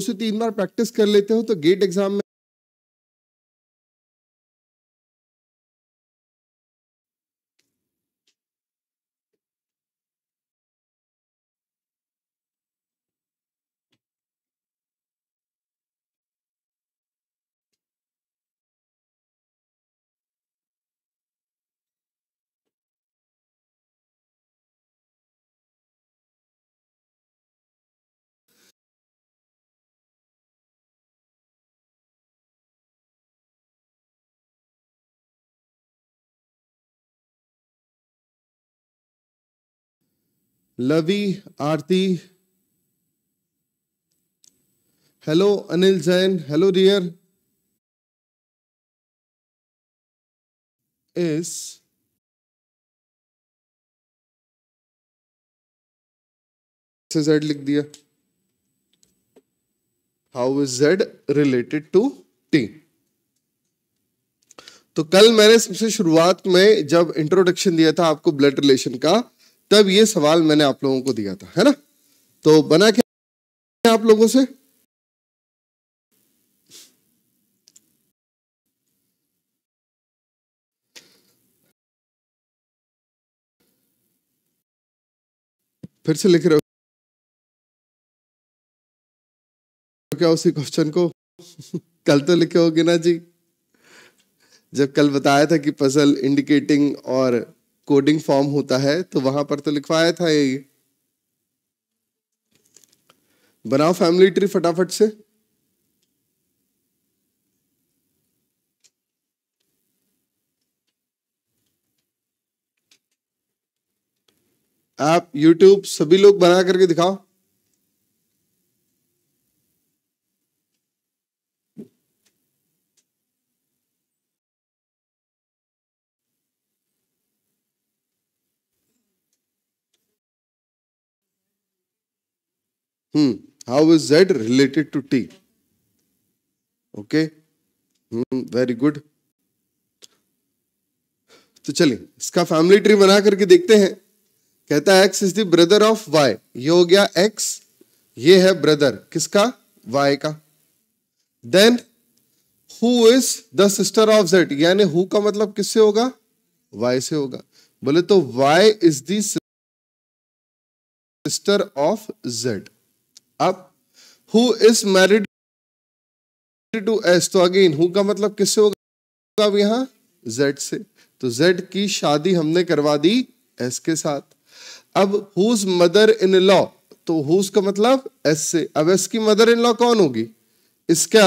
उसे से तीन बार प्रैक्टिस कर लेते हो तो गेट एग्जाम में लवी Aarti hello Anil Jain hello dear इस जेड लिख दिया how is Z related to T तो कल मैंने सबसे शुरुआत में जब इंट्रोडक्शन दिया था आपको ब्लड रिलेशन का तब ये सवाल मैंने आप लोगों को दिया था है ना तो बना क्या आप लोगों से फिर से लिख रहे हो क्या उसी क्वेश्चन को कल तो लिखे होगे ना जी जब कल बताया था कि पजल इंडिकेटिंग और कोडिंग फॉर्म होता है तो वहां पर तो लिखवाया था ये बनाओ फैमिली ट्री फटाफट से आप YouTube सभी लोग बना करके दिखाओ Hmm. How is Z related to T? Okay. Hmm. Very good. तो चलिए इसका फैमिली ट्री बना करके देखते हैं कहता है X is the brother of Y ये हो गया एक्स ये है ब्रदर किसका वाई का then who is the sister of Z यानी हु का मतलब किससे होगा वाई से होगा बोले तो Y is the sister of Z अब who is married to S तो अगेन हु का मतलब किससे होगा अब यहाँ जेड से तो जेड की शादी हमने करवा दी एस के साथ अब हुज मदर इन लॉ तो हुज का मतलब एस से अब एस की मदर इन लॉ कौन होगी इसका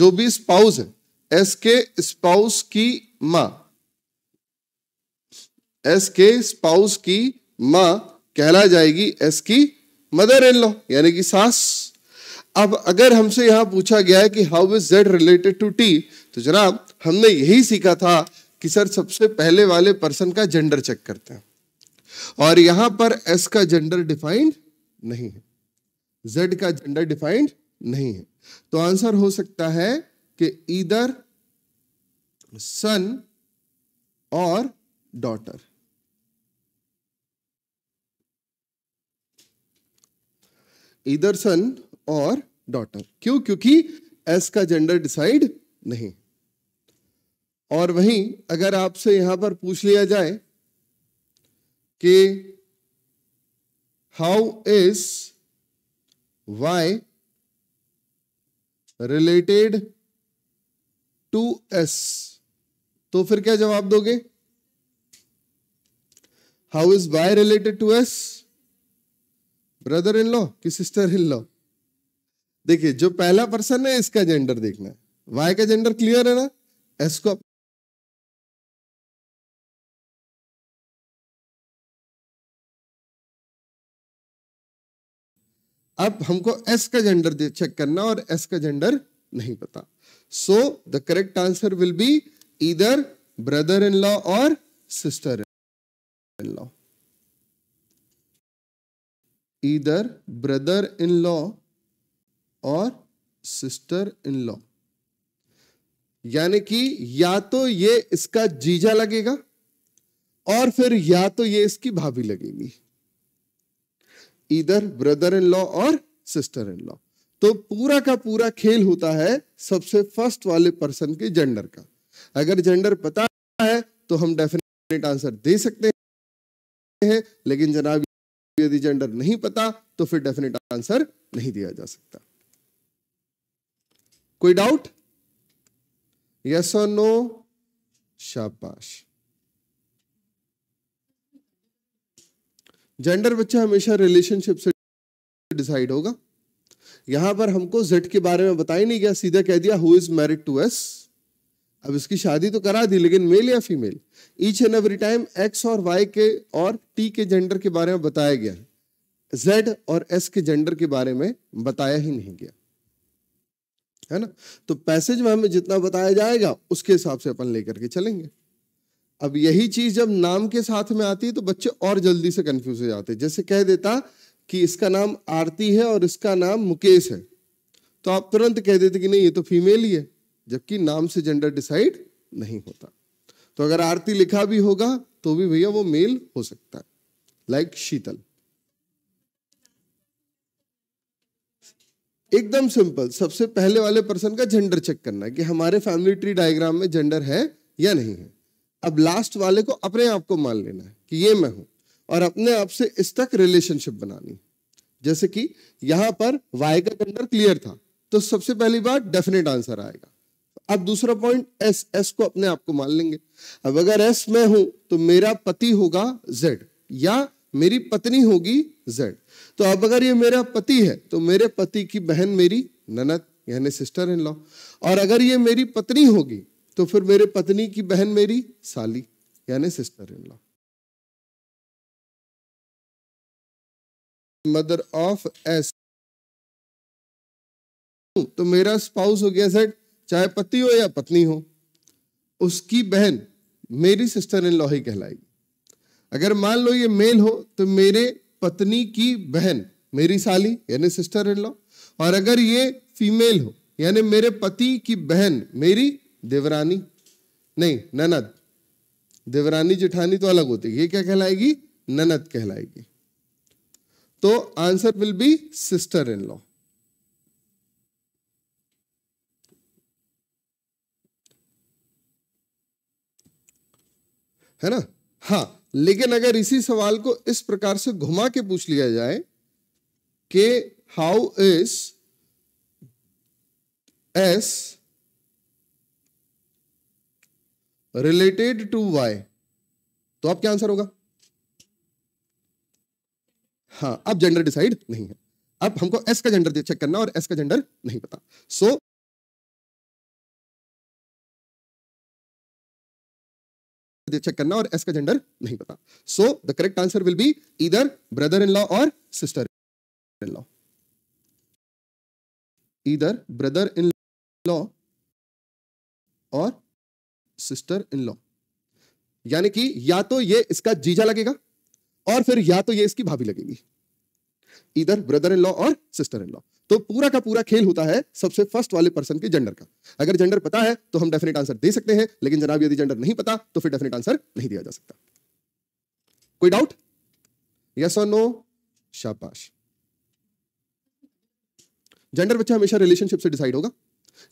जो भी स्पाउस है एस के स्पाउस की मां एस के स्पाउस की मां कहला जाएगी एस की मदर इन लॉ यानी कि सास अब अगर हमसे यहां पूछा गया है कि how is Z related to T तो जनाब हमने यही सीखा था कि सर सबसे पहले वाले पर्सन का जेंडर चेक करते हैं और यहां पर एस का जेंडर डिफाइंड नहीं है जेड का जेंडर डिफाइंड नहीं है तो आंसर हो सकता है कि ईदर सन और डॉटर इधर सन और डॉटर क्यों क्योंकि एस का जेंडर डिसाइड नहीं और वहीं अगर आपसे यहां पर पूछ लिया जाए कि how is Y related to S तो फिर क्या जवाब दोगे how is Y related to S brother in law कि सिस्टर इन लॉ देखिए जो पहला पर्सन है इसका जेंडर देखना है वाई का जेंडर क्लियर है ना एस को अब हमको एस का जेंडर चेक करना और एस का जेंडर नहीं पता so the correct answer will be either brother in law और sister either brother in law और सिस्टर इन लॉ यानी कि या तो ये इसका जीजा लगेगा और फिर या तो ये इसकी भाभी लगेगी इधर ब्रदर इन लॉ और सिस्टर इन लॉ तो पूरा का पूरा खेल होता है सबसे फर्स्ट वाले पर्सन के जेंडर का अगर जेंडर पता है तो हम डेफिनेट आंसर दे सकते हैं लेकिन जनाब यदि जेंडर नहीं पता तो फिर डेफिनेट आंसर नहीं दिया जा सकता कोई डाउट यस और नो शाबाश जेंडर बच्चा हमेशा रिलेशनशिप से डिसाइड होगा यहां पर हमको जेड के बारे में बताया नहीं गया सीधा कह दिया who is married to S अब इसकी शादी तो करा दी लेकिन मेल या female each and every time X और वाई के और टी के जेंडर के बारे में बताया गया जेड और एस के जेंडर के बारे में बताया ही नहीं गया है ना तो पैसेज में हमें जितना बताया जाएगा उसके हिसाब से अपन लेकर के चलेंगे अब यही चीज जब नाम के साथ में आती है तो बच्चे और जल्दी से कंफ्यूज हो जाते हैं जैसे कह देता कि इसका नाम आरती है और इसका नाम मुकेश है तो आप तुरंत कह देते कि नहीं ये तो फीमेल ही है जबकि नाम से जेंडर डिसाइड नहीं होता तो अगर आरती लिखा भी होगा तो भी भैया वो मेल हो सकता है लाइक like शीतल एकदम सिंपल सबसे पहले वाले पर्सन का जेंडर चेक करना है कि हमारे फैमिली ट्री डायग्राम में जेंडर है या नहीं है अब लास्ट वाले को अपने आप को मान लेना है कि ये मैं हूं और अपने आप से इस तक रिलेशनशिप बनानी जैसे कि यहां पर वाई का जेंडर क्लियर था तो सबसे पहली बात डेफिनेट आंसर आएगा अब दूसरा पॉइंट एस एस को अपने आप को मान लेंगे अब अगर एस मैं हूं तो मेरा पति होगा जेड या मेरी पत्नी होगी जेड तो अब अगर ये मेरा पति है तो मेरे पति की बहन मेरी ननद यानी सिस्टर इन लॉ और अगर ये मेरी पत्नी होगी तो फिर मेरे पत्नी की बहन मेरी साली यानी sister in law mother of S तो मेरा स्पाउस हो गया जेड चाहे पति हो या पत्नी हो उसकी बहन मेरी सिस्टर इन लॉ ही कहलाएगी अगर मान लो ये मेल हो तो मेरे पत्नी की बहन मेरी साली यानी सिस्टर इन लॉ और अगर ये फीमेल हो यानी मेरे पति की बहन मेरी देवरानी नहीं ननद देवरानी जिठानी तो अलग होती है ये क्या कहलाएगी ननद कहलाएगी तो answer will be sister in law है ना हाँ लेकिन अगर इसी सवाल को इस प्रकार से घुमा के पूछ लिया जाए कि how is S related to Y तो आप क्या आंसर होगा हाँ अब जेंडर डिसाइड नहीं है अब हमको एस का जेंडर चेक करना और एस का जेंडर नहीं पता सो so, चेक करना और एस का जेंडर नहीं पता so the correct answer will be either brother in law और sister in law either brother in law और सिस्टर इन लॉ यानी कि या तो ये इसका जीजा लगेगा और फिर या तो ये इसकी भाभी लगेगी इधर ब्रदर इन लॉ और सिस्टर इन लॉ तो पूरा का पूरा खेल होता है सबसे फर्स्ट वाले पर्सन के जेंडर का अगर जेंडर पता है तो हम डेफिनेट आंसर दे सकते हैं लेकिन जनाब यदि जेंडर नहीं पता तो फिर डेफिनेट आंसर नहीं दिया जा सकता कोई डाउट यस और नो शाबाश जेंडर बच्चा हमेशा रिलेशनशिप से डिसाइड होगा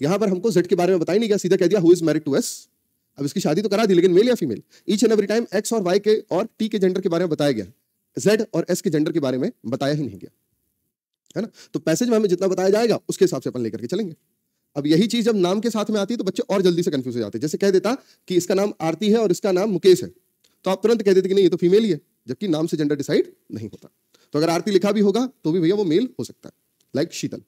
यहां पर हमको जेड के बारे में बताया नहीं गया सीधा कह दिया who is married to S अब इसकी शादी तो करा दी लेकिन मेल या female each and every time X और वाई के और टी के जेंडर के बारे में बताया गया जेड और एस के जेंडर के बारे में बताया ही नहीं गया है ना तो पैसेज में हमें जितना बताया जाएगा उसके हिसाब से अपन लेकर के चलेंगे अब यही चीज जब नाम के साथ में आती है तो बच्चे और जल्दी से कंफ्यूज हो जाते हैं जैसे कह देता कि इसका नाम आरती है और इसका नाम मुकेश है तो आप तुरंत कह देते कि नहीं ये तो फीमेल ही है जबकि नाम से जेंडर डिसाइड नहीं होता तो अगर आरती लिखा भी होगा तो भी भैया वो मेल हो सकता है लाइक शीतल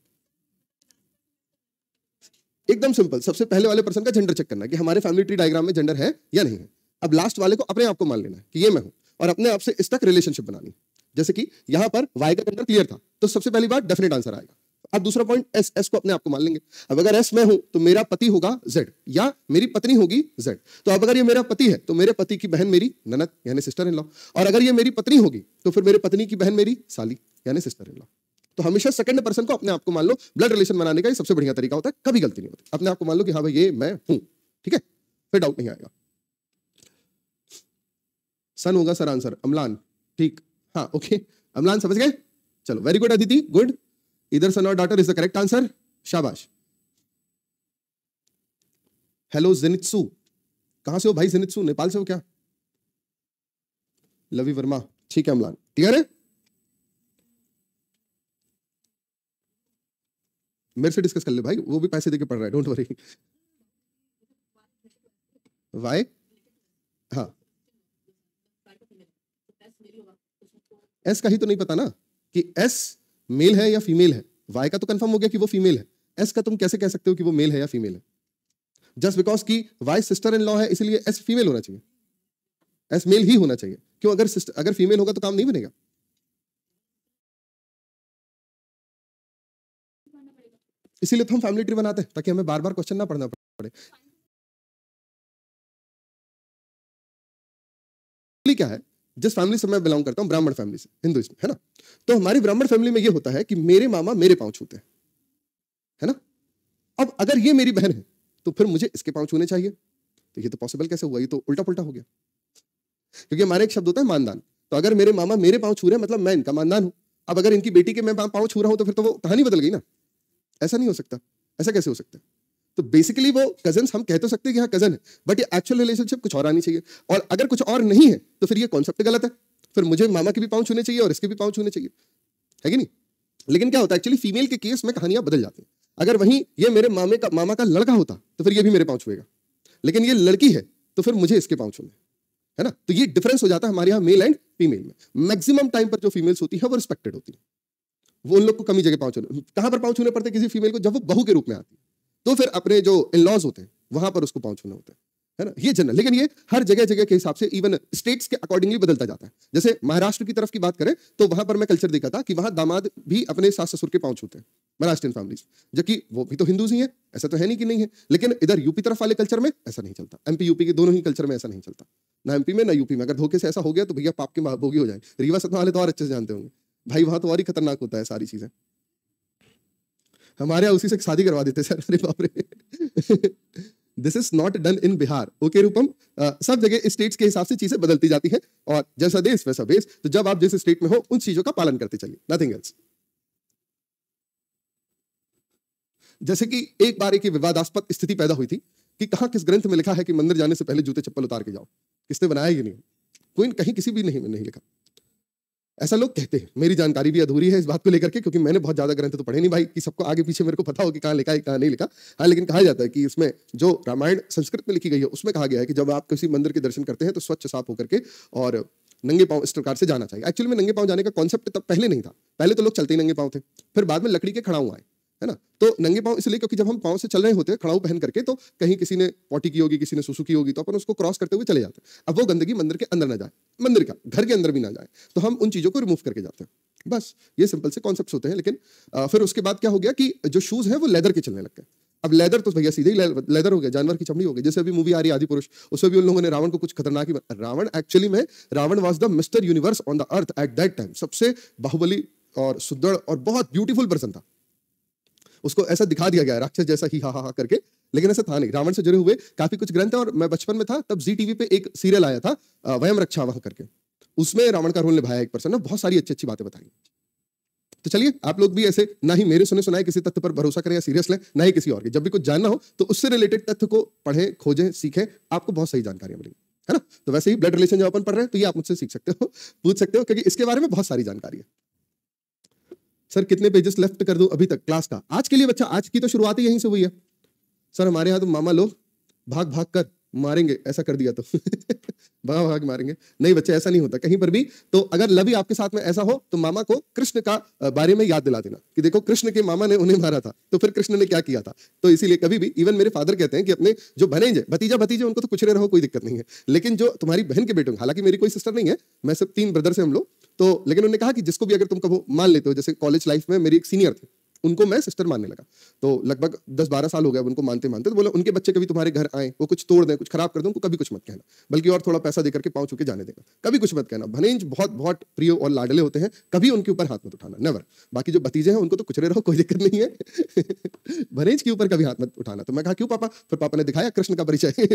एकदम सिंपल सबसे पहले वाले पर्सन का जेंडर चेक करना कि हमारे फैमिली ट्री डायग्राम में जेंडर है या नहीं है अब लास्ट वाले को अपने आप को मान लेना कि ये मैं हूं और अपने आप से इस तक रिलेशनशिप बनानी जैसे कि यहां पर वाई का कंटर क्लियर था तो सबसे पहली बार डेफिनेट आंसर आएगा अब दूसरा पॉइंट एस एस को अपने आप को मान लेंगे अब अगर एस मैं हूं तो मेरा पति होगा जेड या मेरी पत्नी होगी जेड तो अब अगर ये मेरा पति है तो मेरे पति की बहन मेरी ननद यानी सिस्टर इन लॉ और अगर ये मेरी पत्नी होगी तो फिर मेरे पत्नी की बहन मेरी साली यानी सिस्टर इन लॉ तो हमेशा सेकंड पर्सन को अपने आप को मान लो ब्लड रिलेशन बनाने का ये सबसे बढ़िया तरीका होता है कभी गलती नहीं होती अपने आप को मान लो कि हाँ भाई ये मैं हूं ठीक है फिर डाउट नहीं आएगा सन होगा सर आंसर अमलान ठीक हाँ ओके अमलान समझ गए चलो very good Aditi good either son और daughter is the correct answer शाबाश हेलो जिनित्सु कहां से हो भाई जिनित्सु नेपाल से हो क्या लवी वर्मा ठीक है अमलान क्लियर है मेरे से डिस्कस कर ले भाई वो भी पैसे देके पढ़ रहा है डोंट वरी वाई हाँ एस का ही तो नहीं पता ना कि एस मेल है या फीमेल है वाई का तो कंफर्म हो गया कि वो फीमेल है एस का तुम कैसे कह सकते हो कि वो मेल है या फीमेल है जस्ट बिकॉज की वाई सिस्टर इन लॉ है इसीलिए एस फीमेल होना चाहिए एस मेल ही होना चाहिए क्यों अगर सिस्टर अगर फीमेल होगा तो काम नहीं बनेगा इसीलिए तो हम फैमिली ट्री बनाते हैं ताकि हमें बार बार क्वेश्चन ना पढ़ना पड़े क्या है जिस फैमिली से मैं बिलोंग करता हूँ ब्राह्मण फैमिली से हिंदू है ना तो हमारी ब्राह्मण फैमिली में ये होता है कि मेरे मामा मेरे पाँव छूते हैं है ना अब अगर ये मेरी बहन है तो फिर मुझे इसके पाँव छूने चाहिए तो ये तो पॉसिबल कैसे हुआ ये तो उल्टा पुलटा हो गया क्योंकि हमारा एक शब्द होता है मानदान तो अगर मेरे मामा मेरे पाँव छू रहे हैं मतलब मैं इनका मानदान हूँ अब अगर इनकी बेटी के मैं पाँव छू रहा हूँ तो फिर तो वो कहानी बदल गई ना ऐसा नहीं हो सकता ऐसा कैसे हो सकता है तो बेसिकली वो कजन हम कह तो सकते हैं कि कजन है बट ये एक्चुअल रिलेशनशिप कुछ और आनी चाहिए और अगर कुछ और नहीं है तो फिर ये कॉन्सेप्ट गलत है फिर मुझे मामा के भी पाँव छूने चाहिए और इसके भी पाँव छूने चाहिए है कि नहीं लेकिन क्या होता है एक्चुअली फीमेल के केस में कहानियां बदल जाती हैं अगर वहीं ये मेरे मामे का मामा का लड़का होता तो फिर ये भी मेरे पाँव छुएगा लेकिन ये लड़की है तो फिर मुझे इसके पाँव छूने है ना तो ये डिफरेंस हो जाता है हमारे यहाँ मेल एंड फीमेल में मैक्सिमम टाइम पर जो फीमेल्स होती है वो रिस्पेक्टेड होती है वो उन लोग को कमी जगह पाँव छूने कहाँ पर पाँव छूने पड़ते किसी फीमेल को जब वो बहू के रूप में आती है तो फिर अपने जो इन लॉज होते हैं वहां पर उसको पहुंच होता है है ना ये जनरल लेकिन ये हर जगह जगह के हिसाब से इवन स्टेट्स के अकॉर्डिंगली बदलता जाता है जैसे महाराष्ट्र की तरफ की बात करें तो वहां पर मैं कल्चर देखा था कि वहां दामाद भी अपने सास ससुर के पहुंच होते हैं महाराष्ट्रियन फैमिलीज जबकि वो भी तो हिंदूज ही है ऐसा तो है नहीं कि नहीं है लेकिन इधर यूपी तरफ वाले कल्चर में ऐसा नहीं चलता एमपी यूपी के दोनों ही कल्चर में ऐसा नहीं चलता ना एमपी में ना यूपी में अगर धोखे से ऐसा हो गया तो भैया पाप के भोगी हो जाए रीवा सतना वाले तो, तो और अच्छे से जानते होंगे भाई वहां तो और ही खतरनाक होता है सारी चीजें हमारे यहाँ उसी से शादी करवा देते सर अरे बाप रे this is not done in Bihar okay Rupam सब जगह स्टेट्स के हिसाब से चीजें बदलती जाती हैं और जैसा देश वैसा भेष तो जब आप जिस स्टेट में हो उन चीजों का पालन करते चलिए नथिंग एल्स जैसे कि एक बार एक विवादास्पद स्थिति पैदा हुई थी कि कहा किस ग्रंथ में लिखा है कि मंदिर जाने से पहले जूते चप्पल उतार के जाओ किसने बनाया ही नहीं कोई कहीं किसी भी नहीं नहीं लिखा ऐसा लोग कहते हैं मेरी जानकारी भी अधूरी है इस बात को लेकर के क्योंकि मैंने बहुत ज्यादा ग्रंथ तो पढ़े नहीं भाई कि सबको आगे पीछे मेरे को पता हो कि कहाँ लिखा है कहाँ नहीं लिखा हाँ लेकिन कहा जाता है कि इसमें जो रामायण संस्कृत में लिखी गई है उसमें कहा गया है कि जब आप किसी मंदिर के दर्शन करते हैं तो स्वच्छ साफ होकर के और नंगे पाँव इस प्रकार से जाना चाहिए एक्चुअली में नंगे पाँव जाने का कॉन्सेप्ट तब पहले नहीं था पहले तो लोग चलते ही नंगे पाँव थे फिर बाद में लकड़ी के खड़ा हुआ है है ना तो नंगे पाँव इसलिए क्योंकि जब हम पाँव से चल रहे होते हैं खड़ाऊ पहन करके तो कहीं किसी ने पॉटी की होगी किसी ने सुसु की होगी तो अपन उसको क्रॉस करते हुए चले जाते हैं अब वो गंदगी मंदिर के अंदर ना जाए मंदिर का घर के अंदर भी ना जाए तो हम उन चीज़ों को रिमूव करके जाते हैं बस ये सिंपल से कॉन्सेप्ट होते हैं लेकिन आ, फिर उसके बाद क्या हो गया कि जो शूज़ है वो लेदर के चलने लग गए अब लेदर तो भैया सीधे ही लेदर हो गया जानवर की चमड़ी हो गई जैसे अभी मूवी आ रही आदि पुरुष उसमें भी उन लोगों ने रावण को कुछ खतरनाक ही रावण एक्चुअली में Ravan was the Mister Universe on the earth at that time सबसे बाहुबली और सुदृढ़ और बहुत ब्यूटीफुल पर्सन था उसको ऐसा दिखा दिया गया राक्षस जैसा ही हा हा हा करके लेकिन ऐसा था नहीं रावण से जुड़े हुए काफी कुछ ग्रंथ है और मैं बचपन में था तब जी टीवी पे एक सीरियल आया था वयम रक्षा वहां करके उसमें रावण का रोल निभाया एक पर्सन ने बहुत सारी अच्छी अच्छी बातें बताई तो चलिए आप लोग भी ऐसे ना ही मेरे सुने सुनाए किसी तथ्य पर भरोसा करें या सीरियस लें ना ही किसी और के जब भी कुछ जानना हो तो उससे रिलेटेड तथ्य को पढ़ें खोजें सीखें आपको बहुत सही जानकारियां मिलेंगी है ना तो वैसे ही ब्लड रिलेशन जब अपन पढ़ रहे हैं तो ये आप मुझसे सीख सकते हो पूछ सकते हो क्योंकि इसके बारे में बहुत सारी जानकारी है सर कितने पेजेस लेफ्ट कर दो अभी तक क्लास का आज के लिए बच्चा आज की तो शुरुआत ही यहीं से हुई है सर हमारे यहाँ तो मामा लोग भाग भाग कर मारेंगे ऐसा कर दिया तो भाग भाग मारेंगे नहीं बच्चा ऐसा नहीं होता कहीं पर भी तो अगर लवी आपके साथ में ऐसा हो तो मामा को कृष्ण का बारे में याद दिला देना कि देखो कृष्ण के मामा ने उन्हें मारा था तो फिर कृष्ण ने क्या किया था तो इसीलिए कभी भी इवन मेरे फादर कहते हैं कि अपने जो भनेजे भतीजा भतीजे उनको तो कुछ रहे रहो कोई दिक्कत नहीं है लेकिन जो तुम्हारी बहन के बेटे हालांकि मेरी कोई सिस्टर नहीं है मैं सब तीन ब्रदर से हम लोग तो लेकिन उन्होंने कहा कि जिसको भी अगर तुम कहो मान लेते हो जैसे कॉलेज लाइफ में मेरी एक सीनियर थी उनको मैं सिस्टर मानने लगा तो लगभग दस बारह साल हो गया उनको मानते मानते तो बोला उनके बच्चे कभी तुम्हारे घर आए वो कुछ तोड़ दें कुछ खराब कर दें उनको कभी कुछ मत कहना बल्कि और थोड़ा पैसा देकर के पाँव छू के जाने देगा कभी कुछ मत कहना भनेंज बहुत बहुत प्रिय और लाडले होते हैं कभी उनके ऊपर हाथ मत उठाना नेवर बाकी जो भतीजे हैं उनको तो कुचरे रहो कोई दिक्कत नहीं है भनेंज के ऊपर कभी हाथ मत उठाना तो मैं कहा क्यों पापा फिर पापा ने दिखाया कृष्ण का परिचय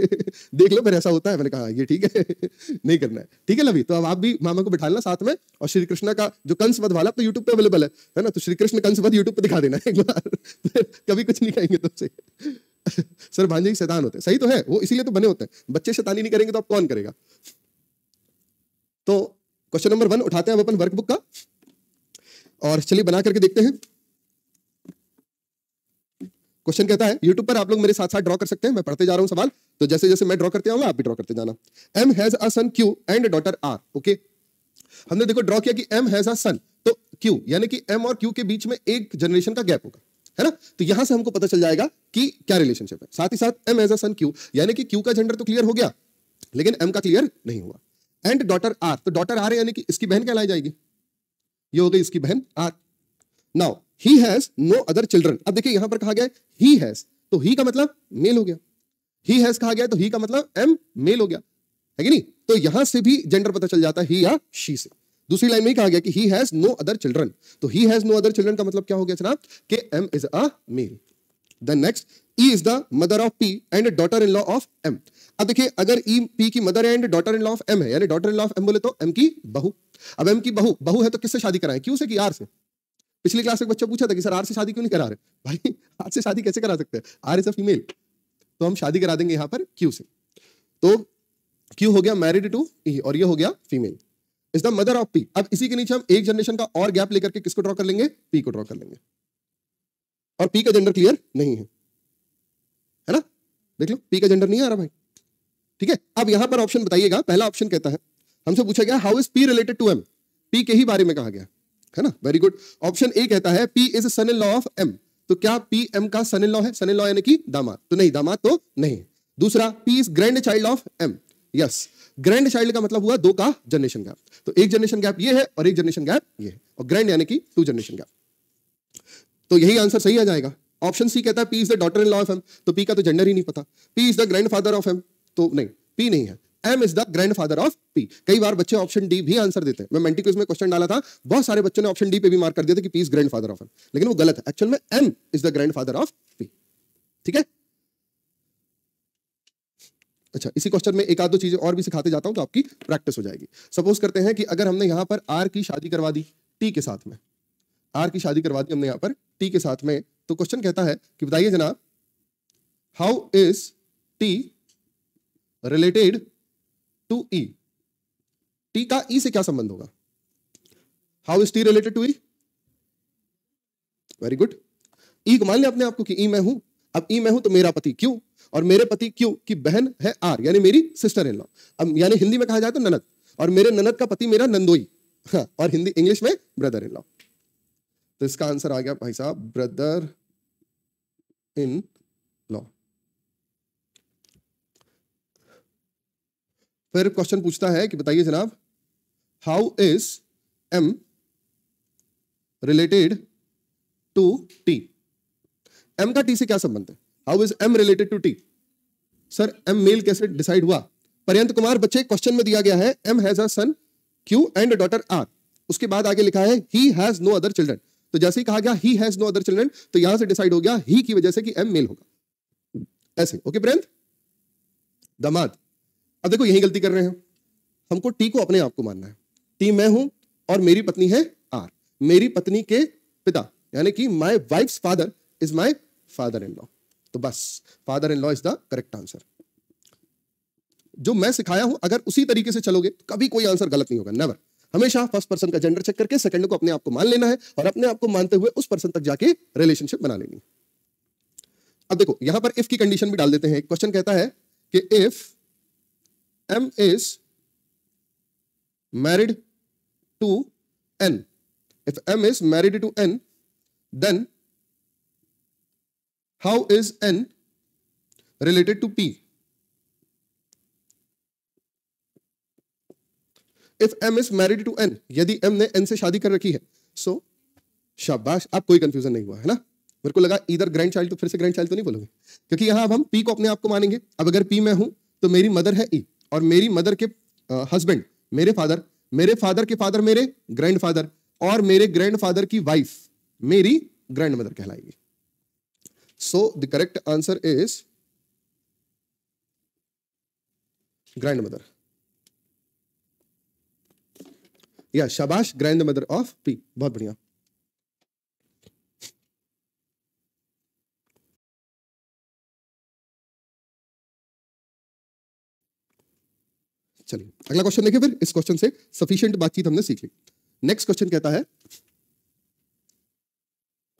देख लो फिर ऐसा होता है मैंने कहा हाँ, ये ठीक है नहीं करना है ठीक है लवी तो अब आप भी मामा को बिठा लेना साथ में और श्री कृष्ण का जो कंस वाला तो यूट्यूब पर अवेलेबल है ना तो श्री कृष्ण कंस वध यूट्यूब पर दिखा दिखा देना एक बार कभी कुछ नहीं कहेंगे तुमसे सर भांजे ही शैतान होते हैं सही तो है वो इसीलिए तो बने होते हैं बच्चे शैतानी नहीं करेंगे तो आप कौन करेगा तो क्वेश्चन नंबर वन उठाते हैं अपन वर्कबुक का और चलिए बना करके देखते हैं क्वेश्चन कहता है यूट्यूब पर आप लोग मेरे साथ साथ ड्रॉ कर सकते हैं मैं पढ़ते जा रहा हूं सवाल तो जैसे जैसे मैं ड्रॉ करते आऊंगा आप भी ड्रॉ करते जाना M has a son Q and daughter R okay हमने देखो ड्रॉ किया कि एम हैज सन तो क्यू यानी कि एम और क्यू के बीच में एक जनरेशन का गैप होगा है ना तो यहां से हमको पता चल जाएगा कि क्या रिलेशनशिप है साथ ही साथ M has a son Q यानी कि क्यू का जेंडर तो क्लियर हो गया लेकिन एम का क्लियर नहीं हुआ एंड डॉटर आर तो डॉटर आर यानी कि इसकी बहन कहलाई जाएगी ये हो गई इसकी बहन R now he has no other children अब देखिए यहां पर कहा गया ही हैज तो ही का मतलब मेल हो गया ही हैज कहा गया तो ही का मतलब एम मेल हो गया है कि नहीं तो यहां से भी जेंडर पता चल जाता है ही या शी से दूसरी लाइन में ही कहा गया कि he has no other children तो he has no other children का मतलब क्या हो गया जनाब कि M is a male the next E is the mother of P and daughter in law of M अब देखिए अगर ई e, पी की mother and daughter in law of M है यानी daughter in law of M बोले तो M की बहू अब एम की बहू बहू है तो किससे शादी कराएं क्यों से कि आर से पिछली क्लास में बच्चा पूछा था कि सर आर से शादी क्यों नहीं करा रहे भाई आर से शादी कैसे करा सकते हैं आर इज अ फीमेल तो हम शादी करा देंगे यहां पर क्यू से तो क्यू हो गया मैरिड टू ई और ये हो गया female is the mother of P अब इसी के नीचे हम एक जनरेशन का और गैप लेकर के किसको ड्रॉ कर लेंगे पी को ड्रॉ कर लेंगे और पी का जेंडर क्लियर नहीं है है ना देख लो पी का जेंडर नहीं आ रहा भाई ठीक है अब यहां पर ऑप्शन बताइएगा पहला ऑप्शन कहता है हमसे पूछा गया how is P related to M P के ही बारे में कहा गया है ना वेरी गुड ऑप्शन ए कहता है P is son in law of M तो क्या पी एम का सन इन लॉ है सन इन लॉ यानी कि दामाद तो नहीं दामाद तो नहीं दूसरा P is grandchild of M yes grandchild का मतलब हुआ दो का जनरेशन गैप तो एक जनरेशन गैप ये है और एक जनरेशन गैप ये है और ग्रैंड यानी कि टू जनरेशन गैप तो यही आंसर सही आ जाएगा ऑप्शन सी कहता है P is the daughter in law of M तो पी का तो जेंडर ही नहीं पता P is the grandfather of M तो नहीं पी नहीं है M is the grandfather of P कई बार बच्चे ऑप्शन डी भी आंसर देते हैं मैं मेंटी में क्वेश्चन डाला था बहुत सारे बच्चों ने ऑप्शन डी पे भी मार्क कर दिया था कि P is grandfather of M लेकिन वो गलत है एक्चुअल में M is the grandfather of P ठीक है अच्छा इसी क्वेश्चन में एक आध दो चीजें और भी सिखाते जाता हूं तो आपकी प्रैक्टिस हो जाएगी सपोज करते हैं कि अगर हमने यहां पर आर की शादी करवा दी टी के साथ में आर की शादी करवा दी हमने यहां पर टी के साथ में तो क्वेश्चन कहता है कि बताइए जनाब how is T related to E T का ई e से क्या संबंध होगा how is T related to E very good E को मान लिया अपने आपको कि ई e मैं हूं अब ई e मैं हूं तो मेरा पति क्यों और मेरे पति क्यू की बहन है आर यानी मेरी सिस्टर इन लॉ अब यानी हिंदी में कहा जाए तो ननद और मेरे ननद का पति मेरा नंदोई हाँ, और हिंदी इंग्लिश में ब्रदर इन लॉ तो इसका आंसर आ गया भाई साहब ब्रदर इन लॉ फिर क्वेश्चन पूछता है कि बताइए जनाब how is M related to T M का टी से क्या संबंध है how is M related to T sir M male कैसे डिसाइड हुआ पर्यंत कुमार बच्चे क्वेश्चन में दिया गया है M has son Q and daughter R उसके बाद आगे लिखा है he has no other children तो जैसे ही कहा गया he has no other children तो यहां से डिसाइड हो गया ही की वजह से कि एम मेल होगा ऐसे ओके पर्यंत दामाद अब देखो यही गलती कर रहे हैं हमको टी को अपने आप को मानना है टी मैं हूं और मेरी पत्नी है आर मेरी पत्नी के पिता यानी कि my wife's father is my father in law तो बस father in law is the correct answer जो मैं सिखाया हूं अगर उसी तरीके से चलोगे तो कभी कोई आंसर गलत नहीं होगा नेवर हमेशा फर्स्ट पर्सन का जेंडर चेक करके सेकंड को अपने आप को मान लेना है और अपने आप को मानते हुए उस पर्सन तक जाके रिलेशनशिप बना लेनी अब देखो यहां पर इफ की कंडीशन भी डाल देते हैं क्वेश्चन कहता है कि if M is married to N if M is married to N then How is N related to P? If M is married to N यदि एम ने एन से शादी कर रखी है सो so, शाबाश आप कोई कंफ्यूजन नहीं हुआ है ना मेरे को लगा इधर ग्रैंड चाइल्ड तो फिर से ग्रैंड चाइल्ड तो नहीं बोलोगे क्योंकि यहां अब हम पी को अपने आप को मानेंगे अब अगर पी में हूं तो मेरी मदर है ई e, और मेरी मदर के हस्बैंड मेरे फादर मेरे फादर के फादर मेरे ग्रैंड फादर और मेरे ग्रैंड फादर की वाइफ मेरी ग्रैंड मदर कहलाएगी So the correct answer is grandmother. Yeah, Shabash, grandmother of P. बहुत बढ़िया चलिए अगला क्वेश्चन देखिए फिर इस क्वेश्चन से सफिशियंट बातचीत हमने सीख ली नेक्स्ट क्वेश्चन कहता है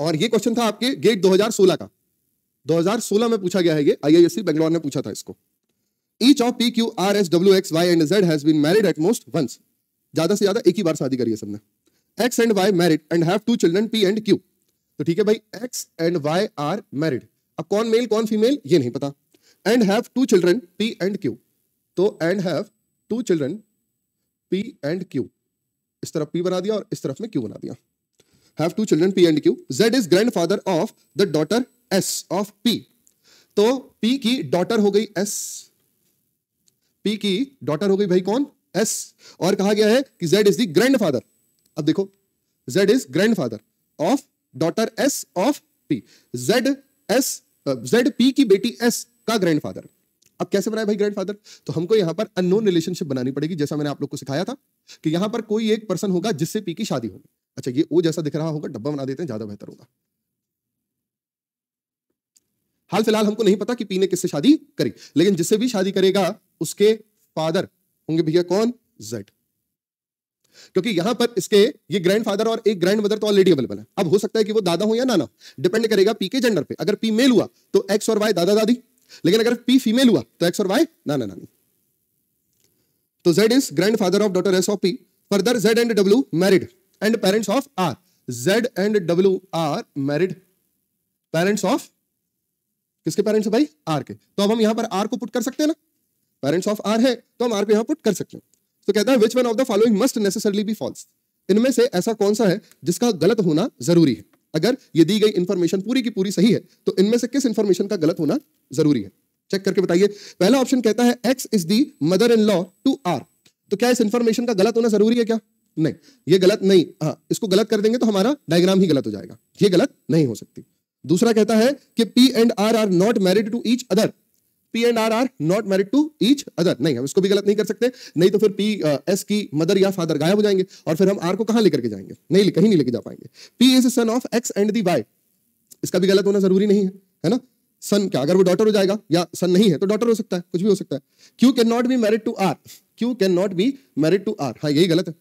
और ये क्वेश्चन था आपके गेट 2016 का 2016 में पूछा गया है ये आईआईएससी बेंगलोर ने पूछा था इसको each of P Q R S W X Y and Z has been married at most once ज्यादा से ज्यादा एक ही बार शादी करी है सबने X and Y married and have two children P and Q तो ठीक है भाई X and Y are married अब कौन मेल कौन फीमेल ये नहीं पता and have two children P and Q तो and have two children P and Q इस तरफ पी बना दिया और इस तरफ में क्यू बना दिया have two children P and Q Z is grandfather of the daughter S of P तो पी की डॉटर हो गई एस पी की डॉटर हो गई भाई कौन एस और कहा गया है कि Z is the grandfather अब देखो Z is grandfather of daughter S of P Z S Z P की बेटी एस का ग्रैंड फादर अब कैसे बनाए भाई ग्रैंड फादर तो हमको यहां पर अननोन रिलेशनशिप बनानी पड़ेगी जैसा मैंने आप लोग को सिखाया था कि यहां पर कोई एक पर्सन होगा जिससे पी की शादी होगी अच्छा ये ओ जैसा दिख रहा होगा डब्बा बना देते हैं ज्यादा बेहतर होगा हाल फिलहाल हमको नहीं पता कि पी ने किससे शादी करी लेकिन जिससे भी शादी करेगा उसके फादर होंगे भैया कौन जेड क्योंकि यहां पर इसके ये ग्रैंडफादर और एक ग्रैंड मदर तो ऑलरेडी अवेलेबल है अब हो सकता है कि वो दादा हो या नाना डिपेंड करेगा पी के जेंडर पे अगर पी मेल हुआ तो एक्स और वाई दादा दादी लेकिन अगर पी फीमेल हुआ तो एक्स और वाई नाना नानी तो Z is grandfather of daughter S of P further Z and W married and parents of R Z and W are married parents of किसके पेरेंट्स भाई आर के तो अब हम यहाँ पर आर को पुट कर सकते हैं ना पेरेंट्स ऑफ आर है तो हम आर को यहाँ पुट कर सकते हैं तो कहते हैं which one of the following must necessarily be false इनमें से ऐसा कौन सा है जिसका गलत होना जरूरी है अगर ये दी गई इन्फॉर्मेशन पूरी की पूरी सही है तो इनमें से किस इन्फॉर्मेशन का गलत होना जरूरी है चेक करके बताइए पहला ऑप्शन कहता है X is the mother in law to R तो क्या इस इन्फॉर्मेशन का गलत होना जरूरी है क्या नहीं ये गलत नहीं हाँ इसको गलत कर देंगे तो हमारा डायग्राम ही गलत हो जाएगा ये गलत नहीं हो सकती दूसरा कहता है कि P and R are not married to each other P and R are not married to each other नहीं हम इसको भी गलत नहीं कर सकते नहीं तो फिर पी एस की मदर या फादर गायब हो जाएंगे और फिर हम आर को कहां लेकर के जाएंगे नहीं कहीं नहीं लेके जा पाएंगे P is son of X and the Y इसका भी गलत होना जरूरी नहीं है है ना सन क्या अगर वो डॉटर हो जाएगा या सन नहीं है तो डॉटर हो सकता है कुछ भी हो सकता है Q can not be married to R Q can not be married to R हाँ यही गलत है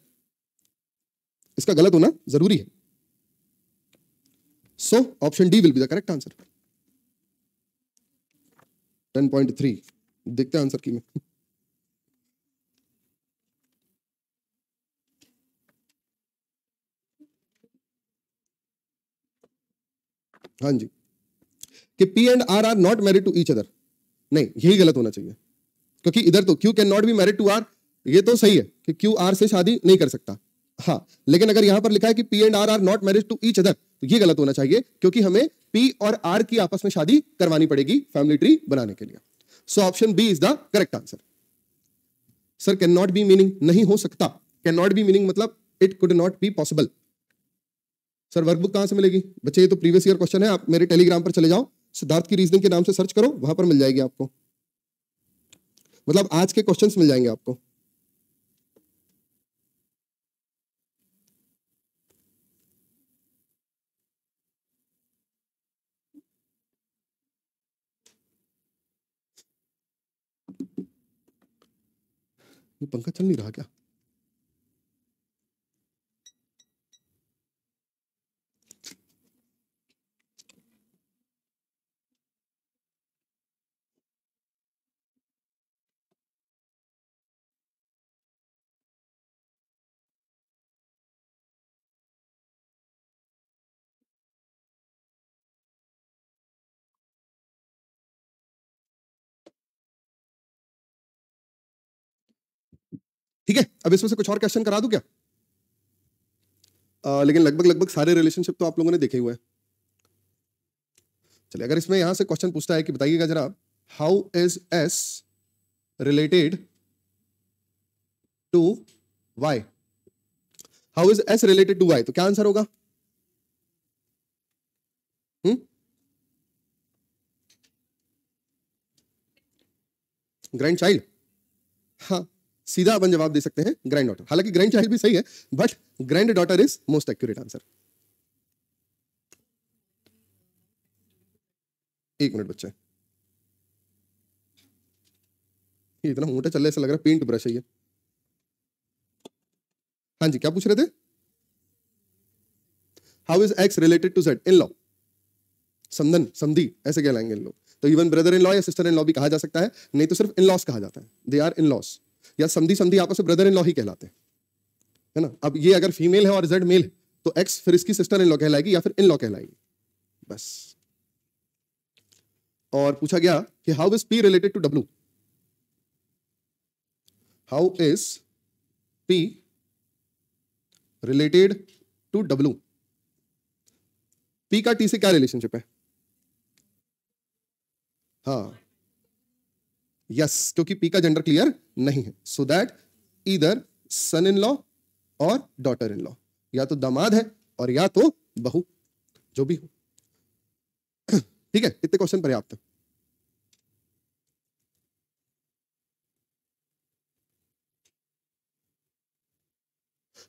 इसका गलत होना जरूरी है So option D will be the correct answer. Ten point three. देखते हैं आंसर की में हाँ जी कि P and R are not married to each other. नहीं यही गलत होना चाहिए क्योंकि इधर तो Q can not be married to R ये तो सही है कि Q R से शादी नहीं कर सकता हाँ लेकिन अगर यहां पर लिखा है कि P and R are not married to each other तो ये गलत होना चाहिए क्योंकि हमें पी और आर की आपस में शादी करवानी पड़ेगी फैमिली ट्री बनाने के लिए so option B is the correct answer sir can not be meaning नहीं हो सकता कैन नॉट बी मीनिंग मतलब it could not be possible sir workbook कहां से मिलेगी बच्चे ये तो प्रीवियस ईयर क्वेश्चन है आप मेरे टेलीग्राम पर चले जाओ सिद्धार्थ की रीजनिंग के नाम से सर्च करो वहां पर मिल जाएगी आपको मतलब आज के क्वेश्चंस मिल जाएंगे आपको ये पंखा चल नहीं रहा क्या ठीक है अब इसमें से कुछ और क्वेश्चन करा दू क्या आ, लेकिन लगभग लगभग सारे रिलेशनशिप तो आप लोगों ने देखे हुए हैं चलिए अगर इसमें यहां से क्वेश्चन पूछता है कि बताइएगा जरा how is S related to Y how is S related to Y तो क्या आंसर होगा ग्रैंड हम्म? चाइल्ड हाँ सीधा अपन जवाब दे सकते हैं ग्रैंड डॉटर हालांकि ग्रैंड चाइल्ड भी सही है but granddaughter is most accurate answer एक मिनट बच्चे ये इतना मोटा चल रहा है ऐसा लग रहा है पेंट ब्रश है ये हाँ जी क्या पूछ रहे थे how is X related to Z in law समन समी ऐसे कहलाएंगे इन लोग तो इवन ब्रदर इन लॉ या सिस्टर इन लॉ भी कहा जा सकता है नहीं तो सिर्फ इन लॉस कहा जाता है दे आर इन लॉस या संधि संधि आपस में ब्रदर इन लॉ ही कहलाते हैं है ना अब ये अगर फीमेल है और जेड मेल तो एक्स फिर इसकी सिस्टर इन लॉ कहलाएगी या फिर इन लॉ कहलाएगी बस और पूछा गया कि how is P related to W how is P related to W P का टी से क्या रिलेशनशिप है हाँ यस क्योंकि पी का जेंडर क्लियर नहीं है सो दैट इधर सन इन लॉ और डॉटर इन लॉ या तो दामाद है और या तो बहु जो भी हो ठीक है इतने क्वेश्चन पर्याप्त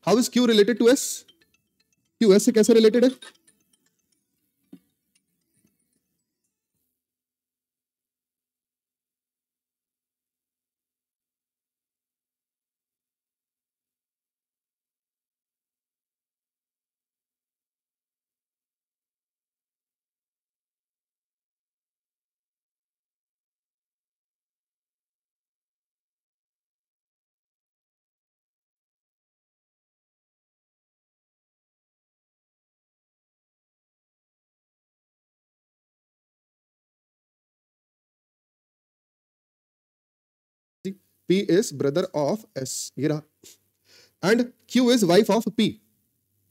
how is Q related to S Q S से कैसे रिलेटेड है P is brother of S. ये रहा and Q is wife of P.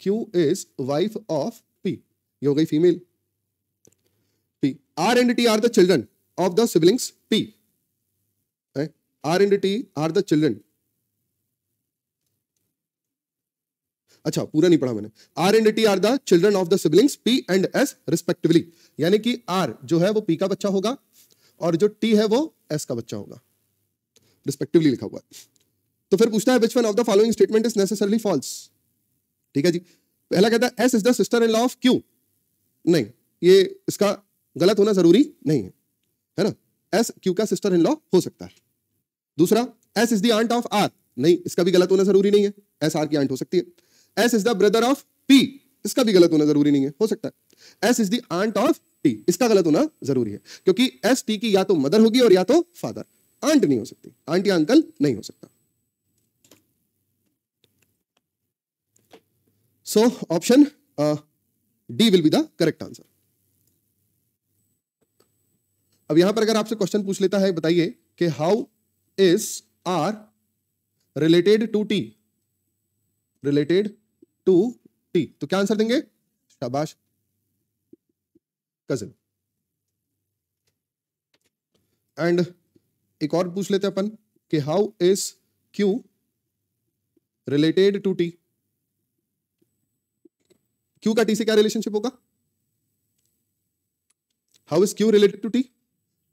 Q is wife of P. ये हो गई female P. R and T are the children of the siblings P. R and T are the children. अच्छा पूरा नहीं पढ़ा मैंने R and T are the children of the siblings P and S respectively यानी कि are जो है वो पी का बच्चा होगा और जो टी है वो एस का बच्चा होगा रिस्पेक्टिवली लिखा हुआ है तो फिर पूछता है which one of the following statement is necessarily false ठीक है जी पहला कहता है S is the sister in law of Q नहीं ये इसका गलत होना जरूरी नहीं है है ना एस क्यू का सिस्टर इन लॉ हो सकता है दूसरा S is the aunt of R नहीं इसका भी गलत होना जरूरी नहीं है एस आर की आंट हो सकती है S is the brother of P इसका भी गलत होना जरूरी नहीं है हो सकता है S is the aunt of T इसका गलत होना जरूरी है क्योंकि एस टी की या तो मदर होगी और या तो फादर आंट नहीं हो सकती आंट या अंकल नहीं हो सकता so option D will be the correct answer अब यहां पर अगर आपसे क्वेश्चन पूछ लेता है बताइए कि how is R related to T related to T तो क्या आंसर देंगे शाबाश कजिन एंड एक और पूछ लेते अपन कि how is Q related to T Q का टी से क्या रिलेशनशिप होगा how is Q related to T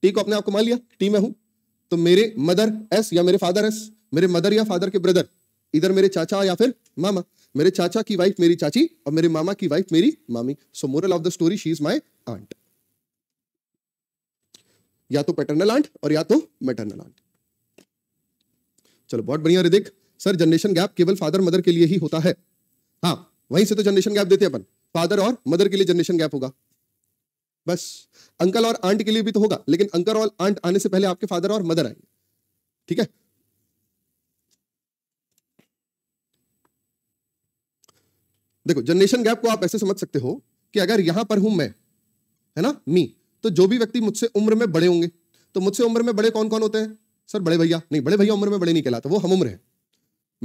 T को अपने आप को मान लिया टी में हूं तो मेरे मदर एस या मेरे फादर एस मेरे मदर या फादर के ब्रदर इधर मेरे चाचा या फिर मामा मेरे चाचा की वाइफ मेरी चाची और मेरे मामा की वाइफ मेरी मामी so moral of the story she is my aunt या तो पैटर्नल आंट और या तो मैटर्नल आंट चलो बहुत बढ़िया रिदिक सर जनरेशन गैप केवल फादर मदर के लिए ही होता है हाँ वहीं से तो जनरेशन गैप देते अपन फादर और मदर के लिए जनरेशन गैप होगा बस अंकल और आंट के लिए भी तो होगा लेकिन अंकल और आंट आने से पहले आपके फादर और मदर आएंगे ठीक है देखो जनरेशन गैप को आप ऐसे समझ सकते हो कि अगर यहां पर हूं मैं है ना मी तो जो भी व्यक्ति मुझसे उम्र में बड़े होंगे तो मुझसे उम्र में बड़े कौन कौन होते हैं सर बड़े भैया नहीं बड़े भैया उम्र में बड़े नहीं कहलाते वो हम उम्र है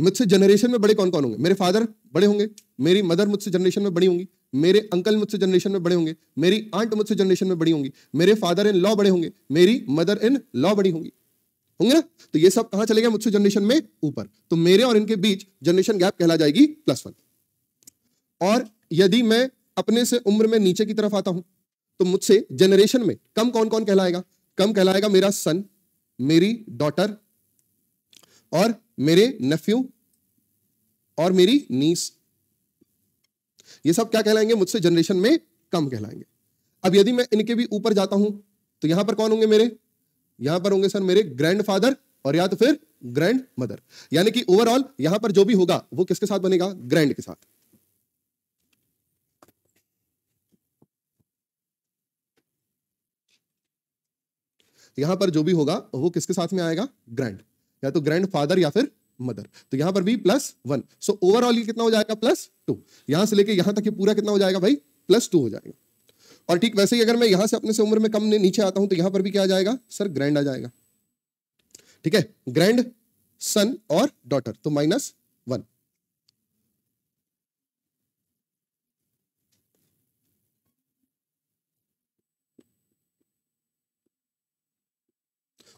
मुझसे जनरेशन में बड़े कौन कौन होंगे मेरे फादर बड़े होंगे मेरी मदर मुझसे जनरेशन में बड़ी होंगी मेरे अंकल मुझसे जनरेशन में बड़े होंगे मेरी आंट मुझसे जनरेशन में बड़ी होंगी मेरे फादर इन लॉ बड़े होंगे मेरी मदर इन लॉ बड़ी होंगी होंगे ना तो ये सब कहा चले गए मुझसे जनरेशन में ऊपर तो मेरे और इनके बीच जनरेशन गैप कहला जाएगी प्लस वन और यदि मैं अपने से उम्र में नीचे की तरफ आता हूं तो मुझसे जनरेशन में कम कौन कौन कहलाएगा कम कहलाएगा मेरा सन मेरी डॉटर और मेरे नेफ्यू और मेरी नीस ये सब क्या कहलाएंगे मुझसे जनरेशन में कम कहलाएंगे अब यदि मैं इनके भी ऊपर जाता हूं तो यहां पर कौन होंगे मेरे यहां पर होंगे सर मेरे ग्रैंडफादर और या तो फिर ग्रैंड मदर यानी कि ओवरऑल यहां पर जो भी होगा वो किसके साथ बनेगा ग्रैंड के साथ तो यहां पर जो भी होगा वो किसके साथ में आएगा ग्रैंड या तो ग्रैंड फादर या फिर मदर तो यहां पर भी प्लस वन सो ओवरऑल ये कितना हो जाएगा प्लस टू यहां से लेके यहां तक ये पूरा कितना हो जाएगा भाई प्लस टू हो जाएगा और ठीक वैसे ही अगर मैं यहां से अपने से उम्र में कम ने नीचे आता हूं तो यहां पर भी क्या आ जाएगा सर ग्रैंड आ जाएगा ठीक है ग्रैंड सन और डॉटर तो माइनस वन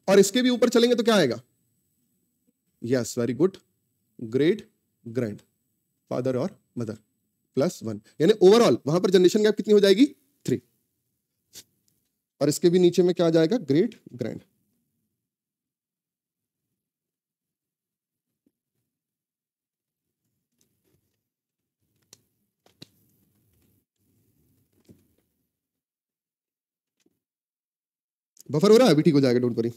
और इसके भी ऊपर चलेंगे तो क्या आएगा yes very good great grandfather और मदर प्लस वन यानी ओवरऑल वहां पर जनरेशन गैप कितनी हो जाएगी थ्री और इसके भी नीचे में क्या आ जाएगा ग्रेट ग्रैंड बफर हो रहा है अभी ठीक हो जाएगा डोंट वरी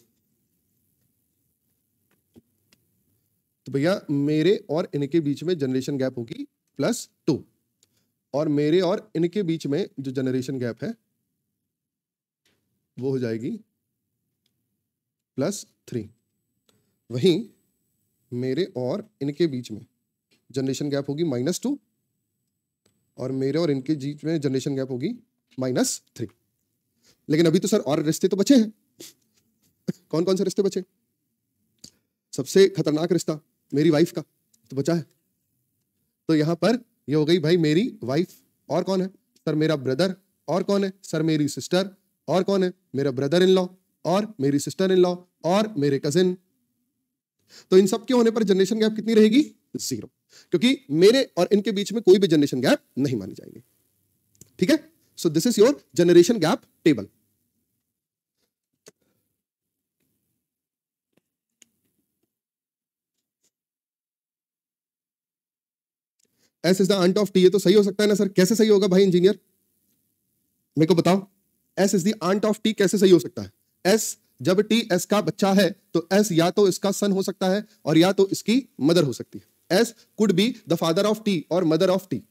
भैया मेरे और इनके बीच में जनरेशन गैप होगी प्लस टू और मेरे और इनके बीच में जो जनरेशन गैप है वो हो जाएगी प्लस थ्री वहीं मेरे और इनके बीच में जनरेशन गैप होगी माइनस टू और मेरे और इनके बीच में जनरेशन गैप होगी माइनस थ्री लेकिन अभी तो सर और रिश्ते तो बचे हैं कौन कौन से रिश्ते बचे सबसे खतरनाक रिश्ता मेरी वाइफ का तो बचा है तो यहां पर ये हो गई भाई मेरी वाइफ और कौन है सर मेरा ब्रदर और कौन है सर मेरी सिस्टर और कौन है मेरा ब्रदर इन लॉ और मेरी सिस्टर इन लॉ और मेरे कजिन तो इन सब के होने पर जनरेशन गैप कितनी रहेगी जीरो क्योंकि मेरे और इनके बीच में कोई भी जनरेशन गैप नहीं मानी जाएगी ठीक है so this is your generation gap table S is the aunt of T ये तो सही हो सकता है ना सर कैसे सही होगा भाई इंजीनियर मेरे को बताओ S is the aunt of T कैसे सही हो सकता है एस जब टी एस का बच्चा है तो एस या तो इसका सन हो सकता है और या तो इसकी मदर हो सकती है S could be the father of T और mother of T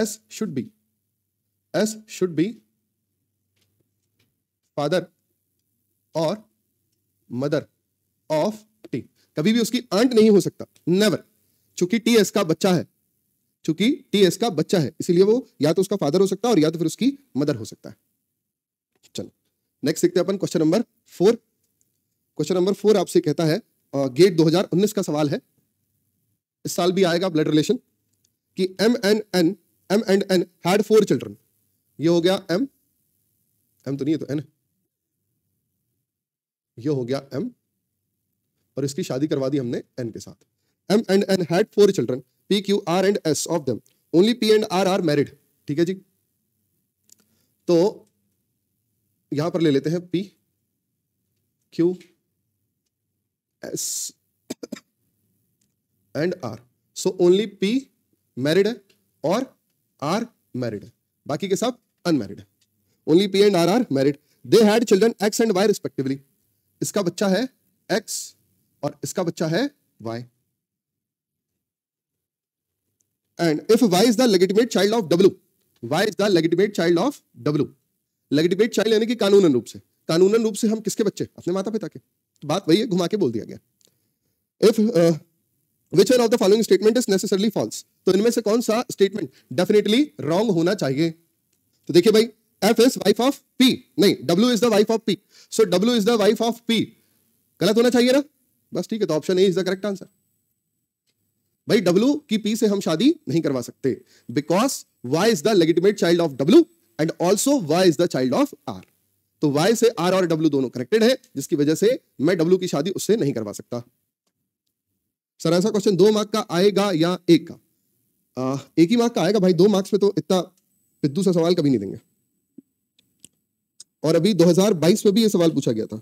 S should be S should be father और मदर ऑफ टी कभी भी उसकी आंट नहीं हो सकता नेवर चूंकि टी एस का बच्चा है चूंकि टी एस का बच्चा है इसीलिए वो या तो उसका फादर हो सकता है और या तो फिर उसकी मदर हो सकता है चलो नेक्स्ट देखते हैं अपन question number four question number four आपसे कहता है गेट 2019 का सवाल है इस साल भी आएगा ब्लड रिलेशन कि M N N M and N had four children ये हो गया एम एम तो नहीं है तो एन ये हो गया एम और इसकी शादी करवा दी हमने एन के साथ M and N had four children P Q R and S of them only P and R are married ठीक है जी तो यहां पर ले लेते हैं P Q S and R so only P married है और आर मैरिड है बाकी के सब अनमैरिड है only P and R are married they had children X and Y respectively इसका बच्चा है एक्स और इसका बच्चा है Y And if y is the legitimate child of w, y is the legitimate child of w. Legitimate child यानी कि कानूनन रूप से कानूनन रूप से हम किसके बच्चे अपने माता पिता के तो बात वही है घुमा के बोल दिया गया if which one of the following statement is necessarily false तो इनमें से कौन सा स्टेटमेंट डेफिनेटली रॉन्ग होना चाहिए तो देखिए भाई F is wife of P नहीं W is the wife of P so W is the wife of P गलत होना चाहिए ना बस ठीक है तो option A is the correct answer भाई डब्लू की पी से हम शादी नहीं करवा सकते because Y is the legitimate child of W and also Y is the child of R तो वाई से आर और डब्ल्यू दोनों कनेक्टेड है जिसकी वजह से मैं डब्ल्यू की शादी उससे नहीं करवा सकता सर ऐसा क्वेश्चन दो मार्क का आएगा या एक का आ, एक ही मार्क का आएगा भाई दो मार्क्स में तो इतना पिद्दू सा सवाल कभी नहीं देंगे और अभी 2022 में भी ये सवाल पूछा गया था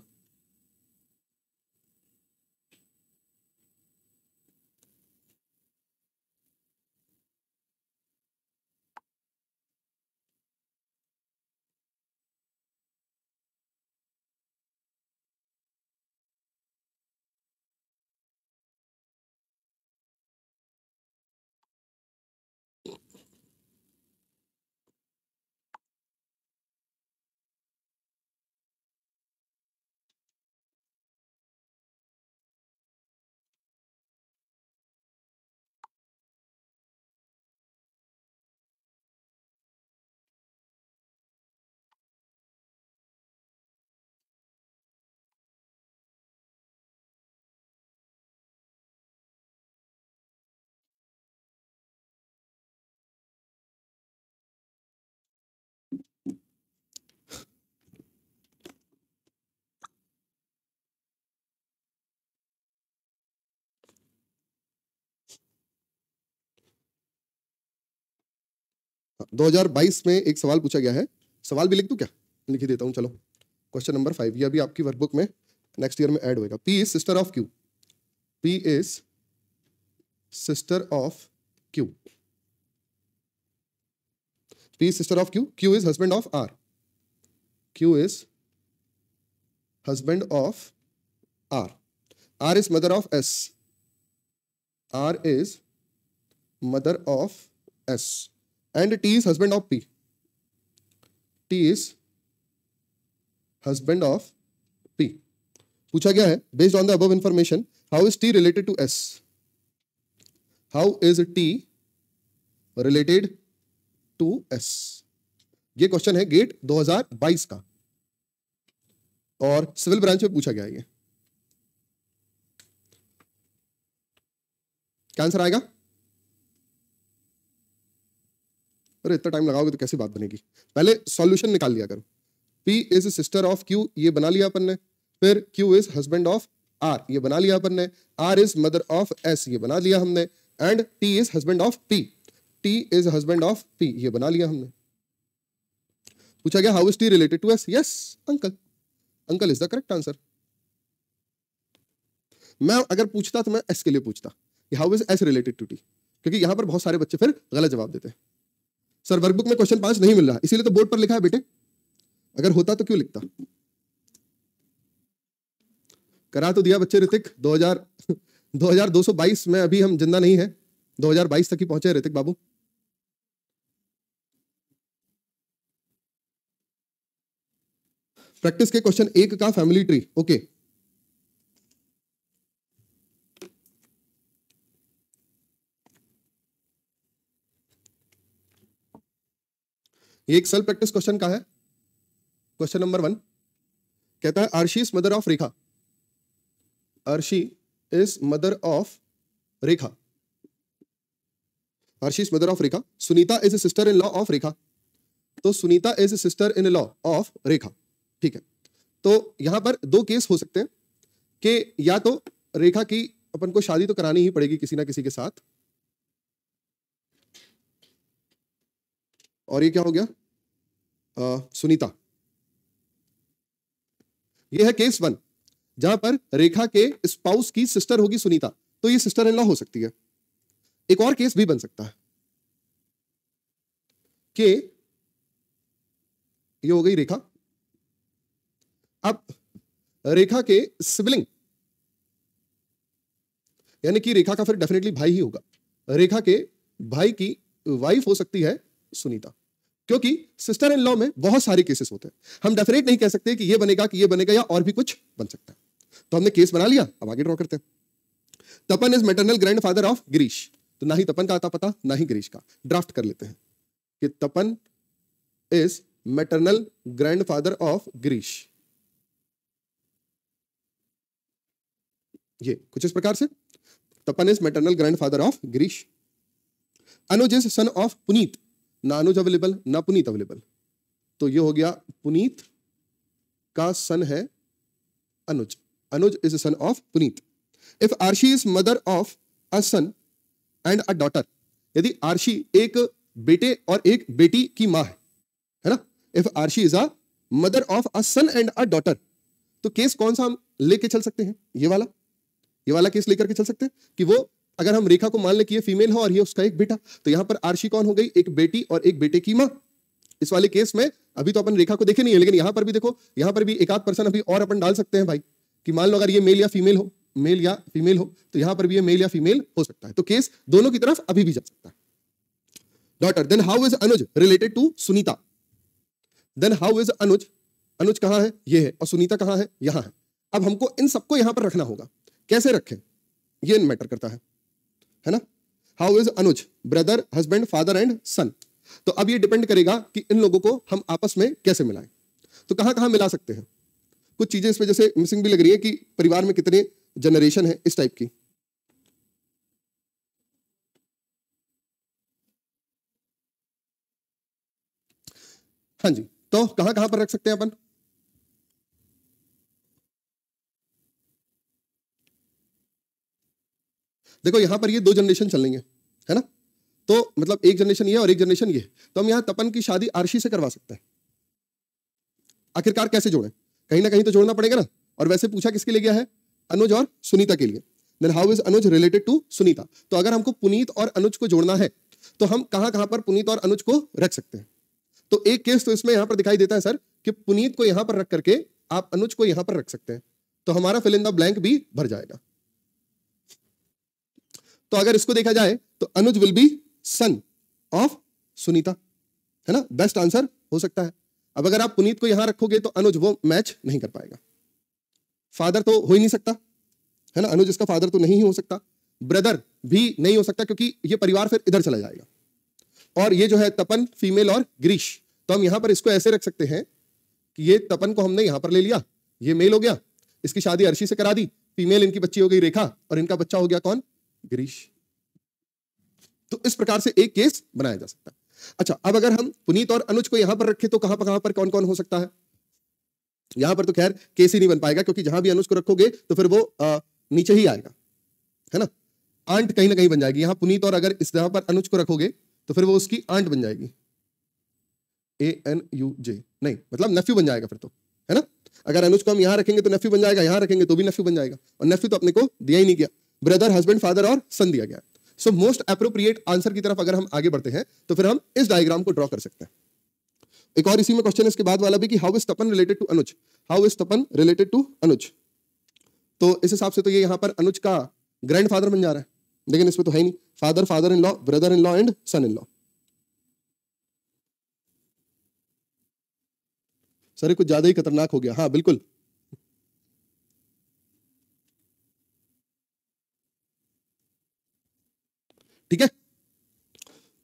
2022 में एक सवाल पूछा गया है सवाल भी लिख दू क्या लिख ही देता हूँ चलो क्वेश्चन नंबर फाइव ये अभी आपकी वर्कबुक में नेक्स्ट ईयर में ऐड होएगा P is sister of Q P is sister of Q P is sister of Q. Q is husband of R. Q is husband of R. R is mother of S. R is mother of S. And T is husband of P T is husband of P पूछा गया है based on the अब information how is T related to S how is T related to S ये question है GATE 2022 का और civil branch में पूछा गया है ये क्या आंसर आएगा अरे इतना टाइम लगाओगे तो कैसी बात बनेगी पहले सॉल्यूशन निकाल लिया करो P is sister of Q ये बना लिया अपन ने फिर Q is husband of R ये बना लिया अपन ने R is mother of S ये बना लिया हमने and T is husband of P T is husband of P ये बना लिया हमने पूछा गया how is T related to S yes uncle uncle is the correct answer मैं अगर पूछता तो मैं एस के लिए पूछता how is S related to T क्योंकि यहां पर बहुत सारे बच्चे फिर गलत जवाब देते हैं सर वर्कबुक में क्वेश्चन पांच नहीं मिल रहा इसीलिए तो बोर्ड पर लिखा है बेटे अगर होता तो क्यों लिखता करा तो दिया बच्चे ऋतिक 2000 2222 में अभी हम जिंदा नहीं है 2022 तक ही पहुंचे ऋतिक बाबू प्रैक्टिस के क्वेश्चन एक का फैमिली ट्री ओके okay. ये एक सेल्फ प्रैक्टिस क्वेश्चन का है क्वेश्चन नंबर वन कहता है Arshi is mother of Rekha Arshi is mother of Rekha Arshi is mother of Rekha Sunita is a sister in law of Rekha तो Sunita is a sister in law of Rekha ठीक है तो यहां पर दो केस हो सकते हैं कि या तो रेखा की अपन को शादी तो करानी ही पड़ेगी किसी ना किसी के साथ और ये क्या हो गया आ, सुनीता ये है केस वन जहां पर रेखा के स्पाउस की सिस्टर होगी सुनीता तो ये सिस्टर इन लॉ हो सकती है एक और केस भी बन सकता है के ये हो गई रेखा अब रेखा के सिबलिंग यानी कि रेखा का फिर डेफिनेटली भाई ही होगा रेखा के भाई की वाइफ हो सकती है सुनीता क्योंकि सिस्टर इन लॉ में बहुत सारे केसेस होते हैं हम डेफिनेट नहीं कह सकते कि ये बनेगा कि ये बनेगा या और भी कुछ बन सकता है तो हमने केस बना लिया अब आगे ड्रॉ करते हैं Tapan is maternal father of Girish तो ना ही तपन का आता पता ना ही गिरीश का ड्राफ्ट कर लेते हैं कि Tapan is maternal grandfather of Girish ये कुछ इस प्रकार से Tapan is maternal grandfather of Girish Anuj is son of Puneet ना अनुज अवेलेबल ना पुनीत अवेलेबल तो ये हो गया पुनीत का सन है Anuj Anuj is son of Puneet if Arshi is mother of a son and a daughter यदि आरशी एक बेटे और एक बेटी की मां है है ना if Arshi is a mother of a son and a daughter तो केस कौन सा हम लेके चल सकते हैं ये वाला ये वाला केस लेकर के चल सकते हैं कि वो अगर हम रेखा को मान लें कि ये फीमेल है और ये उसका एक बेटा तो यहाँ पर आरशी कौन हो गई एक बेटी और एक बेटे की माँ इस वाले केस में अभी तो अपन रेखा को देखे नहीं है लेकिन यहाँ पर भी देखो यहाँ पर भी एक आध पर्सन अभी और अपन डाल सकते हैं भाई कि मान लो अगर ये मेल या फीमेल हो मेल या फीमेल हो तो यहाँ पर भी ये मेल या फीमेल हो सकता है तो केस दोनों की तरफ अभी भी जा सकता है daughter then how is Anuj related to Sunita then how is Anuj Anuj कहाँ है ये है और सुनीता कहाँ है यहाँ है अब हमको इन सबको यहाँ पर रखना होगा कैसे रखें ये मैटर करता है है ना how is Anuj brother husband father and son तो अब ये डिपेंड करेगा कि इन लोगों को हम आपस में कैसे मिलाएं तो कहां कहां मिला सकते हैं कुछ चीजें इसमें जैसे मिसिंग भी लग रही है कि परिवार में कितने जनरेशन है इस टाइप की हाँ जी तो कहां कहां पर रख सकते हैं अपन देखो यहाँ पर ये दो जनरेशन चल रही है ना तो मतलब एक जनरेशन ये और एक जनरेशन ये तो हम यहाँ तपन की शादी आरशी से करवा सकते हैं आखिरकार कैसे जोड़े कहीं ना कहीं तो जोड़ना पड़ेगा ना और वैसे पूछा किसके लिए गया है अनुज और सुनीता के लिए then how is Anuj related to Sunita तो अगर हमको पुनीत और अनुज को जोड़ना है तो हम कहां कहां पर पुनीत और अनुज को रख सकते हैं तो एक केस तो इसमें यहाँ पर दिखाई देता है सर कि पुनीत को यहाँ पर रख करके आप अनुज को यहाँ पर रख सकते हैं तो हमारा फिलिंदा ब्लैंक भी भर जाएगा तो अगर इसको देखा जाए तो Anuj will be son of Sunita है ना बेस्ट आंसर हो सकता है अब अगर आप पुनीत को यहां रखोगे तो अनुज वो मैच नहीं कर पाएगा फादर तो हो ही नहीं सकता है ना अनुज इसका फादर तो नहीं ही हो सकता ब्रदर भी नहीं हो सकता क्योंकि ये परिवार फिर इधर चला जाएगा और ये जो है तपन फीमेल और ग्रीश तो हम यहां पर इसको ऐसे रख सकते हैं कि ये तपन को हमने यहां पर ले लिया ये मेल हो गया इसकी शादी अर्शी से करा दी फीमेल इनकी बच्ची हो गई रेखा और इनका बच्चा हो गया कौन गिरीश तो इस प्रकार से एक केस बनाया जा सकता है अच्छा अब अगर हम पुनीत और अनुज को यहां पर रखें तो कहां पर कहां पर कौन कौन हो सकता है यहां पर तो खैर केस ही नहीं बन पाएगा क्योंकि जहां भी अनुज को रखोगे तो फिर वो आ, नीचे ही आएगा है ना आंट कहीं ना कहीं बन जाएगी यहां पुनीत और अगर इस जगह पर अनुज को रखोगे तो फिर वो उसकी आंट बन जाएगी ए एन यू जे नहीं मतलब नफ्यू बन जाएगा फिर तो है ना अगर अनुज को हम यहां रखेंगे तो नफ्यू बन जाएगा यहां रखेंगे तो भी नफ्यू बन जाएगा और नफ्यू तो अपने को दिया ही नहीं गया ब्रदर हस्बैंड फादर और सन दिया गया सो मोस्ट अप्रोप्रिएट आंसर की तरफ अगर हम आगे बढ़ते हैं तो फिर हम इस डायग्राम को ड्रॉ कर सकते हैं एक और इसी में क्वेश्चन इसके बाद वाला भी कि how is Tapan related to Anuj how is Tapan related to Anuj तो इस हिसाब से तो ये यहाँ पर अनुज का ग्रैंडफादर बन जा रहा है लेकिन इसमें तो है नहीं father father in law brother in law and son in law sir कुछ ज्यादा ही खतरनाक हो गया हाँ बिल्कुल ठीक है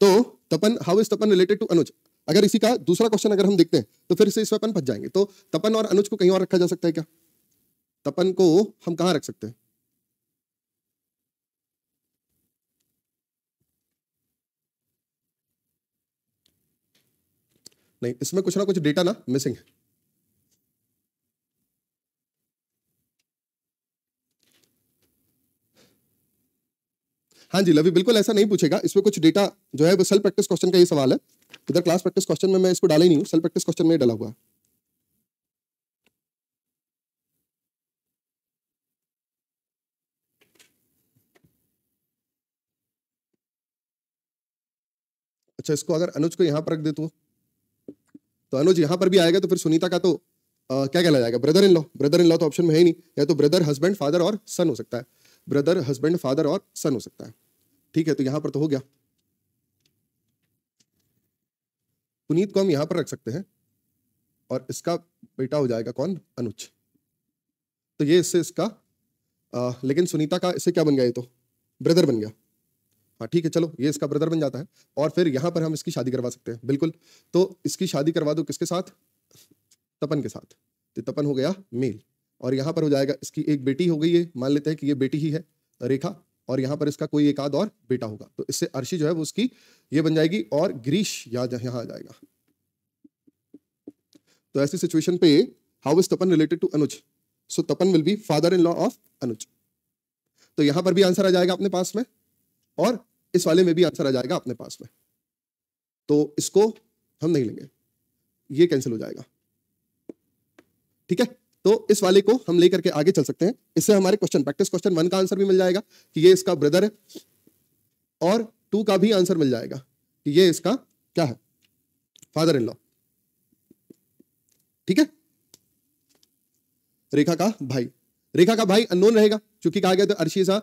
तो Tapan how is Tapan related to Anuj अगर इसी का दूसरा क्वेश्चन अगर हम देखते हैं तो फिर से इस अपन फंस जाएंगे तो तपन और अनुज को कहीं और रखा जा सकता है क्या तपन को हम कहां रख सकते हैं नहीं इसमें कुछ ना कुछ डेटा ना मिसिंग है हाँ जी लवी बिल्कुल ऐसा नहीं पूछेगा इसमें कुछ डेटा जो है वो सेल्फ प्रैक्टिस क्वेश्चन का ये सवाल है इधर क्लास प्रैक्टिस क्वेश्चन में मैं इसको डाला ही नहीं हूँ सेल्फ प्रैक्टिस क्वेश्चन में डाला हुआ अच्छा इसको अगर अनुज को यहाँ पर रख दे तो तो अनुज यहाँ पर भी आएगा तो फिर सुनीता का तो आ, क्या कहला जाएगा brother in law brother in law तो ऑप्शन में है ही नहीं या तो ब्रदर हस्बैंड फादर और सन हो सकता है ब्रदर हस्बैंड फादर और सन हो सकता है ठीक है तो यहां पर तो हो गया पुनीत को हम यहां पर रख सकते हैं और इसका बेटा हो जाएगा कौन अनुज तो ये इससे इसका आ, लेकिन सुनीता का इससे क्या बन गया ये तो ब्रदर बन गया हाँ ठीक है चलो ये इसका ब्रदर बन जाता है और फिर यहाँ पर हम इसकी शादी करवा सकते हैं बिल्कुल तो इसकी शादी करवा दो किसके साथ तपन के साथ तो तपन हो गया मेल और यहाँ पर हो जाएगा इसकी एक बेटी हो गई है मान लेते हैं कि ये बेटी ही है रेखा और यहाँ पर इसका कोई एक आध और बेटा होगा तो इससे अर्शी जो है वो उसकी ये बन जाएगी और ग्रीश यहाँ आ जाएगा तो ऐसी सिचुएशन पे how is Tapan related to Anuj so Tapan will be father in law of Anuj तो यहां पर भी आंसर आ जाएगा अपने पास में और इस वाले में भी आंसर आ जाएगा अपने पास में तो इसको हम नहीं लेंगे ये कैंसिल हो जाएगा ठीक है तो इस वाले को हम लेकर के आगे चल सकते हैं इससे हमारे क्वेश्चन प्रैक्टिस क्वेश्चन वन का आंसर भी मिल जाएगा कि ये इसका ब्रदर है और टू का भी आंसर मिल जाएगा कि ये इसका क्या है फादर इन लॉ ठीक है रेखा का भाई रेखा का भाई अननोन रहेगा क्योंकि कहा गया था अर्शीसा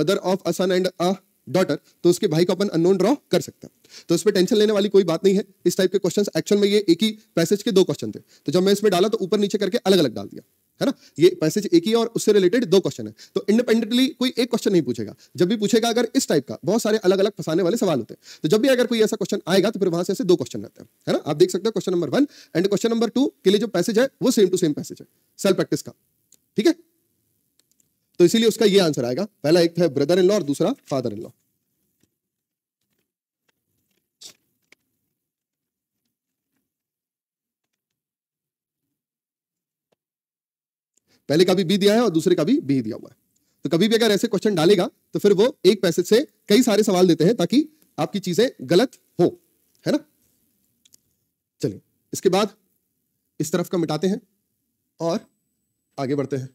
mother of a son and a daughter तो उसके भाई को अपन अनोन ड्रॉ कर सकते हैं तो पर टेंशन लेने वाली कोई बात नहीं है इस टाइप के क्वेश्चन एक्चुअल में ये एक ही पैसेज के दो क्वेश्चन थे तो जब मैं इसमें डाला तो ऊपर नीचे करके अलग अलग डाल दिया है ना ये पैसेज एक ही है और उससे रिलेटेड दो क्वेश्चन है तो इंडिपेंडेंटली कोई एक क्वेश्चन नहीं पूछेगा जब भी पूछेगा अगर इस टाइप का बहुत सारे अलग अलग फंसाने वाले सवाल होते हैं तो जब भी अगर कोई ऐसा क्वेश्चन आएगा तो फिर वहां से ऐसे दो क्वेश्चन रहते हैं है ना आप देख सकते हो question number one and question number two के लिए जो पैसेज है वो सेम टू सेम पैसेज है सेल्फ प्रैक्टिस का ठीक है तो इसीलिए उसका ये आंसर आएगा पहला एक है ब्रदर इन लॉ और दूसरा फादर इन लॉ पहले का भी बी दिया है और दूसरे का भी बी दिया हुआ है तो कभी भी अगर ऐसे क्वेश्चन डालेगा तो फिर वो एक पैसेज से कई सारे सवाल देते हैं ताकि आपकी चीजें गलत हो है ना चलिए इसके बाद इस तरफ का मिटाते हैं और आगे बढ़ते हैं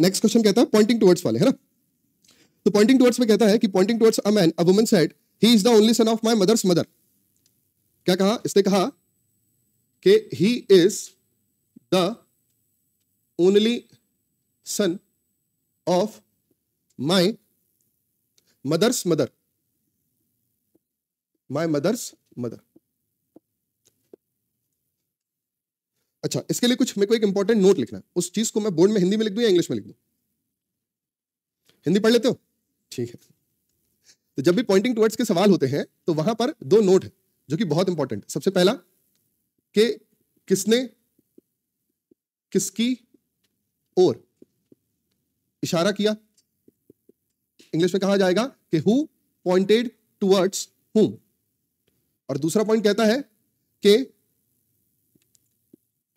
नेक्स्ट क्वेश्चन कहता है पॉइंटिंग टुवर्ड्स वाले है ना तो पॉइंटिंग टुवर्ड्स में कहता है कि pointing towards a man a woman said he is the only son of my mother's mother क्या कहा इसने कहा कि he is the only son of my mother's mother my mother's mother अच्छा इसके लिए कुछ मेरे को एक इंपॉर्टेंट नोट लिखना है उस चीज को मैं बोर्ड में हिंदी में लिख दूं या इंग्लिश में लिख दूं हिंदी पढ़ लेते हो ठीक है तो जब भी पॉइंटिंग टुवर्ड्स के सवाल होते हैं तो वहां पर दो नोट है जो कि बहुत इंपॉर्टेंट सबसे पहला कि किसने किसकी ओर इशारा किया इंग्लिश में कहा जाएगा कि हु पॉइंटेड टुवर्ड्स हूम और दूसरा पॉइंट कहता है कि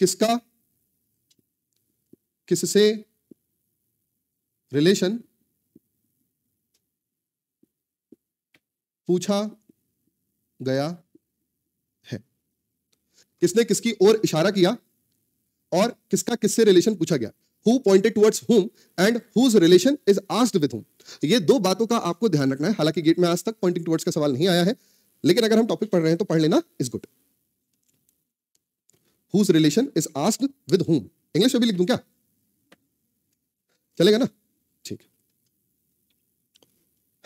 किसका किससे रिलेशन पूछा गया है किसने किसकी ओर इशारा किया और किसका किससे रिलेशन पूछा गया who pointed towards whom and whose relation is asked with whom ये दो बातों का आपको ध्यान रखना है हालांकि गेट में आज तक पॉइंटिंग टुवर्ड्स का सवाल नहीं आया है लेकिन अगर हम टॉपिक पढ़ रहे हैं तो पढ़ लेना is good whose relation is asked with whom english में भी लिख दूं क्या चलेगा ना ठीक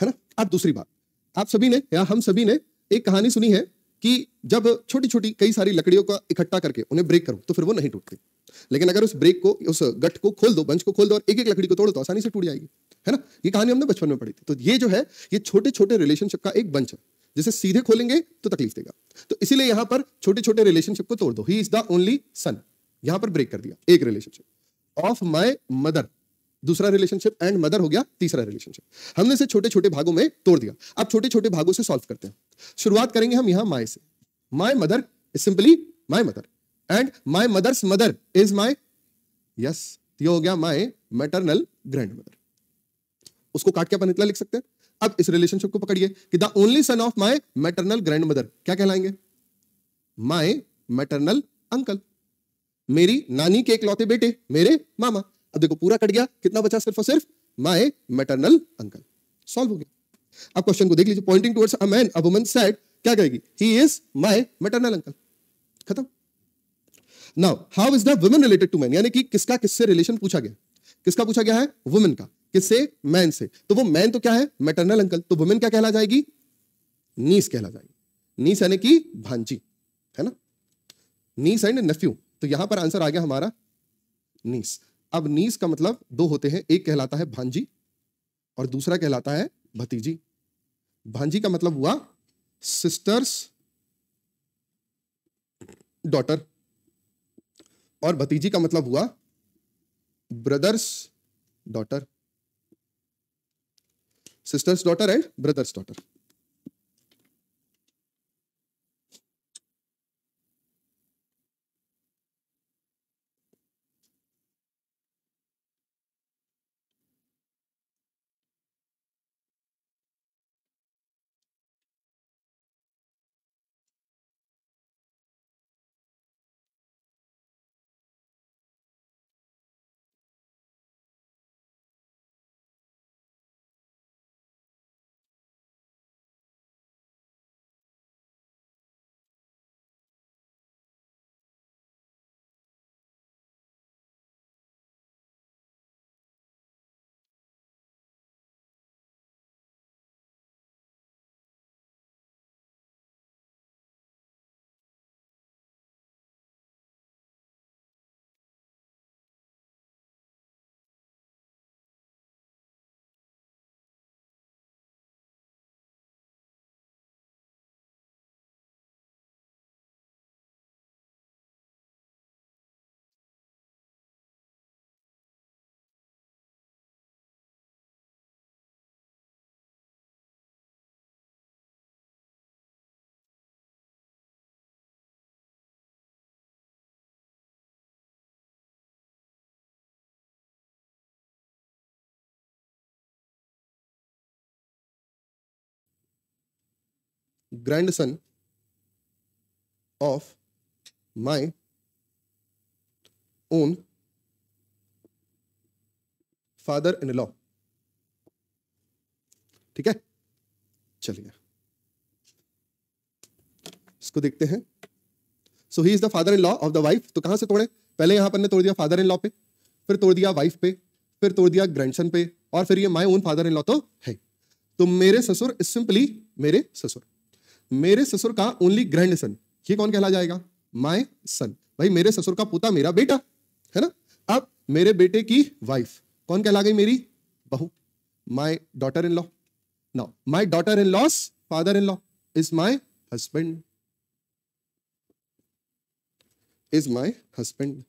है ना अब दूसरी बात आप सभी ने या हम सभी ने एक कहानी सुनी है कि जब छोटी छोटी कई सारी लकड़ियों का इकट्ठा करके उन्हें ब्रेक करो तो फिर वो नहीं टूटती लेकिन अगर उस ब्रेक को उस गट को खोल दो बंच को खोल दो और एक एक लकड़ी को तोड़ दो आसानी से टूट जाएगी है ना ये कहानी हमने बचपन में पढ़ी थी तो ये जो है ये छोटे छोटे रिलेशनशिप का एक बंच है जिसे सीधे खोलेंगे तो तकलीफ देगा तो इसीलिए यहां पर छोटे छोटे रिलेशनशिप को तोड़ दो he is the only son यहां पर ब्रेक कर दिया एक रिलेशनशिप ऑफ माई मदर दूसरा रिलेशनशिप एंड मदर हो गया तीसरा रिलेशनशिप हमने इसे छोटे छोटे भागों में तोड़ दिया अब छोटे छोटे भागों से सॉल्व करते हैं शुरुआत करेंगे हम यहां माए से my mother is simply my mother and my mother's mother is my yes ये हो गया माई मेटरनल ग्रैंड मदर उसको काट के अपन इतना लिख सकते हैं अब इस रिलेशनशिप को पकड़िए कि the only son of my maternal grandmother क्या कहलाएंगे माई मैटरनल अंकल मेरी नानी के इकलौते बेटे मेरे मामा अब देखो पूरा कट गया कितना बचा सिर्फ और सिर्फ माय मैटरनल अंकल सॉल्व हो गया अब क्वेश्चन को देख लीजिए pointing towards a man a woman said क्या कहेगी he is my maternal uncle खत्म now how is the woman related to man यानी कि किसका किससे रिलेशन पूछा गया किसका पूछा गया है वुमेन का किससे मैन से तो वो मैन तो क्या है मैटरनल अंकल तो वुमेन क्या कहला जाएगी नीस कहला जाएगी नीस यानी कि भांजी है ना नीस एंड नफ्यू तो यहां पर आंसर आ गया हमारा नीस अब नीस का मतलब दो होते हैं एक कहलाता है भांजी और दूसरा कहलाता है भतीजी भांजी का मतलब हुआ सिस्टर्स डॉटर और भतीजी का मतलब हुआ brother's daughter sister's daughter and brother's daughter grandson of my own father in law ठीक है चलिए इसको देखते हैं so he is the father in law of the wife तो कहां से तोड़े पहले यहां पर ने तोड़ दिया फादर इन लॉ पे फिर तोड़ दिया वाइफ पे फिर तोड़ दिया ग्रैंडसन पे और फिर ये my own father in law तो है तो मेरे ससुर सिंपली मेरे ससुर मेरे ससुर का ओनली ग्रैंड सन ये कौन कहला जाएगा माय सन भाई मेरे ससुर का पोता मेरा बेटा है ना अब मेरे बेटे की वाइफ कौन कहला गई मेरी बहू my daughter in law now my daughter in law's father in law is my husband is my husband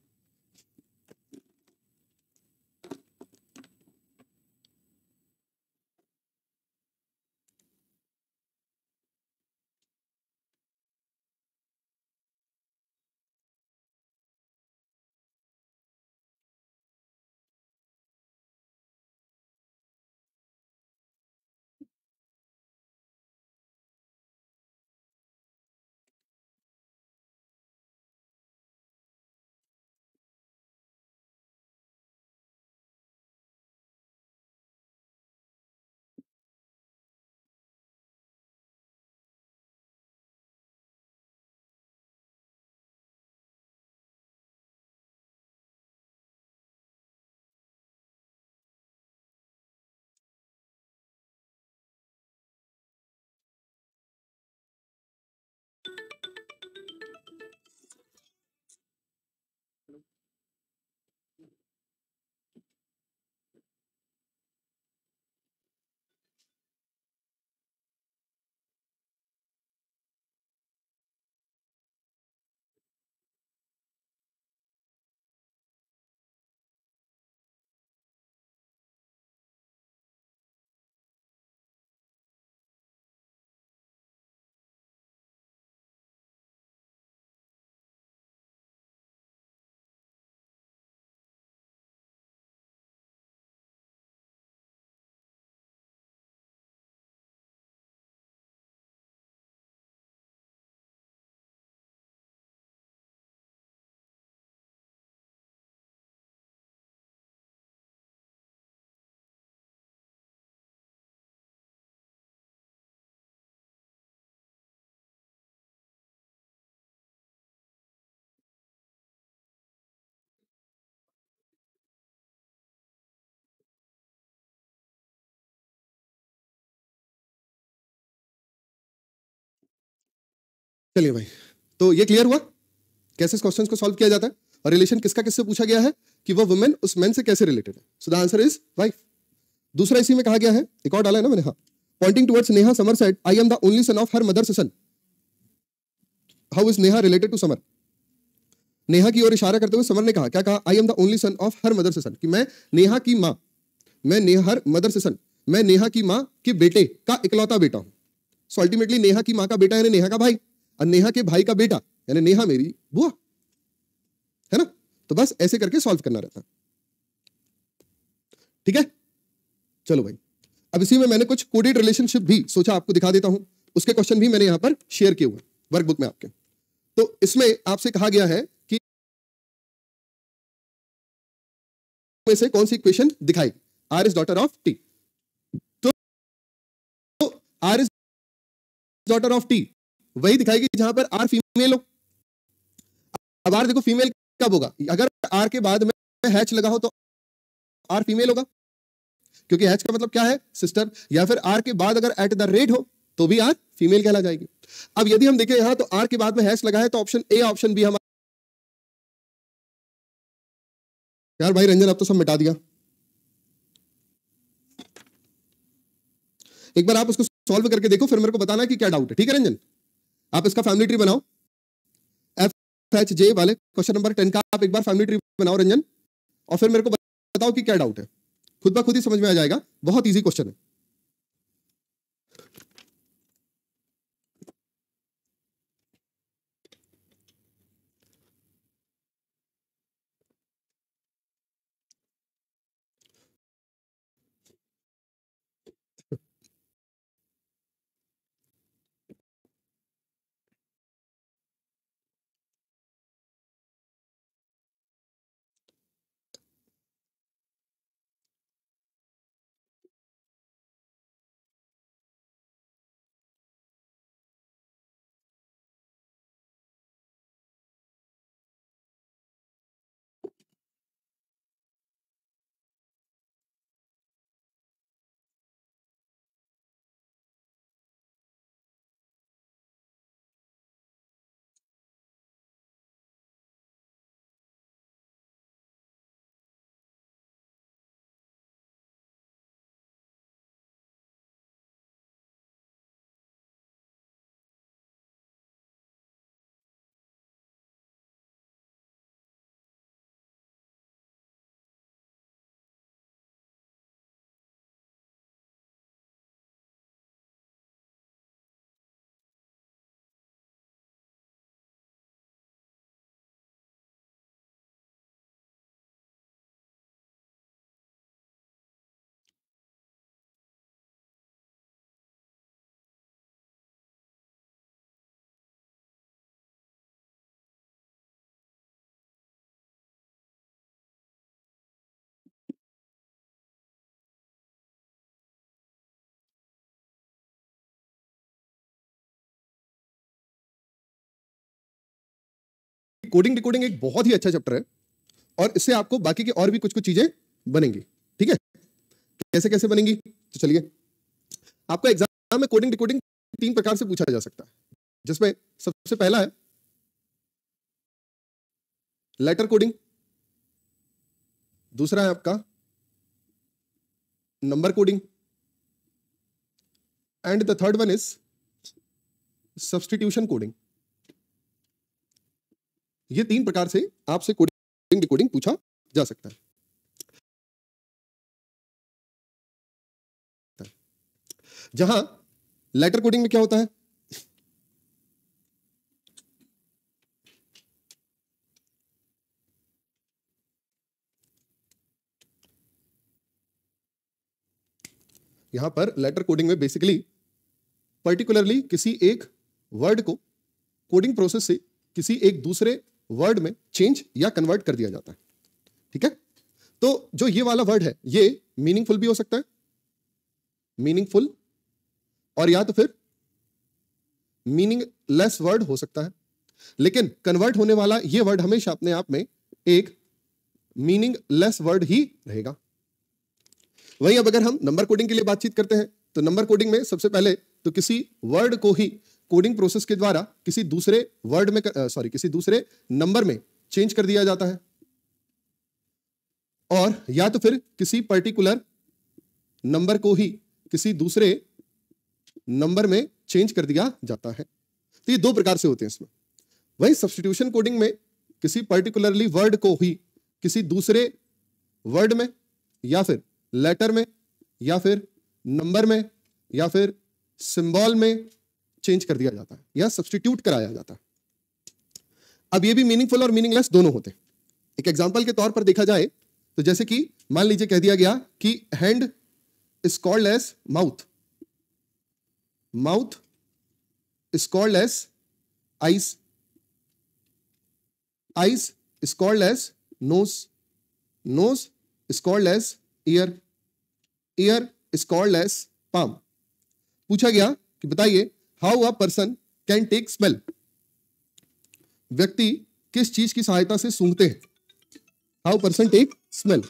चलिए भाई तो ये क्लियर हुआ कैसे इस क्वेश्चन को सॉल्व किया जाता है और रिलेशन किसका किससे पूछा गया है कि वह वुमेन उस मैन से कैसे रिलेटेड है so the answer is wife दूसरा इसी में कहा गया है एक और डाला है ना मैंने हाँ pointing towards Neha Samar said I am the only son of her mother son how is Neha related to Samar Neha की ओर इशारा करते हुए समर ने कहा क्या कहा I am the only son of her mother son कि मैं नेहा की माँ मैं नेहर मदर सन मैं नेहा की माँ के बेटे का इकलौता बेटा हूं सो अल्टीमेटली नेहा की माँ का बेटा है नेहा का भाई और नेहा के भाई का बेटा यानी नेहा मेरी बुआ है ना तो बस ऐसे करके सॉल्व करना रहता ठीक है चलो भाई अब इसी में मैंने कुछ कोडेड रिलेशनशिप भी सोचा आपको दिखा देता हूं उसके क्वेश्चन भी मैंने यहां पर शेयर किए हुए वर्कबुक में आपके तो इसमें आपसे कहा गया है कि में से कौन सी इक्वेशन दिखाई R is daughter of T तो R is daughter of T वही दिखाएगी जहां पर आर फीमेल हो अब आर देखो फीमेल कब होगा अगर आर के बाद में हैच लगा हो तो आर फीमेल होगा क्योंकि हैच का मतलब क्या है सिस्टर या फिर आर के बाद अगर एट द रेट हो तो भी आर फीमेल कहला जाएगी अब यदि हम देखें यहां तो आर के बाद में हैच लगा है तो ऑप्शन ए ऑप्शन बी हमारा यार भाई रंजन अब तो सब मिटा दिया एक बार आप उसको सॉल्व करके देखो फिर मेरे को बताना कि क्या डाउट है ठीक है रंजन आप इसका फैमिली ट्री बनाओ एफ एच जे वाले क्वेश्चन नंबर टेन का आप एक बार फैमिली ट्री बनाओ रंजन और फिर मेरे को बताओ कि क्या डाउट है खुद ब खुद ही समझ में आ जाएगा बहुत ईजी क्वेश्चन है कोडिंग डिकोडिंग एक बहुत ही अच्छा चैप्टर है और इससे आपको बाकी की और भी कुछ कुछ चीजें बनेंगी ठीक है तो कैसे कैसे बनेंगी तो चलिए आपको एग्जाम में कोडिंग डिकोडिंग तीन प्रकार से पूछा जा सकता है जिसमें सबसे पहला है लेटर कोडिंग दूसरा है आपका number coding and the third one is substitution coding ये तीन प्रकार से आपसे कोडिंग डिकोडिंग पूछा जा सकता है जहां लेटर कोडिंग में क्या होता है यहां पर लेटर कोडिंग में बेसिकली पर्टिकुलरली किसी एक वर्ड को कोडिंग प्रोसेस से किसी एक दूसरे वर्ड में चेंज या कन्वर्ट कर दिया जाता है ठीक है तो जो ये वाला वर्ड है ये मीनिंगफुल भी हो सकता है मीनिंगफुल और या तो फिर मीनिंग लेस वर्ड हो सकता है लेकिन कन्वर्ट होने वाला ये वर्ड हमेशा अपने आप में एक मीनिंग लेस वर्ड ही रहेगा वहीं अब अगर हम नंबर कोडिंग के लिए बातचीत करते हैं तो नंबर कोडिंग में सबसे पहले तो किसी वर्ड को ही कोडिंग प्रोसेस के द्वारा किसी दूसरे वर्ड में सॉरी किसी दूसरे नंबर में चेंज कर दिया जाता है और या तो फिर किसी पर्टिकुलर नंबर को ही किसी दूसरे नंबर में चेंज कर दिया जाता है तो ये दो प्रकार से होते हैं इसमें वही सब्सटीट्यूशन कोडिंग में किसी पर्टिकुलरली वर्ड को ही किसी दूसरे वर्ड में या फिर लेटर में या फिर नंबर में या फिर सिंबल में चेंज कर दिया जाता है या सब्सटीट्यूट कराया जाता है अब ये भी मीनिंगफुल और मीनिंगलेस दोनों होते हैं एक एग्जाम्पल के तौर पर देखा जाए तो जैसे कि मान लीजिए कह दिया गया कि hand is called as mouth mouth is called as ice ice is called as nose nose is called as ear ear is called as palm पूछा गया कि बताइए how a person can take smell व्यक्ति किस चीज की सहायता से सूंघते हैं how person take smell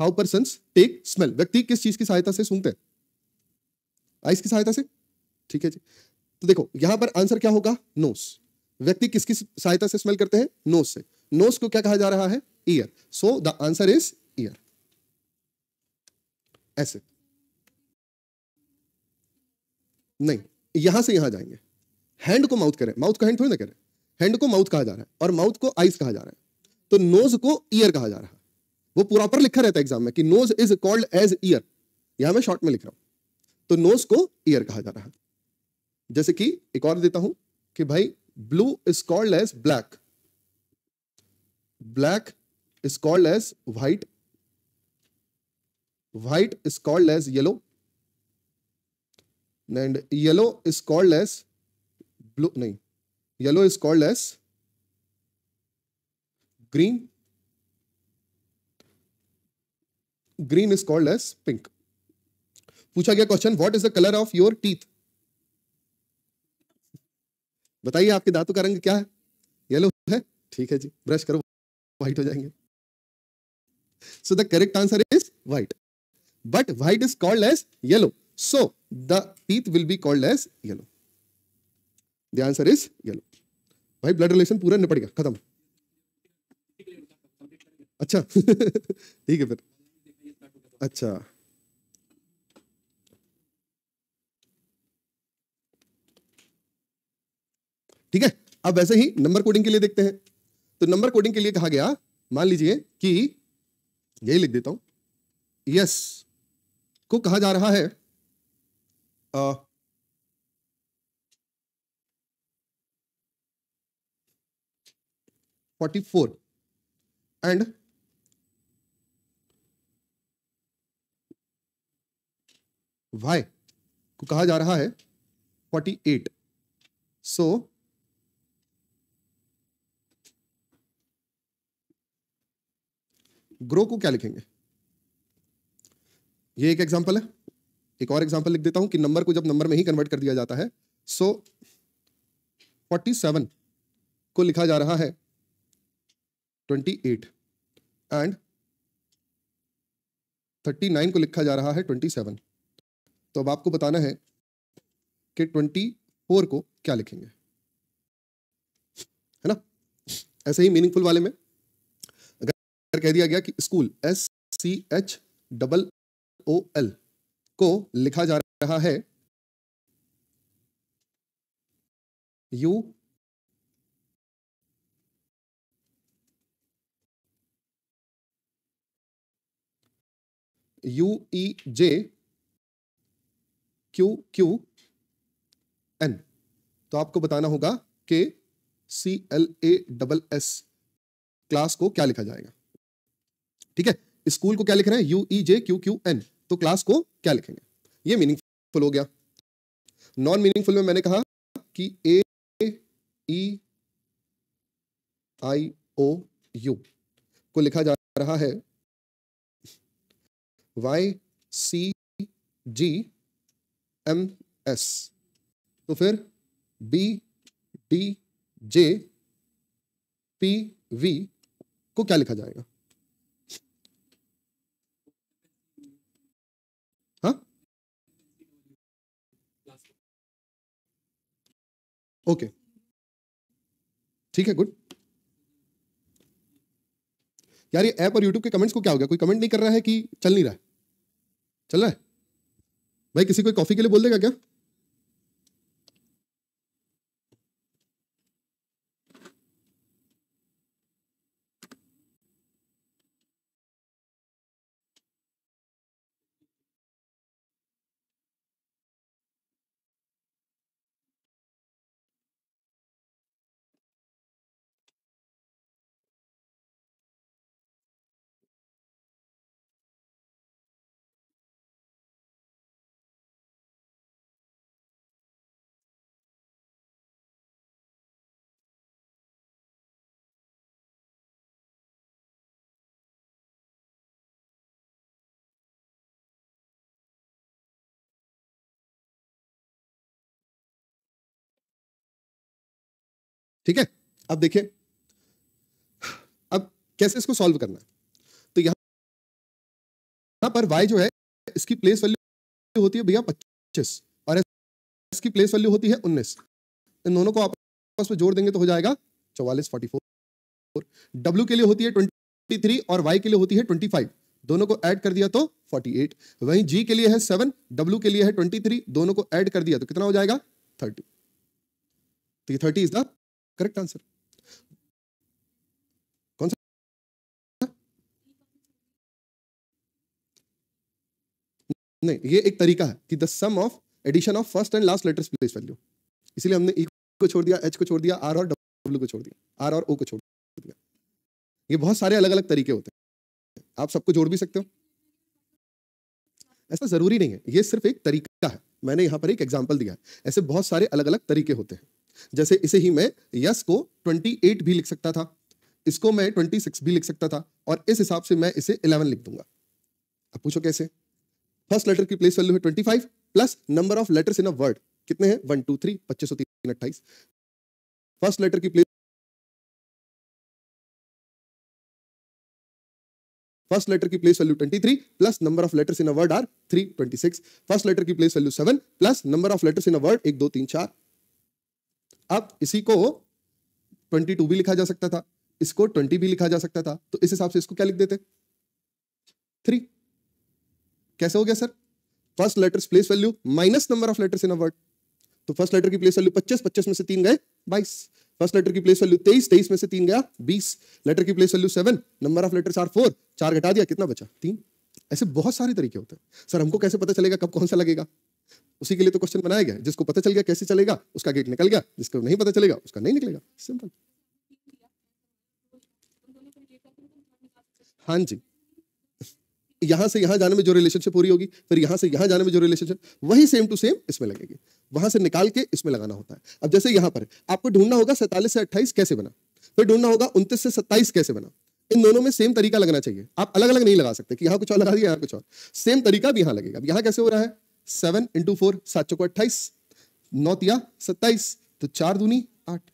how person take smell व्यक्ति किस चीज की सहायता से सूंघते हैं आइस की सहायता से ठीक है जी तो देखो यहां पर आंसर क्या होगा नोस व्यक्ति किसकी सहायता से स्मेल करते हैं नोस से नोस को क्या कहा जा रहा है ear so the answer is ear ऐसे नहीं यहां से यहां जाएंगे हैंड को माउथ करें माउथ को हैंड थोड़ी ना करें हैंड को माउथ कहा जा रहा है और माउथ को आइस कहा जा रहा है तो नोज को ईयर कहा जा रहा है वो प्रॉपर लिखा रहता है एग्जाम में कि nose is called as ear यहां मैं शॉर्ट में लिख रहा हूं तो नोज को ईयर कहा जा रहा है जैसे कि एक और देता हूं कि भाई blue is called as black black is called as white white is called as yellow and yellow is called as blue नहीं yellow is called as green green is called as pink पूछा गया question what is the colour of your teeth बताइए आपके दांतों का रंग क्या है येलो है ठीक है जी ब्रश करो व्हाइट हो जाएंगे so the correct answer is white but white is called as yellow So the teeth will be called as yellow. The answer is yellow. भाई ब्लड रिलेशन पूरा निपट गया खत्म अच्छा ठीक है फिर अच्छा ठीक है अब वैसे ही नंबर कोडिंग के लिए देखते हैं तो नंबर कोडिंग के लिए कहा गया मान लीजिए कि यही लिख देता हूं यस को कहा जा रहा है Uh, Forty-four, and वाई को कहा जा रहा है फोर्टी एट सो ग्रो को क्या लिखेंगे ये एक एग्जांपल है एक और एग्जाम्पल लिख देता हूँ कि नंबर को जब नंबर में ही कन्वर्ट कर दिया जाता है सो फोर्टी सेवन को लिखा जा रहा है twenty eight and thirty nine को लिखा जा रहा है ट्वेंटी सेवन तो अब आपको बताना है कि ट्वेंटी फोर को क्या लिखेंगे है ना ऐसे ही मीनिंगफुल वाले में अगर कह दिया गया कि school S C H double O L को लिखा जा रहा है U U E J Q Q N तो आपको बताना होगा कि C L A double S class को क्या लिखा जाएगा ठीक है स्कूल को क्या लिख रहे हैं U E J Q Q N तो क्लास को क्या लिखेंगे ये मीनिंगफुल हो गया नॉन मीनिंगफुल में मैंने कहा कि ए ई आई ओ यू को लिखा जा रहा है Y C G M S तो फिर B D J P V को क्या लिखा जाएगा ओके ठीक है गुड यार ये ऐप और यूट्यूब के कमेंट्स को क्या हो गया कोई कमेंट नहीं कर रहा है कि चल नहीं रहा है चल रहा है भाई किसी को कॉफी के लिए बोल देगा क्या ठीक है अब देखिए अब कैसे इसको सॉल्व करना है तो यहां पर y जो है इसकी प्लेस वैल्यू होती है भैया पच्चीस और इसकी प्लेस वैल्यू होती है उन्नीस इन दोनों को आपस में जोड़ देंगे तो हो जाएगा चौवालीस फोर्टी फोर डब्ल्यू के लिए होती है ट्वेंटी थ्री और वाई के लिए होती है ट्वेंटी फाइव दोनों को ऐड कर दिया तो 48 वहीं जी के लिए है 7 डब्ल्यू के लिए है 23 दोनों को ऐड कर दिया तो कितना हो जाएगा 30 तो ये 30 इज द करेक्ट आंसर कौन सा नहीं ये एक तरीका है कि the sum of addition of first and last letters place value इसलिए हमने ई e को छोड़ दिया एच को छोड़ दिया आर और डब्ल्यू को छोड़ दिया आर और ओ को छोड़ दिया ये बहुत सारे अलग अलग तरीके होते हैं आप सबको जोड़ भी सकते हो ऐसा जरूरी नहीं है ये सिर्फ एक तरीका है मैंने यहाँ पर एक एग्जाम्पल दिया है ऐसे बहुत सारे अलग अलग तरीके होते हैं जैसे इसे ही मैं यस को 28 भी लिख सकता था इसको मैं 26 भी लिख सकता था और इस हिसाब से मैं इसे 11 लिख दूंगा अब पूछो कैसे फर्स्ट लेटर की प्लेस वैल्यू है 25 plus number of letters in a word कितने हैं वन टू थ्री पच्चीस सौ तीन अट्ठाईस फर्स्ट लेटर की प्लेस फर्स्ट लेटर की place value 23 plus number of letters in a word are 326 first letter की place value 7 plus number of letters in a word 1 2 3 4 अब इसी को ट्वेंटी टू भी लिखा जा सकता था इसको ट्वेंटी भी लिखा जा सकता था तो इस हिसाब से इसको क्या लिख देते थ्री कैसे हो गया sir first letter place value minus number of letters in a word तो फर्स्ट लेटर की प्लेस वैल्यू पच्चीस पच्चीस में से तीन गए बाईस फर्स्ट लेटर की प्लेस वैल्यू तेईस तेईस में से तीन गया बीस लेटर की place value seven number of letters are four चार घटा दिया कितना बचा तीन ऐसे बहुत सारे तरीके होते हैं सर हमको कैसे पता चलेगा कब कौन सा लगेगा उसी के लिए तो क्वेश्चन बनाया गया जिसको पता चल गया कैसे चलेगा उसका गेट निकल गया जिसको नहीं पता चलेगा उसका नहीं निकलेगा सिंपल हाँ जी यहां से यहां जाने में जो रिलेशनशिप पूरी होगी फिर यहां से यहां जाने में जो रिलेशनशिप वही सेम टू सेम इसमें लगेगी वहां से निकाल के इसमें लगाना होता है अब जैसे यहां पर आपको ढूंढना होगा सैतालीस से अट्ठाईस कैसे बना फिर ढूंढना होगा उनतीस से सत्ताईस कैसे बना इन दोनों में सेम तरीका लगना चाहिए आप अलग अलग नहीं लगा सकते कि यहां कुछ और लगा दिया यहाँ कुछ और सेम तरीका भी यहाँ लगेगा अब यहाँ कैसे हो रहा है सेवन इंटू फोर सात चौको अट्ठाइस नौ तिया सत्ताईस तो चार दूनी आठ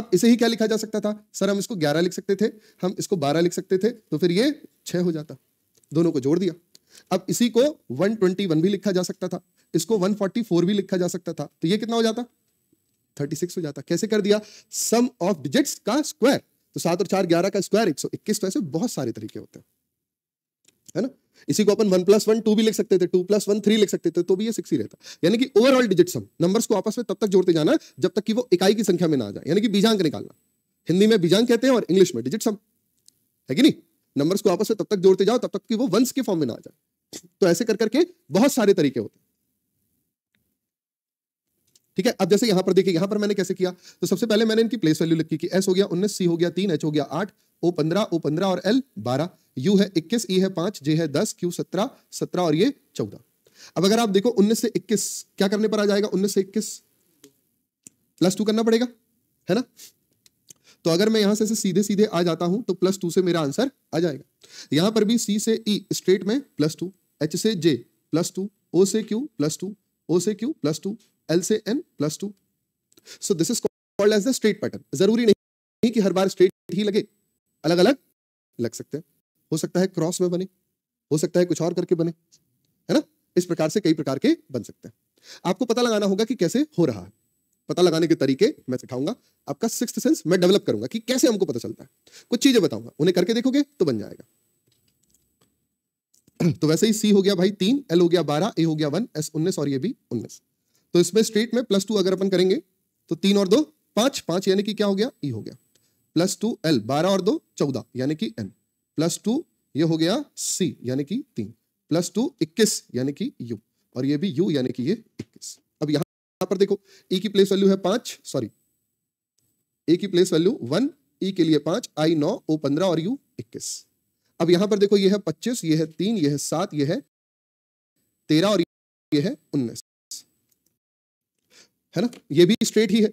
अब इसे ही क्या लिखा जा सकता था सर हम इसको ग्यारह लिख सकते थे हम इसको बारह लिख सकते थे तो फिर ये छह हो जाता दोनों को जोड़ दिया अब इसी को 121 भी लिखा जा सकता था इसको 144 भी लिखा जा सकता था तो ये कितना हो जाता 36 हो जाता कैसे कर दिया सम ऑफ डिजिट्स का स्क्वायर तो सात और चार ग्यारह का स्क्वायर एक सौ इक्कीस तो ऐसे बहुत सारे तरीके होते हैं है ना इसी को अपन वन प्लस वन टू भी लिख सकते थे टू प्लस वन थ्री लिख सकते थे तो भी ये सिक्स ही रहता यानी कि ओवरऑल डिजिट सम नंबर्स को आपस में तब तक जोड़ते जाना जब तक कि वो इकाई की संख्या में ना आ जाए यानी कि बीजांक निकालना हिंदी में बीजांक कहते हैं और इंग्लिश में डिजिट सम है कि नहीं नंबर्स को आपस में तब तक जोड़ते जाओ तब तक कि वो वंस के फॉर्म में ना आ जाए तो ऐसे कर करके बहुत सारे तरीके होते हैं ठीक है अब जैसे यहां पर देखिए यहां पर मैंने कैसे किया तो सबसे पहले मैंने इनकी प्लेस वैल्यू लिखी कि एस हो गया उन्नीस सी हो गया तीन एच हो गया आठ ओ पंद्रह ओ पंद्रह और एल बारह यू है इक्कीस ई e है पांच जे है दस क्यू सत्रह सत्रह और ये चौदह अब अगर आप देखो उन्नीस से इक्कीस क्या करने पर आ जाएगा उन्नीस से इक्कीस प्लस टू करना पड़ेगा है ना तो अगर मैं यहां से सीधे सीधे आ जाता हूं तो प्लस टू से मेरा आंसर आ जाएगा यहां पर भी सी से ई e, स्ट्रेट में प्लस टू एच से जे प्लस टू ओ से क्यू प्लस टू ओ से क्यू प्लस टू एल से N plus two so this is called as the straight pattern जरूरी नहीं कि हर बार स्ट्रेट ही लगे अलग अलग लग सकते हैं हो सकता है क्रॉस में बने हो सकता है कुछ और करके बने है ना इस प्रकार से कई प्रकार के बन सकते हैं आपको पता लगाना होगा कि कैसे हो रहा है पता लगाने के तरीके मैं सिखाऊंगा आपका सिक्स सेंस मैं डेवलप करूंगा कि कैसे हमको पता चलता है कुछ चीजें बताऊंगा उन्हें करके देखोगे तो बन जाएगा तो वैसे ही सी हो गया भाई तीन एल हो गया बारह ए हो गया वन एस उन्नीस और ये भी उन्नीस तो इसमें स्ट्रेट में प्लस टू अगर अपन करेंगे तो तीन और दो पांच पांच यानी कि क्या हो गया ई e हो गया प्लस टू एल बारह और दो चौदह यानी कि एन प्लस टू ये हो गया सी यानी कि तीन प्लस टू इक्कीस यानी कि यू और ये भी यू यानी कि ये इक्कीस अब यहां पर देखो ई e की प्लेस वैल्यू है पांच सॉरी ए की प्लेस वैल्यू वन ई के लिए पांच आई नौ ओ पंद्रह और यू इक्कीस अब यहां पर देखो ये है पच्चीस ये है तीन ये है सात ये है तेरह और ये है उन्नीस है ना ये भी स्ट्रेट ही है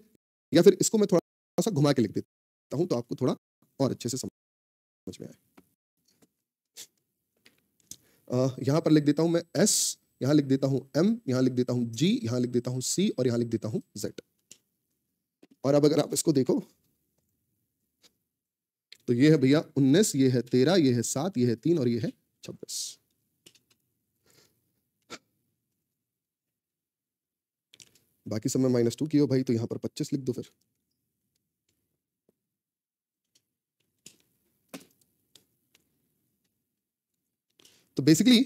या फिर इसको मैं थोड़ा सा घुमा के लिख देता हूँ तो आपको थोड़ा और अच्छे से समझ में आए यहाँ पर लिख देता हूँ मैं एस यहाँ लिख देता हूँ एम यहाँ लिख देता हूँ जी यहाँ लिख देता हूँ सी और यहाँ लिख देता हूँ जेड और अब अगर आप इसको देखो तो ये है भैया उन्नीस ये है तेरह ये है सात ये है तीन और ये है छब्बीस बाकी सब में माइनस टू की हो भाई तो यहाँ पर पच्चीस लिख दो फिर तो बेसिकली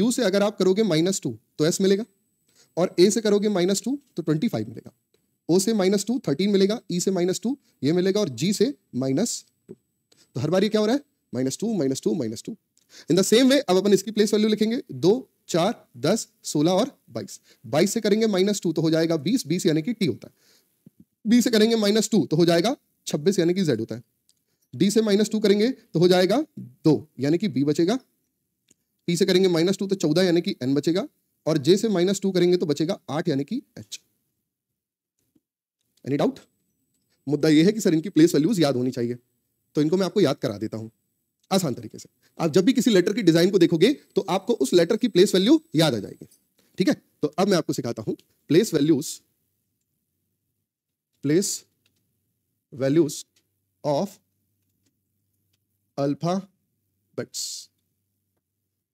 यू से अगर आप करोगे माइनस टू तो एस मिलेगा और ए से करोगे माइनस टू तो ट्वेंटी फाइव मिलेगा ओ से माइनस टू थर्टीन मिलेगा ई e से माइनस टू ये मिलेगा और जी से माइनस टू तो हर बार ये क्या हो रहा है minus two minus two minus two in the same way अब अपन इसकी प्लेस वैल्यू लिखेंगे दो चार दस सोलह और बाईस बाईस से करेंगे माइनस टू तो हो जाएगा बीस बीस यानी कि टी होता है बी से करेंगे माइनस टू तो हो जाएगा छब्बीस यानी कि जेड होता है डी से माइनस टू करेंगे तो हो जाएगा दो यानी कि बी बचेगा पी से करेंगे माइनस टू तो चौदह यानी कि एन बचेगा और जे से माइनस टू करेंगे तो बचेगा आठ यानी कि एच एनी डाउट मुद्दा यह है कि सर इनकी प्लेस वैल्यूज याद होनी चाहिए तो इनको मैं आपको याद करा देता हूं आसान तरीके से आप जब भी किसी लेटर की डिजाइन को देखोगे तो आपको उस लेटर की प्लेस वैल्यू याद आ जाएगी ठीक है तो अब मैं आपको सिखाता हूं place values place values of alphabets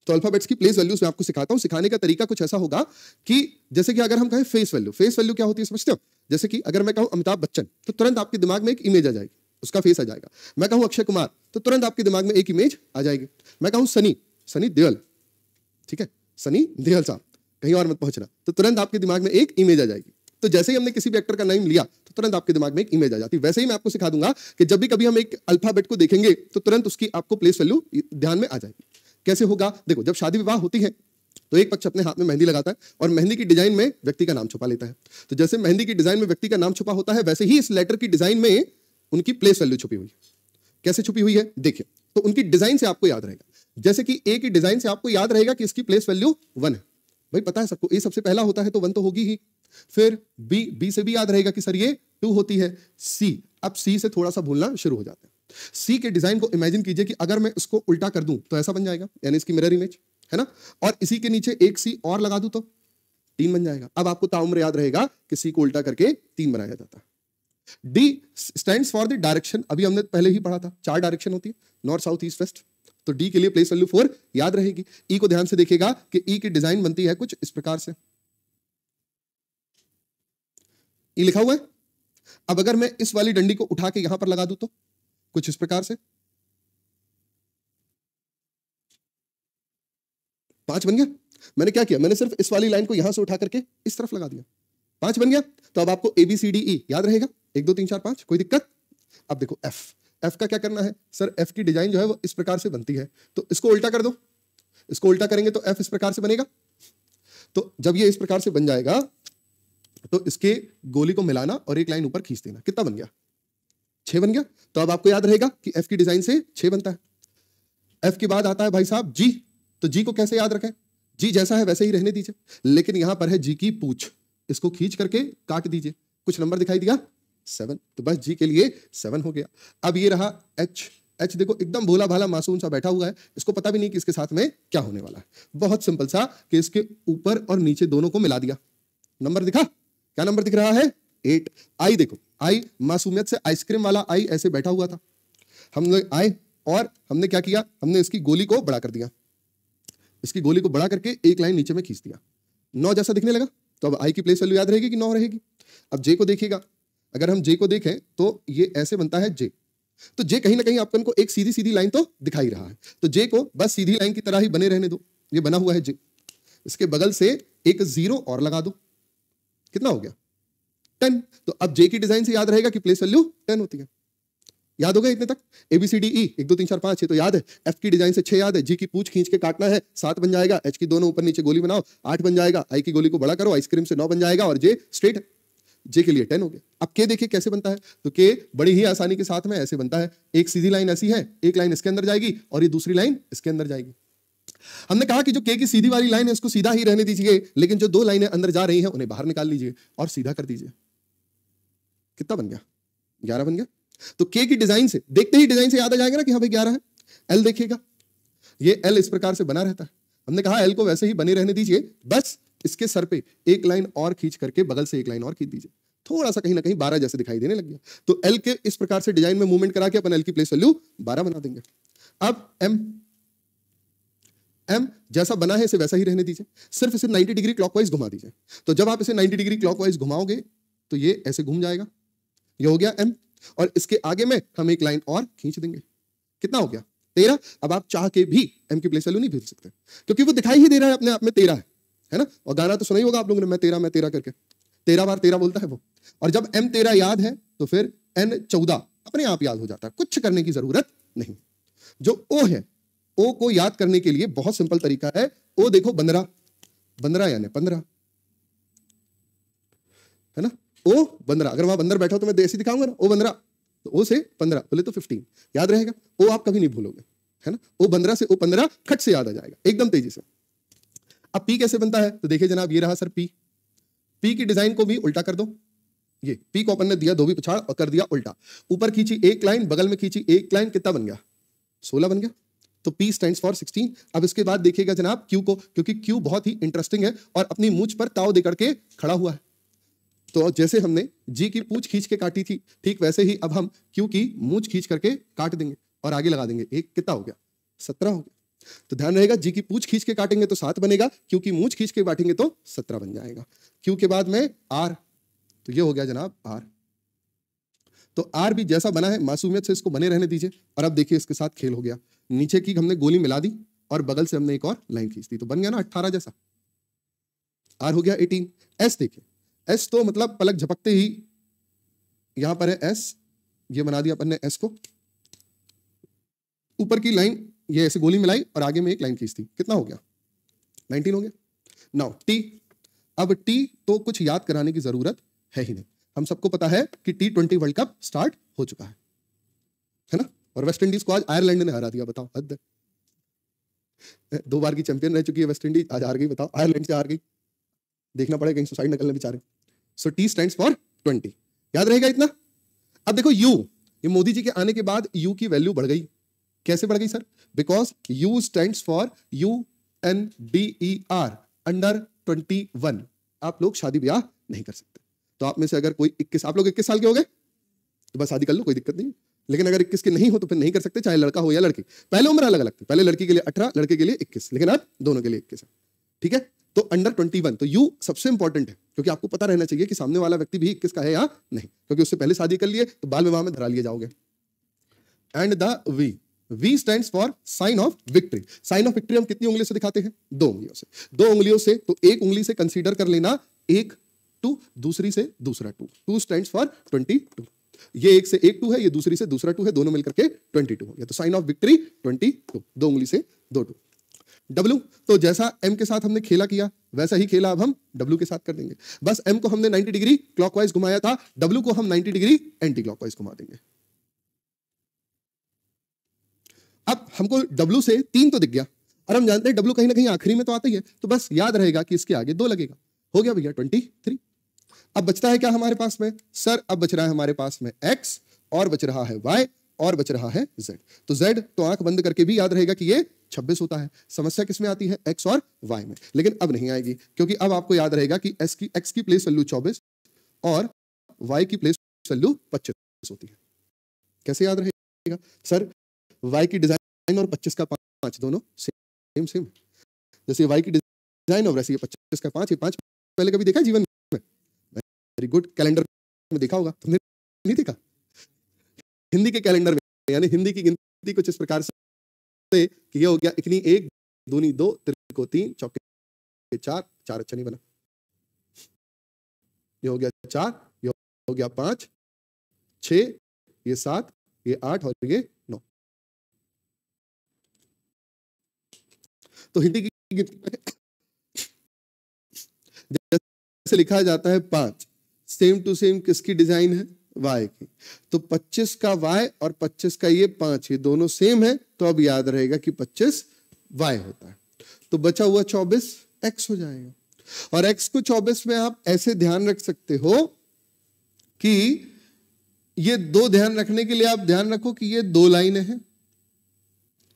तो अल्फाबेट्स की प्लेस वैल्यूज मैं आपको सिखाता हूं सिखाने का तरीका कुछ ऐसा होगा कि जैसे कि अगर हम कहें फेस वैल्यू फेस वैल्यू क्या होती है समझते हो जैसे कि अगर मैं कहूं अमिताभ बच्चन तो तुरंत आपके दिमाग में एक इमेज आ जाएगी उसका फेस आ जाएगा मैं कहूँ अक्षय कुमार तो तुरंत आपके दिमाग में एक इमेज आ जाएगी मैं कहूँ सनी सनी देवल ठीक है सनी देवल साहब कहीं और मत पहुंचना तो तुरंत आपके दिमाग में एक इमेज आ जाएगी तो जैसे ही हमने किसी भी एक्टर का नाम लिया तो तुरंत आपके दिमाग में एक इमेज आ जाती है वैसे ही मैं आपको सिखा दूंगा कि जब भी कभी हम एक अल्फाबेट को देखेंगे तो तुरंत उसकी आपको प्लेस वैल्यू ध्यान में आ जाएगी कैसे होगा देखो जब शादी विवाह होती है तो एक पक्ष अपने हाथ में मेहंदी लगाता है और मेहंदी की डिजाइन में व्यक्ति का नाम छुपा लेता है तो जैसे मेहंदी की डिजाइन में व्यक्ति का नाम छुपा होता है वैसे ही इस लेटर की डिजाइन में उनकी प्लेस वैल्यू छुपी हुई है कैसे छुपी हुई है देखिए तो उनकी डिजाइन से आपको याद रहेगा जैसे कि ए की डिजाइन से आपको याद रहेगा कि इसकी प्लेस वैल्यू वन है भाई पता है सबको ए सबसे पहला होता है तो वन तो होगी ही फिर बी बी से भी याद रहेगा कि सर ये टू होती है सी अब सी से थोड़ा सा भूलना शुरू हो जाता है सी के डिजाइन को इमेजिन कीजिए कि अगर मैं इसको उल्टा कर दूं तो ऐसा बन जाएगा यानी इसकी मिरर इमेज है ना और इसी के नीचे एक सी और लगा दूं तो तीन बन जाएगा अब आपको ताउम्र याद रहेगा कि सी को उल्टा करके तीन बनाया जाता है D stand for the direction अभी हमने पहले ही पढ़ा था चार डायरेक्शन होती है नॉर्थ साउथ ईस्ट वेस्ट तो डी के लिए प्लेस वैल्यू फोर याद रहेगी ई e को ध्यान से देखेगा कि ई e की डिजाइन बनती है कुछ इस प्रकार से ई e लिखा हुआ है अब अगर मैं इस वाली डंडी को उठा के यहां पर लगा दू तो कुछ इस प्रकार से पांच बन गया मैंने क्या किया मैंने सिर्फ इस वाली लाइन को यहां से उठा करके इस तरफ लगा दिया पांच बन गया तो अब आपको एबीसीडी e याद रहेगा एक दो तीन चार पांच कोई दिक्कत अब देखो एफ एफ का क्या करना है सर एफ की डिजाइन जो है वो इस प्रकार से बनती है तो इसको उल्टा कर दो इसको उल्टा करेंगे तो एफ इस प्रकार से बनेगा तो जब ये इस प्रकार से बन जाएगा तो इसके गोली को मिलाना और एक लाइन ऊपर खींच देना कितना बन गया छह बन गया तो अब आपको याद रहेगा कि एफ की डिजाइन से छह बनता है एफ के बाद आता है भाई साहब जी तो जी को कैसे याद रखें जी जैसा है वैसे ही रहने दीजिए लेकिन यहां पर है जी की पूछ इसको खींच करके काट दीजिए कुछ नंबर दिखाई दिया सेवन तो बस जी के लिए सेवन हो गया अब ये रहा एच एच देखो एकदम भोला भाला मासूम सा बैठा हुआ है इसको पता भी नहीं कि इसके साथ में क्या होने वाला है बहुत सिंपल सा कि इसके ऊपर और नीचे दोनों को मिला दिया नंबर दिखा क्या नंबर दिख रहा है एट आई देखो आई मासूमियत से आइसक्रीम वाला आई ऐसे बैठा हुआ था हम लोग आए और हमने क्या किया हमने इसकी गोली को बड़ा कर दिया इसकी गोली को बड़ा करके एक लाइन नीचे में खींच दिया नौ जैसा दिखने लगा तो अब आई की प्लेस वैल्यू याद रहेगी कि नौ रहेगी अब जे को देखिएगा अगर हम जे को देखें तो ये ऐसे बनता है जे तो जे कहीं ना कहीं आपको इनको एक सीधी सीधी लाइन तो दिखाई रहा है तो जे को बस सीधी लाइन की तरह ही बने रहने दो ये बना हुआ है जे इसके बगल से एक जीरो और लगा दो कितना हो गया टेन तो अब जे की डिजाइन से याद रहेगा कि प्लेस वैल्यू टेन होती है याद हो गया इतने तक एबीसीडी ई e। एक दो तीन चार पांच है तो याद है एफ की डिजाइन से छह याद है जी की पूछ खींच के काटना है सात बन जाएगा एच की दोनों ऊपर नीचे गोली बनाओ आठ बन जाएगा आई की गोली को बड़ा करो आइसक्रीम से नौ बन जाएगा और जे स्ट्रेट जे के लिए टेन हो गया अब के देखिए कैसे बनता है तो के बड़ी ही आसानी के साथ में ऐसे बनता है एक सीधी लाइन ऐसी है एक लाइन इसके अंदर जाएगी और ये दूसरी लाइन इसके अंदर जाएगी हमने कहा कि जो के की सीधी वाली लाइन है उसको सीधा ही रहने दीजिए लेकिन जो दो लाइनें अंदर जा रही हैं उन्हें बाहर निकाल लीजिए और सीधा कर दीजिए कितना बन गया ग्यारह बन गया तो के की डिजाइन से देखते ही डिजाइन से याद आ जाएगा ना कि हाँ भाई ग्यारह है एल देखिएगा ये एल इस प्रकार से बना रहता है हमने कहा एल को वैसे ही बने रहने दीजिए बस इसके सर पे एक लाइन और खींच करके बगल से एक लाइन और खींच दीजिए थोड़ा सा कहीं ना कहीं बारह जैसे दिखाई देने लग गया तो एल के इस प्रकार से डिजाइन में मूवमेंट करा के अपन एल की प्लेस वैल्यू बारह बना देंगे अब एम एम जैसा बना है इसे वैसा ही रहने दीजिए सिर्फ इसे 90 डिग्री क्लॉकवाइज घुमा दीजिए तो जब आप इसे 90 डिग्री क्लॉकवाइज घुमाओगे तो ये ऐसे घूम जाएगा ये हो गया एम और इसके आगे में हम एक लाइन और खींच देंगे कितना हो गया तेरह अब आप चाह के भी एम की प्लेस वैल्यू नहीं भेज सकते क्योंकि वो दिखाई ही दे रहा है अपने आप में तेरह है है ना और गाना तो सुना ही होगा आप लोगों ने मैं तेरह मैं तेरह करके तेरह बार तेरह बोलता है वो और जब एम तेरह याद है तो फिर एन चौदह अपने आप याद हो जाता है कुछ करने की जरूरत नहीं जो ओ है ओ को याद करने के लिए बहुत सिंपल तरीका है ओ देखो बंदरा बंदरा यानी पंद्रह है ना ओ बंदरा अगर वहां बंदर बैठा हो तो मैं देसी दिखाऊंगा ना ओ बंदरा तो ओ से पंद्रह बोले तो फिफ्टीन याद रहेगा ओ आप कभी नहीं भूलोगे है ना ओ बंदरा से ओ पंद्रह खट से याद आ जाएगा एकदम तेजी से अब पी कैसे बनता है तो देखिए जनाब ये रहा सर पी पी की डिजाइन को भी उल्टा कर दो ये पी को अपन ने दिया धोबी पिछाड़ और कर दिया उल्टा ऊपर खींची एक लाइन बगल में खींची एक लाइन कितना बन गया सोलह बन गया तो P stands for 16. अब इसके बाद देखिएगा जनाब Q को क्योंकि Q बहुत ही इंटरेस्टिंग है और अपनी मूछ पर ताव देकर के खड़ा हुआ है तो जैसे हमने G की पूछ खींच के काटी थी ठीक वैसे ही अब हम Q की मूछ खींच करके काट देंगे और आगे लगा देंगे एक कितना हो गया सत्रह हो गया तो ध्यान रहेगा G की पूछ खींच के काटेंगे तो सात बनेगा क्योंकि मूछ खींच के बांटेंगे तो सत्रह बन जाएगा क्यू के बाद में आर तो ये हो गया जनाब आर तो आर भी जैसा बना है मासूमियत से इसको बने रहने दीजिए और अब देखिए इसके साथ खेल हो गया नीचे की हमने गोली मिला दी और बगल से हमने एक और लाइन खींच दी तो बन गया ना अट्ठारह जैसा आर हो गया एटीन एस देखिए एस तो मतलब पलक झपकते ही यहां पर है एस ये बना दिया अपन ने एस को ऊपर की लाइन ये ऐसे गोली मिलाई और आगे में एक लाइन खींच दी कितना हो गया नाइनटीन हो गया नौ टी अब टी तो कुछ याद कराने की जरूरत है ही नहीं हम सबको पता है कि T twenty world cup start हो चुका है है ना और वेस्ट इंडीज को आज आयरलैंड ने हरा दिया बताओ हद दो बार की चैंपियन रह चुकी है वेस्ट इंडीज आज हार गई बताओ आयरलैंड से हार गई देखना पड़ेगा कहीं सुसाइड निकलने बेचारे so T stand for twenty याद रहेगा इतना अब देखो यू ये मोदी जी के आने के बाद यू की वैल्यू बढ़ गई कैसे बढ़ गई sir because U stand for U N D E R under twenty one आप लोग शादी ब्याह नहीं कर सकते तो आप में से अगर कोई इक्कीस आप लोग इक्कीस साल के हो गए तो बस शादी कर लो कोई दिक्कत नहीं लेकिन अगर इक्कीस के नहीं हो तो फिर नहीं कर सकते चाहे लड़का हो या लड़की पहले उम्र अलग अलग थी पहले लड़की के लिए अठारह लड़के के लिए इक्कीस लेकिन आप दोनों के लिए इक्कीस है ठीक है तो अंडर ट्वेंटी वन तो यू सबसे इंपॉर्टेंट है क्योंकि आपको पता रहना चाहिए कि सामने वाला व्यक्ति भी इक्कीस का है या नहीं क्योंकि उससे पहले शादी कर लिए तो बाल विवाह में धरा लिए जाओगे and the V V stands for sign of victory. Sign of victory हम कितनी उंगलियों से दिखाते हैं दो उंगलियों से दो उंगलियों से तो एक उंगली से कंसीडर कर लेना एक टू दूसरी से दूसरा two two stand for twenty two ये एक से एक टू है ये दूसरी से दूसरा टू है दोनों मिलकर के ट्वेंटी टू हो गया तो sign of victory twenty two दो उंगली से दो टू W तो जैसा M के साथ हमने खेला किया वैसा ही खेला अब हम W के साथ कर देंगे बस M को हमने 90 डिग्री क्लॉकवाइज घुमाया था W को हम 90 डिग्री एंटी क्लॉकवाइज घुमा देंगे अब हमको डब्लू से तीन तो दिख गया और हम जानते हैं डब्लू कहीं ना कहीं आखिरी में तो आता ही है तो बस याद रहेगा कि इसके आगे दो लगेगा हो गया भैया ट्वेंटी थ्री अब बचता है क्या हमारे पास में सर अब बच रहा है हमारे पास में एक्स और बच रहा है वाई और बच रहा है जेड तो जेड तो आंख बंद करके भी याद रहेगा कि ये छब्बीस होता है समस्या किसमें आती है एक्स और वाई में लेकिन अब नहीं आएगी क्योंकि अब आपको याद रहेगा कि एस की एक्स की प्लेस वैल्यू चौबीस और वाई की प्लेस वैल्यू पच्चीस होती है कैसे याद रहेगा सर वाई की डिजाइन डिजाइन और पच्चीस का पाँच दोनों सेम सेम जैसे वाई की डिजाइन और वैसे ये पच्चीस का पाँच ये पाँच पहले कभी देखा जीवन में वेरी गुड कैलेंडर में देखा होगा तुमने नहीं देखा हिंदी के कैलेंडर में यानी हिंदी की गिनती कुछ इस प्रकार से कि ये हो गया इतनी एक दूनी दो त्रिको तीन चौके चार चार अच्छा नहीं बना ये हो गया चार ये हो गया पांच छ ये सात ये आठ और ये तो हिंदी की जैसे लिखा जाता है पांच सेम टू सेम किसकी डिजाइन है वाई की तो 25 का वाई और 25 का ये पांच ये दोनों सेम है तो अब याद रहेगा कि 25 वाई होता है तो बचा हुआ 24 एक्स हो जाएगा और एक्स को 24 में आप ऐसे ध्यान रख सकते हो कि ये दो ध्यान रखने के लिए आप ध्यान रखो कि ये दो लाइन है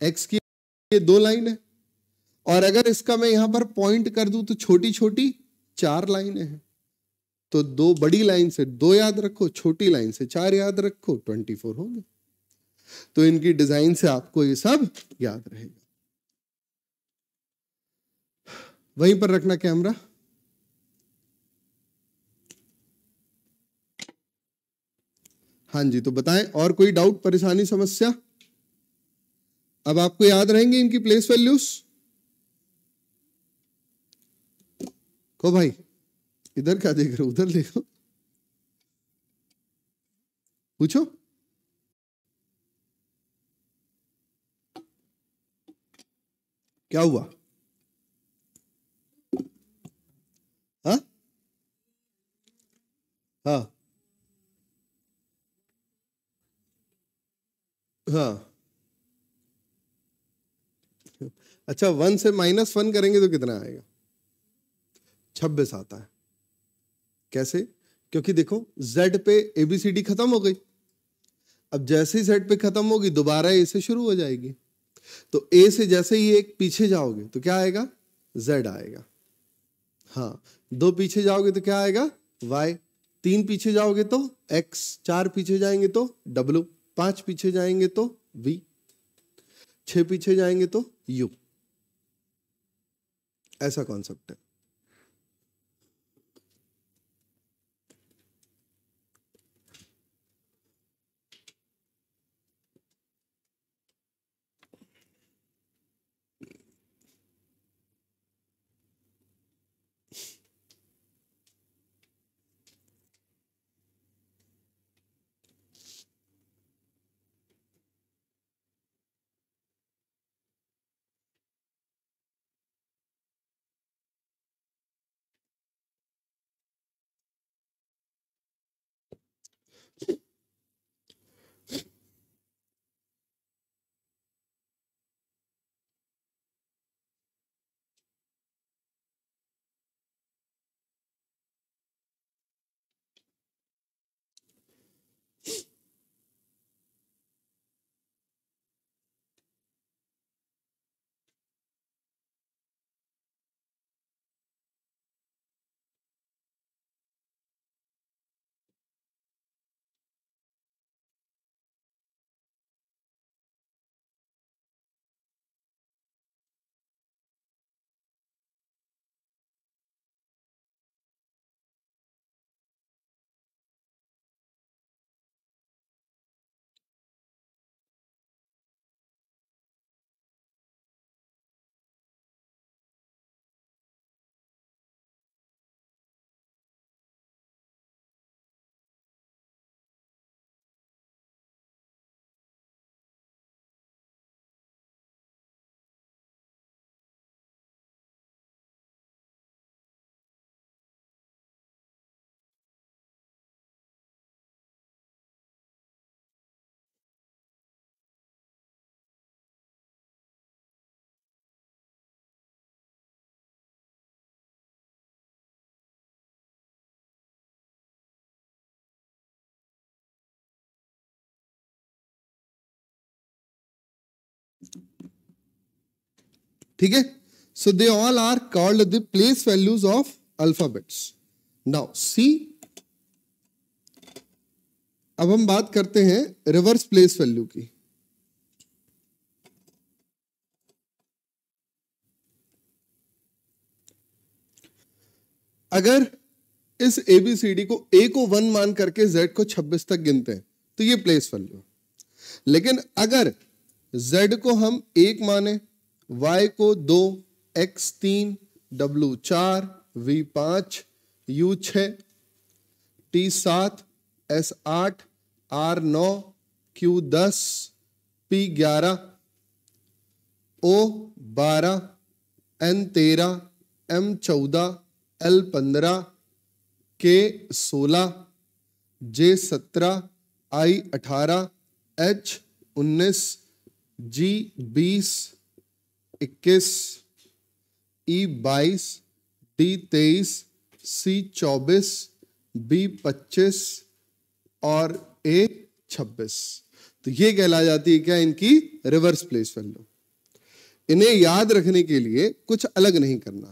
एक्स की ये दो लाइन है और अगर इसका मैं यहां पर पॉइंट कर दूं तो छोटी छोटी चार लाइनें हैं तो दो बड़ी लाइन से दो याद रखो छोटी लाइन से चार याद रखो ट्वेंटी फोर हो गए तो इनकी डिजाइन से आपको ये सब याद रहेगा वहीं पर रखना कैमरा हाँ जी तो बताएं और कोई डाउट परेशानी समस्या अब आपको याद रहेंगे इनकी प्लेस वैल्यूज़ ओ भाई इधर क्या देख रहे हो उधर देखो पूछो क्या हुआ हा हाँ हाँ अच्छा वन से माइनस वन करेंगे तो कितना आएगा छब्बीस आता है कैसे क्योंकि देखो z पे एबीसीडी खत्म हो गई अब जैसे ही z पे खत्म होगी दोबारा ए से शुरू हो जाएगी तो ए से जैसे ही एक पीछे जाओगे तो क्या आएगा z आएगा हाँ दो पीछे जाओगे तो क्या आएगा y तीन पीछे जाओगे तो x चार पीछे जाएंगे तो w पांच पीछे जाएंगे तो v छह पीछे जाएंगे तो u ऐसा कॉन्सेप्ट है ठीक है so they all are called the place values of alphabets now see अब हम बात करते हैं रिवर्स प्लेस वैल्यू की अगर इस एबीसीडी को ए को वन मान करके जेड को छब्बीस तक गिनते हैं तो ये प्लेस वैल्यू लेकिन अगर जेड को हम एक माने वाई को दो एक्स तीन डब्लू चार वी पाँच यू छ टी सात एस आठ आर नौ क्यू दस पी ग्यारह ओ बारह एन तेरह एम चौदह एल पंद्रह के सोलह जे सत्रह आई अठारह एच उन्नीस जी बीस इक्कीस ई बाईस डी तेईस सी चौबीस बी पच्चीस और ए छब्बीस तो ये कहला जाती है क्या इनकी रिवर्स प्लेस वैल्यू इन्हें याद रखने के लिए कुछ अलग नहीं करना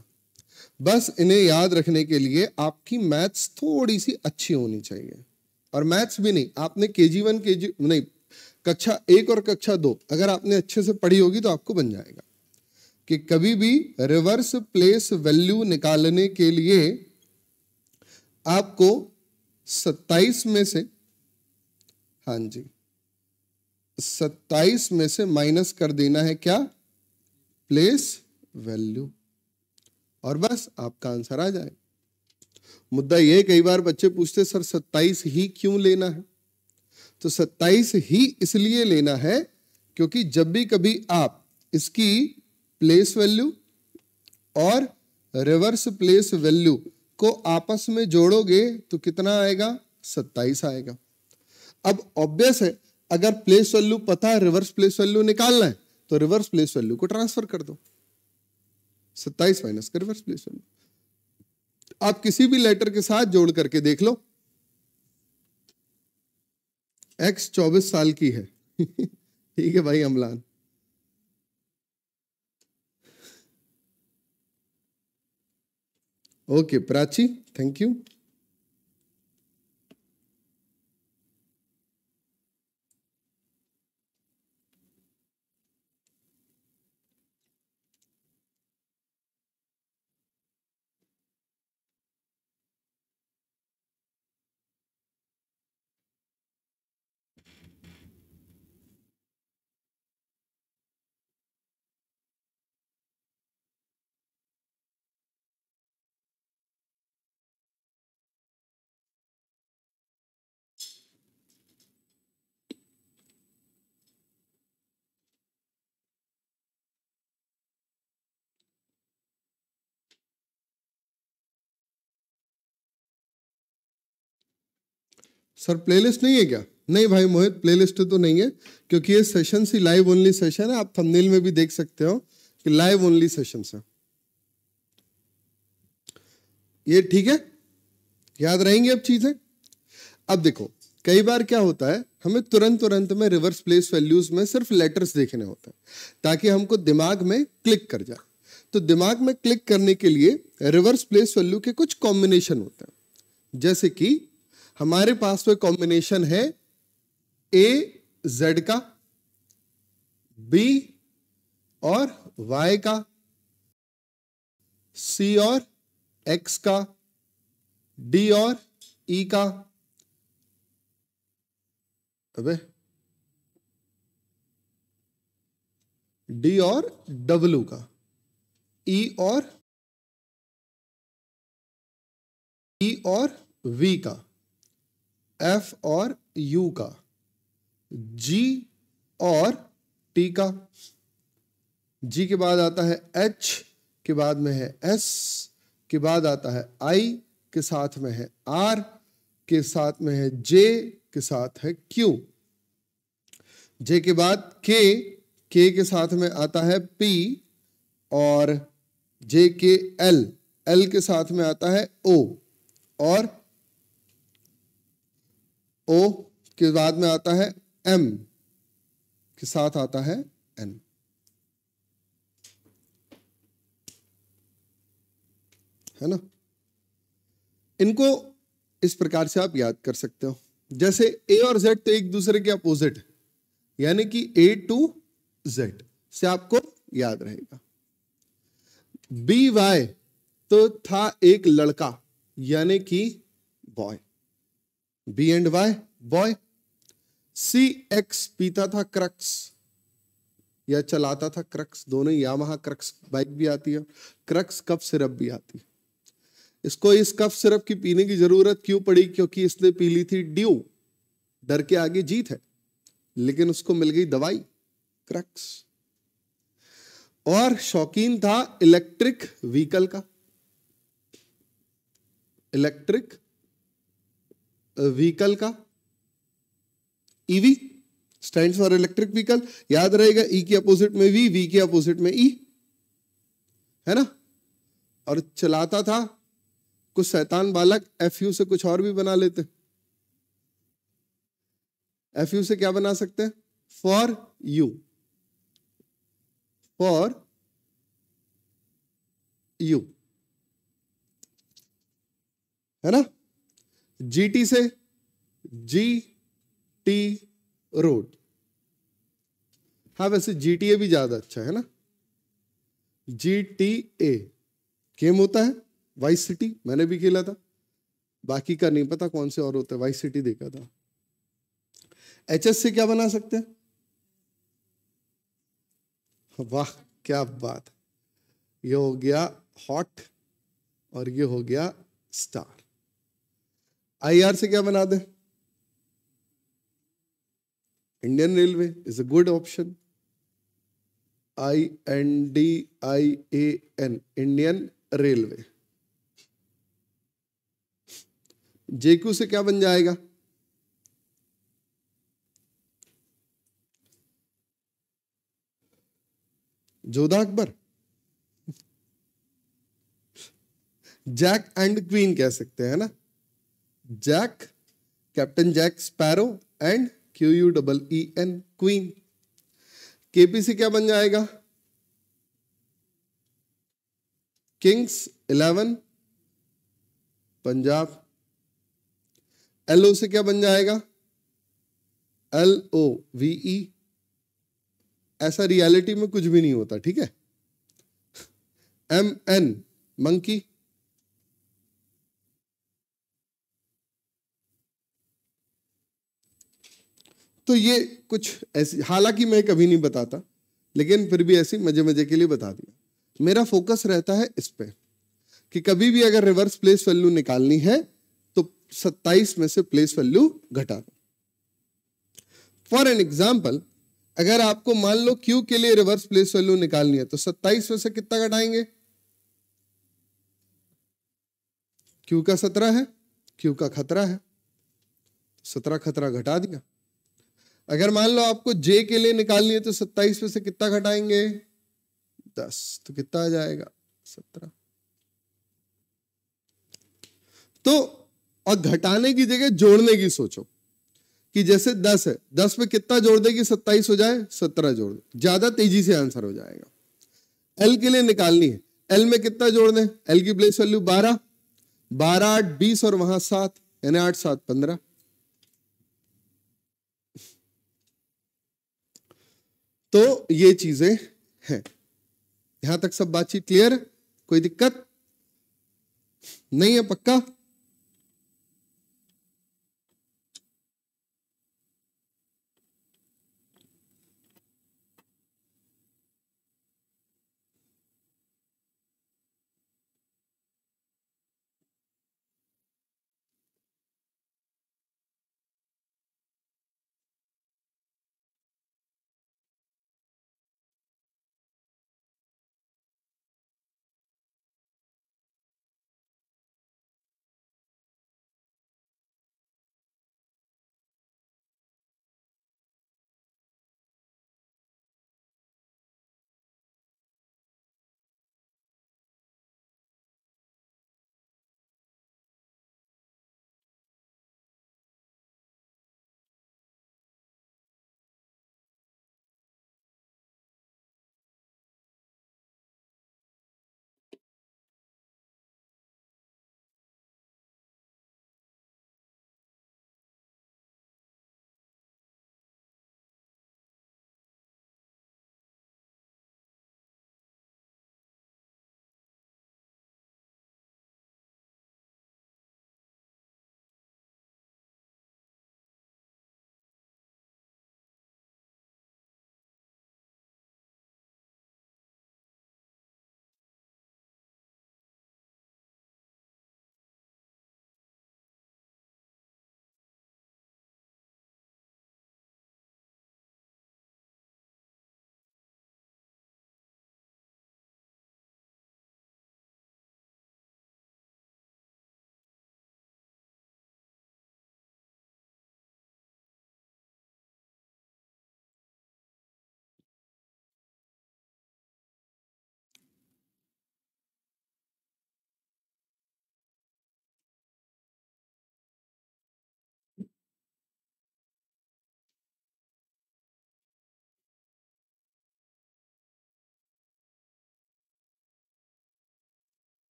बस इन्हें याद रखने के लिए आपकी मैथ्स थोड़ी सी अच्छी होनी चाहिए और मैथ्स भी नहीं आपने के जी वन के जी नहीं कक्षा एक और कक्षा दो अगर आपने अच्छे से पढ़ी होगी तो आपको बन जाएगा कि कभी भी रिवर्स प्लेस वैल्यू निकालने के लिए आपको 27 में से हाँ जी 27 में से माइनस कर देना है क्या प्लेस वैल्यू और बस आपका आंसर आ जाए मुद्दा यह कई बार बच्चे पूछते सर 27 ही क्यों लेना है तो 27 ही इसलिए लेना है क्योंकि जब भी कभी आप इसकी प्लेस वैल्यू और रिवर्स प्लेस वैल्यू को आपस में जोड़ोगे तो कितना आएगा सत्ताईस आएगा अब ऑब्वियस है अगर प्लेस वैल्यू पता है रिवर्स प्लेस वैल्यू निकालना है तो रिवर्स प्लेस वैल्यू को ट्रांसफर कर दो सत्ताईस माइनस का रिवर्स प्लेस वैल्यू आप किसी भी लेटर के साथ जोड़ करके देख लो एक्स चौबीस साल की है ठीक है भाई Amlan okay Prachi thank you sir playlist नहीं है क्या नहीं भाई मोहित प्लेलिस्ट तो नहीं है क्योंकि ये सेशन सी लाइव ओनली सेशन है आप थंबनेल में भी देख सकते हो कि लाइव ओनली सेशन है ये ठीक है याद रहेंगे अब चीजें अब देखो कई बार क्या होता है हमें तुरंत तुरंत में रिवर्स प्लेस वैल्यूज में सिर्फ लेटर्स देखने होते हैं ताकि हमको दिमाग में क्लिक कर जाए तो दिमाग में क्लिक करने के लिए रिवर्स प्लेस वैल्यू के कुछ कॉम्बिनेशन होते हैं जैसे कि हमारे पास तो कॉम्बिनेशन है ए जेड का बी और वाई का सी और एक्स का डी और ई e का अबे डी और डब्लू का ई e और ई e और वी का एफ और यू का जी और टी का जी के बाद आता है एच के बाद में है एस के बाद आता है आई के साथ में है आर के साथ में है जे के साथ है क्यू जे के बाद के के के साथ में आता है पी और जे के एल एल के साथ में आता है ओ और ओ के बाद में आता है एम के साथ आता है एन है ना इनको इस प्रकार से आप याद कर सकते हो जैसे ए और जेड तो एक दूसरे के अपोजिट यानी कि ए टू जेड से आपको याद रहेगा बी वाई तो था एक लड़का यानी कि boy B and Y boy C X पीता था क्रक्स या चलाता था क्रक्स दोनों या वहां क्रक्स बाइक भी आती है क्रक्स कप सिरप भी आती है इसको इस कफ सिरप की पीने की जरूरत क्यों पड़ी क्योंकि इसने पी ली थी ड्यू डर के आगे जीत है लेकिन उसको मिल गई दवाई क्रक्स और शौकीन था इलेक्ट्रिक व्हीकल का इलेक्ट्रिक व्हीकल का EV stand for electric vehicle याद रहेगा ई e के अपोजिट में वी वी के अपोजिट में ई e. है ना और चलाता था कुछ शैतान बालक एफ यू से कुछ और भी बना लेते एफ यू से क्या बना सकते हैं फॉर यू फॉर यू है ना जीटी से जी टी रोड हाँ वैसे जी टी ए भी ज्यादा अच्छा है ना जी टी ए गेम होता है वाइस सिटी मैंने भी खेला था बाकी का नहीं पता कौन से और होते हैं वाइस सिटी देखा था एच एस से क्या बना सकते हैं वाह क्या बात ये हो गया हॉट और ये हो गया स्टार आईआर से क्या बना दे Indian railway is a good option I N D I A N Indian railway JQ से क्या बन जाएगा Jodha Akbar jack and queen कह सकते हैं ना jack captain jack sparrow and Q U double E N queen KPC क्या बन जाएगा किंग्स इलेवन पंजाब एलओ से क्या बन जाएगा एल ओ वी ई ऐसा रियलिटी में कुछ भी नहीं होता ठीक है एम एन मंकी तो ये कुछ ऐसी हालांकि मैं कभी नहीं बताता लेकिन फिर भी ऐसी मजे मजे के लिए बता दिया मेरा फोकस रहता है इस पर कि कभी भी अगर रिवर्स प्लेस वैल्यू निकालनी है तो 27 में से प्लेस वैल्यू घटा दो फॉर एन एग्जाम्पल अगर आपको मान लो क्यू के लिए रिवर्स प्लेस वैल्यू निकालनी है तो 27 में से कितना घटाएंगे क्यू का सत्रह है क्यू का खतरा है सत्रह खतरा घटा दिया अगर मान लो आपको जे के लिए निकालनी है तो सत्ताईस में से कितना घटाएंगे दस तो कितना आ जाएगा सत्रह तो और घटाने की जगह जोड़ने की सोचो कि जैसे दस है दस में कितना जोड़ देगी सत्ताईस हो जाए सत्रह जोड़ दे ज्यादा तेजी से आंसर हो जाएगा एल के लिए निकालनी है एल में कितना जोड़ दे एल की प्लेस वैल्यू बारह बारह आठ बीस और वहां सात यानी आठ सात पंद्रह तो ये चीजें हैं यहां तक सब बातचीत क्लियर कोई दिक्कत नहीं है पक्का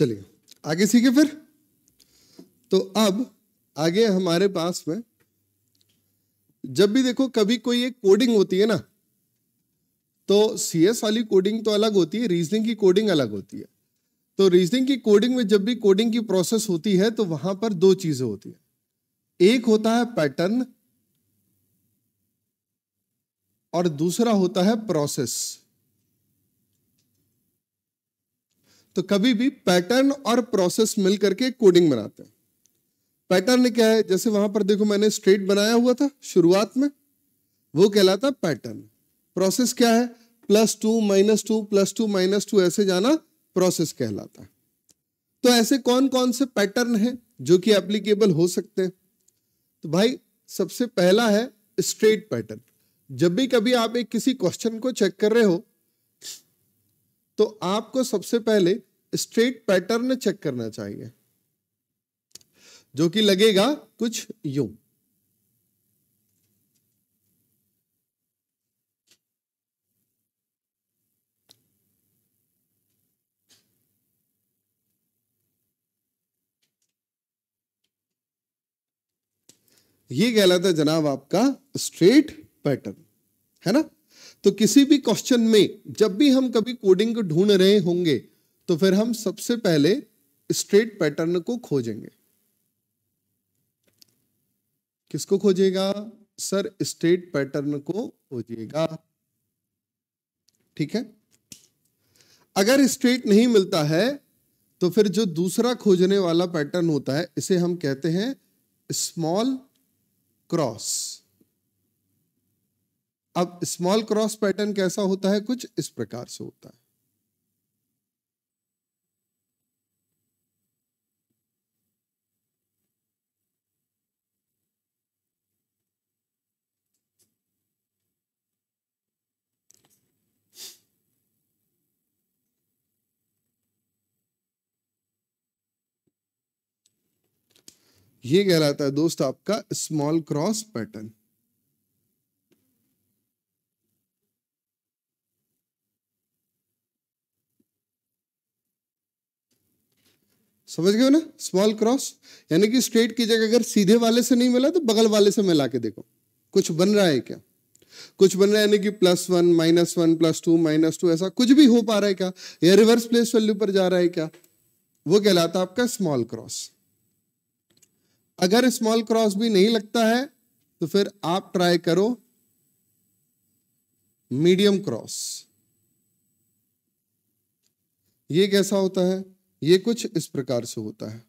चलिए आगे सीखे फिर तो अब आगे हमारे पास में जब भी देखो कभी कोई एक कोडिंग होती है ना तो सीएस वाली कोडिंग तो अलग होती है रीजनिंग की कोडिंग अलग होती है तो रीजनिंग की कोडिंग में जब भी कोडिंग की प्रोसेस होती है तो वहां पर दो चीजें होती है एक होता है पैटर्न और दूसरा होता है प्रोसेस तो कभी भी पैटर्न और प्रोसेस मिल करके कोडिंग बनाते हैं पैटर्न क्या है जैसे वहां पर देखो मैंने स्ट्रेट बनाया हुआ था शुरुआत में वो कहलाता पैटर्न प्रोसेस क्या है plus two minus two plus two minus two ऐसे जाना प्रोसेस कहलाता है तो ऐसे कौन कौन से पैटर्न हैं जो कि एप्लीकेबल हो सकते हैं तो भाई सबसे पहला है स्ट्रेट पैटर्न जब भी कभी आप एक किसी क्वेश्चन को चेक कर रहे हो तो आपको सबसे पहले स्ट्रेट पैटर्न चेक करना चाहिए जो कि लगेगा कुछ यूं ये कहलाता है जनाब आपका स्ट्रेट पैटर्न है ना तो किसी भी क्वेश्चन में जब भी हम कभी कोडिंग को ढूंढ रहे होंगे तो फिर हम सबसे पहले स्ट्रेट पैटर्न को खोजेंगे किसको खोजेगा सर स्ट्रेट पैटर्न को खोजिएगा ठीक है अगर स्ट्रेट नहीं मिलता है तो फिर जो दूसरा खोजने वाला पैटर्न होता है इसे हम कहते हैं स्मॉल क्रॉस अब स्मॉल क्रॉस पैटर्न कैसा होता है कुछ इस प्रकार से होता है ये कहलाता है दोस्त आपका स्मॉल क्रॉस पैटर्न समझ गए ना स्मॉल क्रॉस यानी कि स्ट्रेट की जगह अगर सीधे वाले से नहीं मिला तो बगल वाले से मिला के देखो कुछ बन रहा है क्या कुछ बन रहा है यानी कि plus one minus one plus two minus two ऐसा कुछ भी हो पा रहा है क्या या रिवर्स प्लेस वैल्यू पर जा रहा है क्या वो कहलाता है आपका स्मॉल क्रॉस अगर स्मॉल क्रॉस भी नहीं लगता है तो फिर आप ट्राई करो मीडियम क्रॉस ये कैसा होता है ये कुछ इस प्रकार से होता है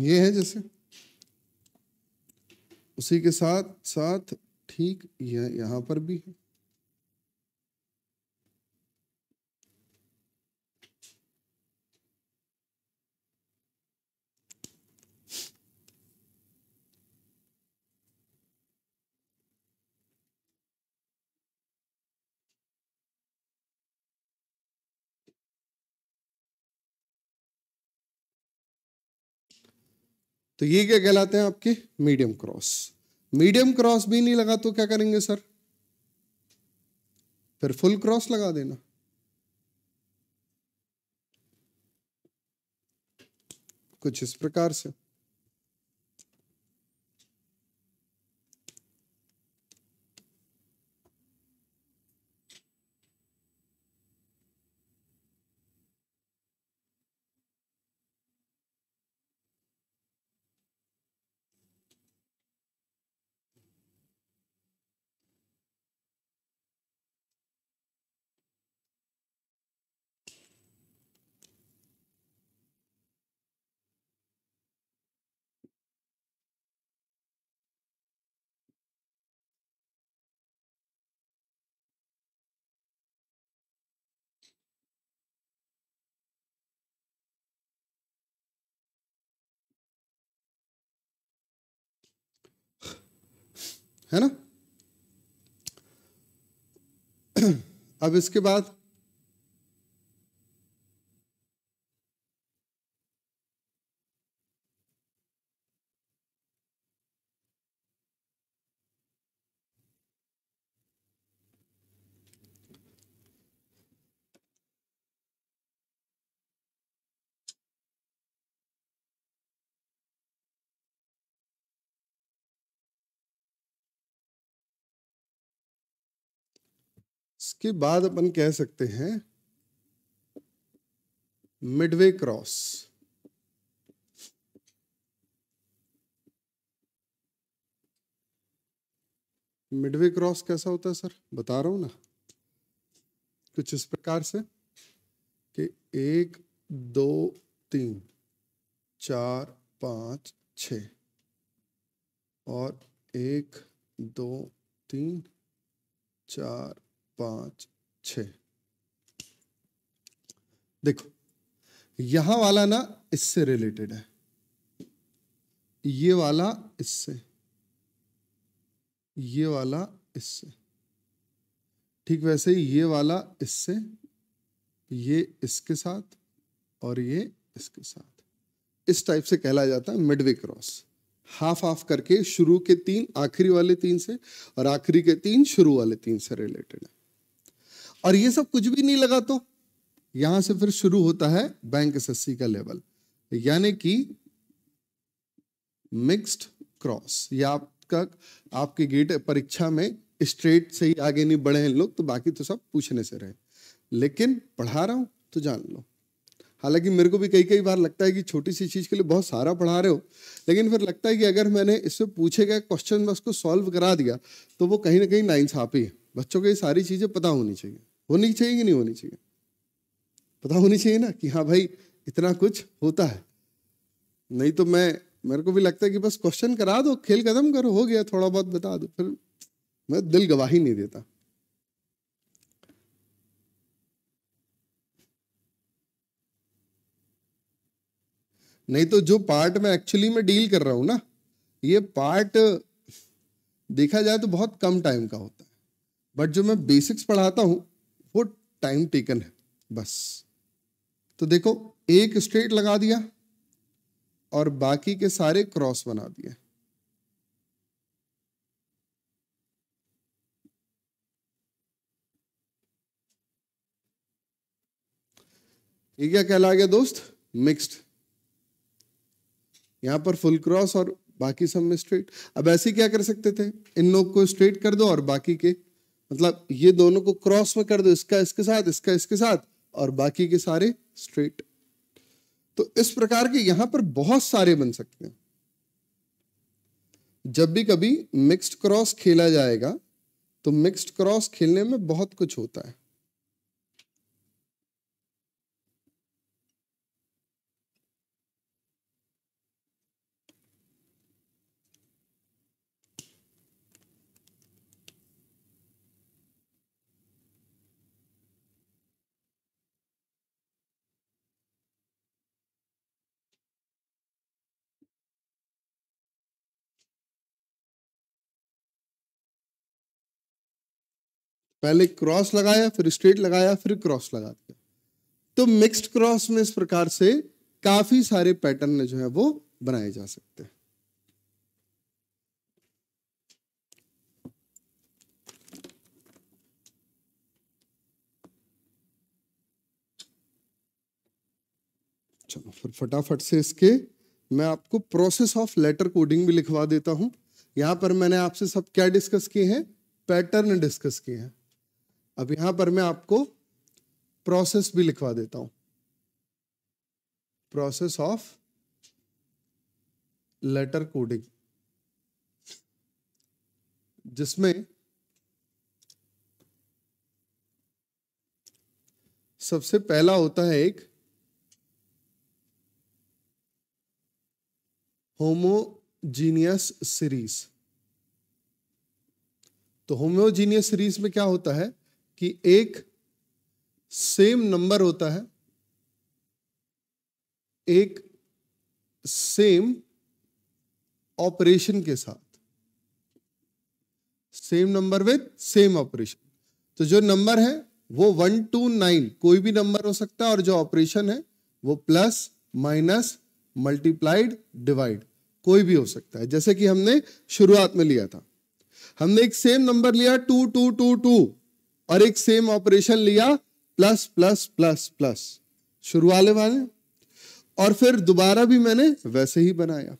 ये है जैसे उसी के साथ साथ ठीक यह यहाँ पर भी है तो ये क्या कहलाते हैं आपके मीडियम क्रॉस मीडियम क्रॉस भी नहीं लगा तो क्या करेंगे सर फिर फुल क्रॉस लगा देना कुछ इस प्रकार से है ना अब इसके बाद इसके बाद अपन कह सकते हैं मिडवे क्रॉस मिडवे क्रॉस कैसा होता है सर बता रहा हूं ना कुछ इस प्रकार से कि एक दो तीन चार पांच छ और एक दो तीन चार पांच छ देखो यहां वाला ना इससे रिलेटेड है ये वाला इससे ये वाला इससे ठीक वैसे ही ये वाला इससे ये इसके साथ और ये इसके साथ इस टाइप से कहला जाता है मिडवे क्रॉस हाफ हाफ करके शुरू के तीन आखिरी वाले तीन से और आखिरी के तीन शुरू वाले तीन से रिलेटेड है और ये सब कुछ भी नहीं लगा तो यहां से फिर शुरू होता है बैंक एसएससी का लेवल यानी कि मिक्स्ड क्रॉस या आपका आपके गेट परीक्षा में स्ट्रेट से ही आगे नहीं बढ़े हैं लोग तो बाकी तो सब पूछने से रहे लेकिन पढ़ा रहा हूं तो जान लो हालांकि मेरे को भी कई कई बार लगता है कि छोटी सी चीज के लिए बहुत सारा पढ़ा रहे हो लेकिन फिर लगता है कि अगर मैंने इससे पूछे गए क्वेश्चन में उसको सॉल्व करा दिया तो वो कहीं ना कहीं नाइंसाफी है बच्चों को ये सारी चीजें पता होनी चाहिए होनी चाहिए कि नहीं होनी चाहिए पता होनी चाहिए ना कि हाँ भाई इतना कुछ होता है नहीं तो मैं मेरे को भी लगता है कि बस क्वेश्चन करा दो खेल कदम करो हो गया थोड़ा बहुत बता दो फिर मैं दिल गवाही नहीं देता नहीं तो जो पार्ट में एक्चुअली में डील कर रहा हूं ना ये पार्ट देखा जाए तो बहुत कम टाइम का होता है बट जो मैं बेसिक्स पढ़ाता हूं टाइम टेकन है बस तो देखो एक स्ट्रेट लगा दिया और बाकी के सारे क्रॉस बना दिए ये क्या कहला गया दोस्त मिक्स्ड यहां पर फुल क्रॉस और बाकी सब में स्ट्रेट अब ऐसे क्या कर सकते थे इन लोग को स्ट्रेट कर दो और बाकी के मतलब ये दोनों को क्रॉस में कर दो इसका इसके साथ इसका इसके साथ और बाकी के सारे स्ट्रेट तो इस प्रकार के यहां पर बहुत सारे बन सकते हैं जब भी कभी मिक्स्ड क्रॉस खेला जाएगा तो मिक्स्ड क्रॉस खेलने में बहुत कुछ होता है पहले क्रॉस लगाया फिर स्ट्रेट लगाया फिर क्रॉस लगा दिया तो मिक्स्ड क्रॉस में इस प्रकार से काफी सारे पैटर्न जो है वो बनाए जा सकते हैं चलो फिर फटाफट से इसके मैं आपको प्रोसेस ऑफ लेटर कोडिंग भी लिखवा देता हूं यहां पर मैंने आपसे सब क्या डिस्कस किए हैं पैटर्न डिस्कस किए हैं अब यहां पर मैं आपको प्रोसेस भी लिखवा देता हूं प्रोसेस ऑफ लेटर कोडिंग जिसमें सबसे पहला होता है एक होमोजीनियस सीरीज तो होमोजीनियस सीरीज में क्या होता है कि एक सेम नंबर होता है एक सेम ऑपरेशन के साथ same number with same operation तो जो नंबर है वो वन टू नाइन कोई भी नंबर हो सकता है और जो ऑपरेशन है वो प्लस माइनस मल्टीप्लाइड डिवाइड कोई भी हो सकता है जैसे कि हमने शुरुआत में लिया था हमने एक सेम नंबर लिया टू टू टू टू और एक सेम ऑपरेशन लिया प्लस प्लस प्लस प्लस शुरू वाले वाले और फिर दोबारा भी मैंने वैसे ही बनाया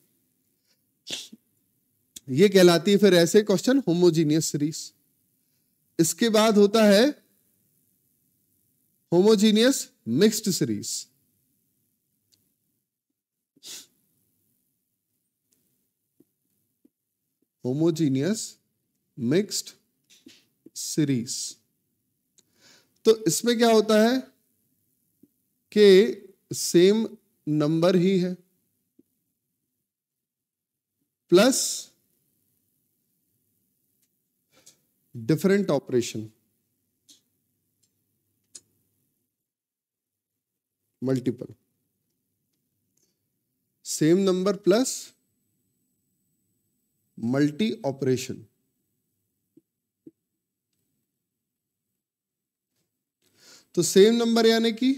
ये कहलाती है फिर ऐसे क्वेश्चन होमोजीनियस सीरीज इसके बाद होता है homogeneous mixed series homogeneous mixed series तो इसमें क्या होता है कि सेम नंबर ही है plus different operation multiple same number plus multi operation तो सेम नंबर यानी कि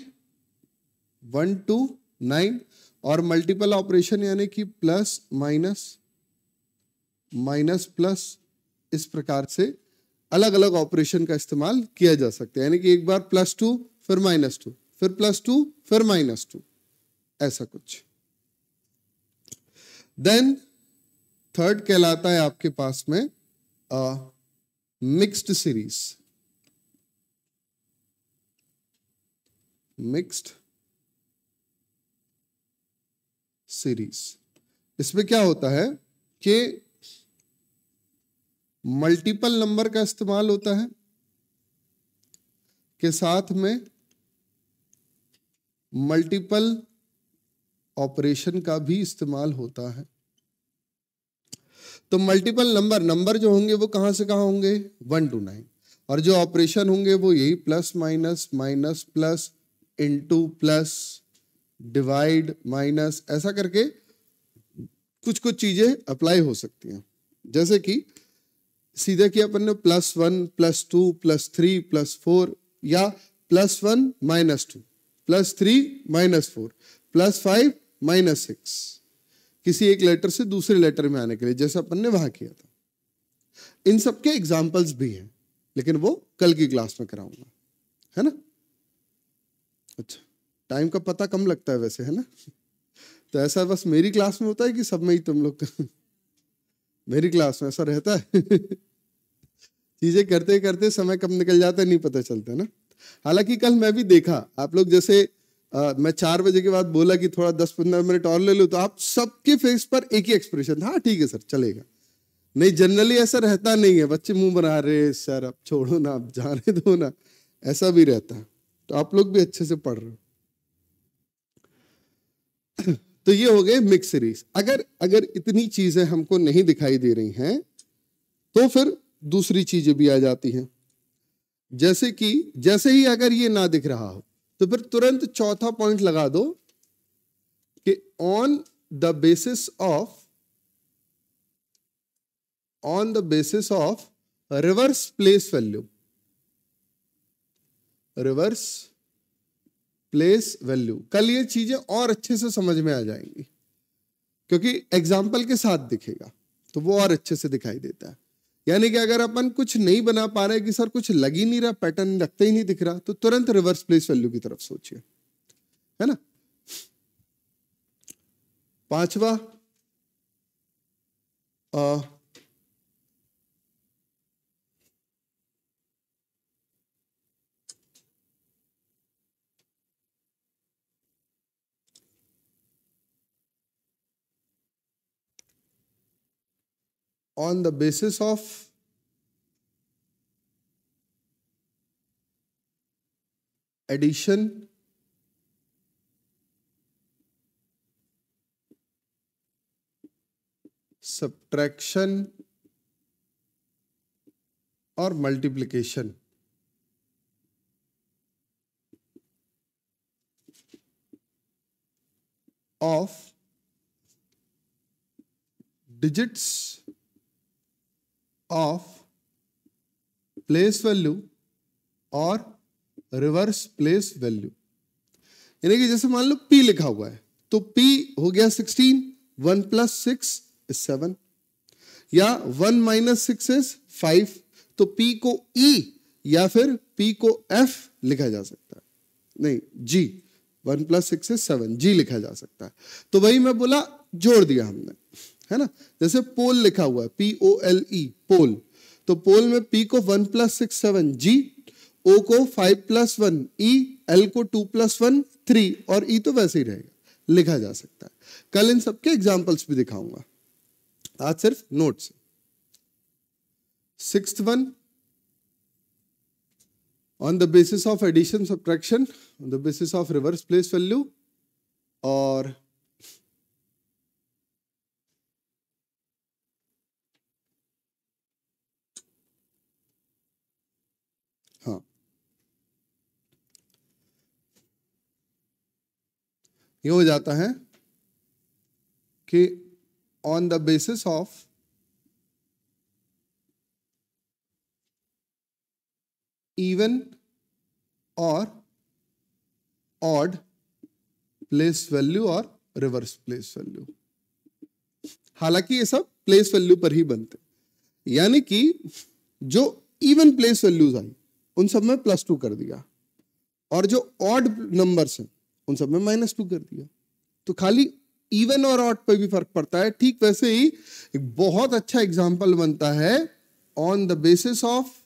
वन टू नाइन और मल्टीपल ऑपरेशन यानी कि प्लस माइनस माइनस प्लस इस प्रकार से अलग अलग ऑपरेशन का इस्तेमाल किया जा सकता है यानी कि एक बार प्लस टू फिर माइनस टू फिर प्लस टू फिर माइनस टू ऐसा कुछ देन थर्ड कहलाता है आपके पास में mixed uh, series mixed series इसमें क्या होता है कि मल्टीपल नंबर का इस्तेमाल होता है के साथ में मल्टीपल ऑपरेशन का भी इस्तेमाल होता है तो मल्टीपल नंबर नंबर जो होंगे वो कहां से कहां होंगे वन टू नाइन और जो ऑपरेशन होंगे वो यही plus minus minus plus into plus divide minus ऐसा करके कुछ कुछ चीजें अप्लाई हो सकती हैं जैसे कि सीधे किया अपन ने plus one plus two plus three plus four या plus one minus two plus three minus four plus five minus six किसी एक लेटर से दूसरे लेटर में आने के लिए जैसे अपन ने वहां किया था इन सबके एग्जाम्पल्स भी हैं लेकिन वो कल की क्लास में कराऊंगा है ना अच्छा टाइम का पता कम लगता है वैसे है ना तो ऐसा बस मेरी क्लास में होता है कि सब में ही तुम लोग मेरी क्लास में ऐसा रहता है चीजें करते करते समय कब निकल जाता है नहीं पता चलता ना हालांकि कल मैं भी देखा आप लोग जैसे आ, मैं चार बजे के बाद बोला कि थोड़ा दस पंद्रह मिनट और ले लो तो आप सबके फेस पर एक ही एक्सप्रेशन हाँ ठीक है सर चलेगा नहीं जनरली ऐसा रहता नहीं है बच्चे मुंह बना रहे सर अब छोड़ो ना अब जाने दो ना ऐसा भी रहता है तो आप लोग भी अच्छे से पढ़ रहे हो तो ये हो गए मिक्स सीरीज अगर अगर इतनी चीजें हमको नहीं दिखाई दे रही हैं तो फिर दूसरी चीजें भी आ जाती हैं जैसे कि जैसे ही अगर ये ना दिख रहा हो तो फिर तुरंत चौथा पॉइंट लगा दो कि on the basis of on the basis of reverse place value reverse place value कल ये चीजें और अच्छे से समझ में आ जाएंगी क्योंकि एग्जाम्पल के साथ दिखेगा तो वो और अच्छे से दिखाई देता है यानी कि अगर अपन कुछ नहीं बना पा रहे कि सर कुछ लग ही नहीं रहा पैटर्न लगता ही नहीं दिख रहा तो तुरंत रिवर्स प्लेस वैल्यू की तरफ सोचिए है ना पांचवा on the basis of addition subtraction or multiplication of digits of place value और रिवर्स प्लेस वैल्यू यानी कि जैसे मान लो P लिखा हुआ है तो P हो गया 16 one plus six is seven या one minus six is five तो P को E या फिर P को F लिखा जा सकता है नहीं G one plus six is seven G लिखा जा सकता है तो वही मैं बोला जोड़ दिया हमने है ना जैसे पोल लिखा हुआ है पी ओ एल ई पोल तो पोल में पी को one plus six seven G O को five plus one E e, L को टू प्लस वन थ्री और ई e तो वैसे ही रहेगा लिखा जा सकता है कल इन सबके एग्जाम्पल्स भी दिखाऊंगा आज सिर्फ notes six one on the basis of addition subtraction on the basis of reverse place value और ये हो जाता है कि on the basis of even और ऑड प्लेस वैल्यू और रिवर्स प्लेस वैल्यू हालांकि ये सब प्लेस वैल्यू पर ही बनते यानी कि जो इवन प्लेस वैल्यूज आई उन सब में प्लस टू कर दिया और जो ऑड नंबर्स हैं उन सब में माइनस टू कर दिया तो खाली इवन और ऑट पे भी फर्क पड़ता है ठीक वैसे ही एक बहुत अच्छा एग्जाम्पल बनता है on the basis of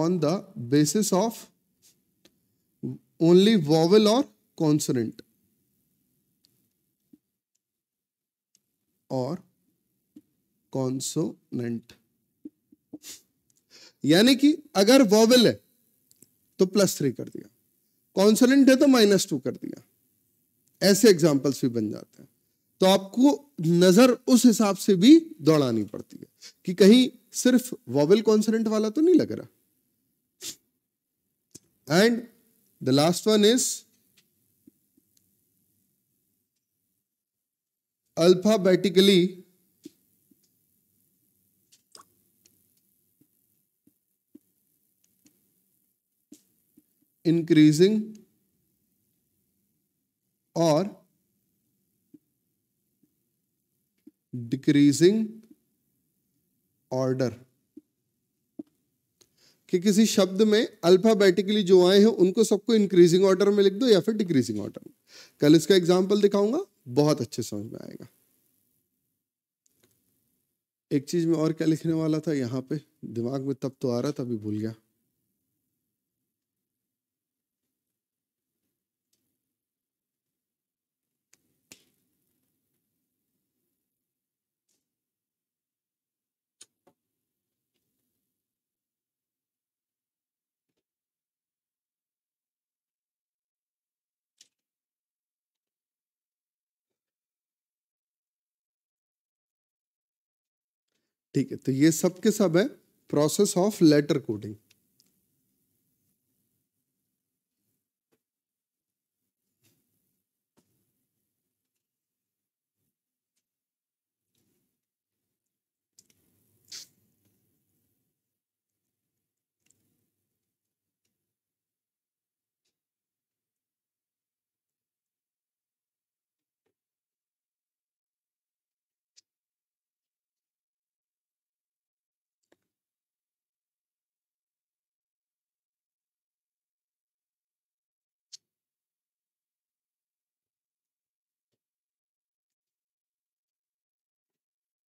on the basis of only vowel और कॉन्सनेंट और कॉन्सोनेंट यानी कि अगर वॉवल है तो प्लस थ्री कर दिया कॉन्सोनेंट है तो माइनस टू कर दिया ऐसे एग्जाम्पल्स भी बन जाते हैं तो आपको नजर उस हिसाब से भी दौड़ानी पड़ती है कि कहीं सिर्फ वॉवल कॉन्सोनेंट वाला तो नहीं लग रहा and the last one is alphabetically increasing or decreasing order कि किसी शब्द में अल्फाबेटिकली जो आए हैं उनको सबको इंक्रीजिंग ऑर्डर में लिख दो या फिर डिक्रीजिंग ऑर्डर में कल इसका एग्जांपल दिखाऊंगा बहुत अच्छे समझ में आएगा एक चीज में और क्या लिखने वाला था यहां पे दिमाग में तब तो आ रहा था अभी भूल गया ठीक है तो ये सब के सब है प्रोसेस ऑफ लेटर कोडिंग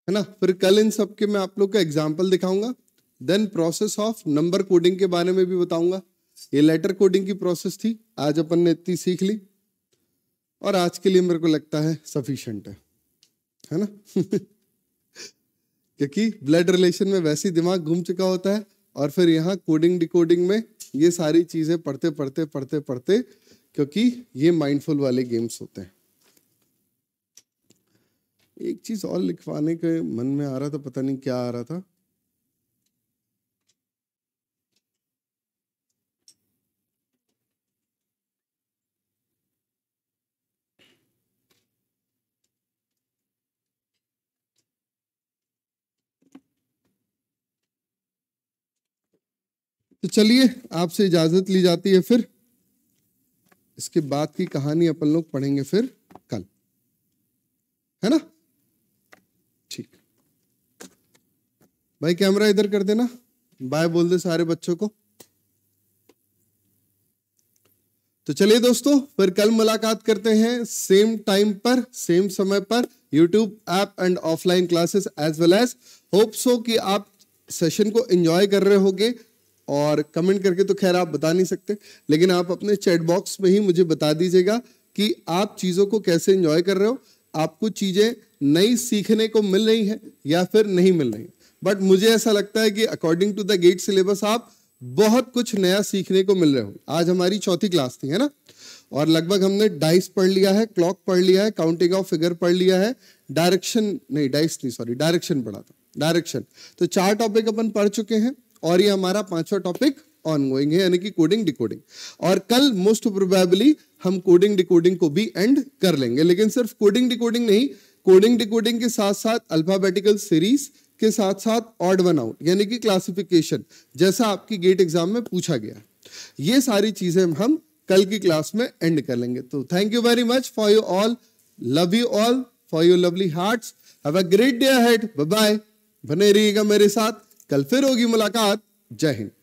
है ना फिर कल इन सब के मैं आप लोग का एग्जाम्पल दिखाऊंगा then process of number coding के बारे में भी बताऊंगा ये लेटर कोडिंग की प्रोसेस थी आज अपन ने इतनी सीख ली और आज के लिए मेरे को लगता है सफिशेंट है है ना क्योंकि ब्लड रिलेशन में वैसे ही दिमाग घूम चुका होता है और फिर यहाँ कोडिंग डिकोडिंग में ये सारी चीज़ें पढ़ते पढ़ते पढ़ते पढ़ते क्योंकि ये माइंडफुल वाले गेम्स होते हैं एक चीज और लिखवाने के मन में आ रहा था पता नहीं क्या आ रहा था तो चलिए आपसे इजाजत ली जाती है फिर इसके बाद की कहानी अपन लोग पढ़ेंगे फिर कल है ना ठीक भाई कैमरा इधर कर देना बाय बोल दे सारे बच्चों को तो चलिए दोस्तों फिर कल मुलाकात करते हैं सेम टाइम पर सेम समय पर YouTube app and offline classes as well as hope so कि आप सेशन को एंजॉय कर रहे होंगे और कमेंट करके तो खैर आप बता नहीं सकते लेकिन आप अपने चैट बॉक्स में ही मुझे बता दीजिएगा कि आप चीज़ों को कैसे एंजॉय कर रहे हो आपको चीज़ें नई सीखने को मिल रही हैं या फिर नहीं मिल रही बट मुझे ऐसा लगता है कि according to the GATE syllabus आप बहुत कुछ नया सीखने को मिल रहे हो आज हमारी चौथी क्लास थी है ना और लगभग हमने डाइस पढ़ लिया है क्लॉक पढ़ लिया है काउंटिंग ऑफ फिगर पढ़ लिया है डायरेक्शन नहीं डाइस नहीं सॉरी डायरेक्शन पढ़ा था डायरेक्शन तो चार टॉपिक अपन पढ़ चुके हैं और ये हमारा पांचवा टॉपिक ऑन गोइंग है यानी कि कोडिंग डिकोडिंग और कल मोस्ट प्रोबेबली हम कोडिंग डिकोडिंग को भी एंड कर लेंगे लेकिन सिर्फ कोडिंग डिकोडिंग नहीं कोडिंग डिकोडिंग के साथ साथ अल्फाबेटिकल सीरीज के साथ साथ ऑड वन आउट यानी कि क्लासिफिकेशन जैसा आपकी गेट एग्जाम में पूछा गया ये सारी चीजें हम कल की क्लास में एंड कर लेंगे तो thank you very much for you all love you all for you lovely hearts have a great day ahead bye बने रहिएगा मेरे साथ कल फिर होगी मुलाकात जय हिंद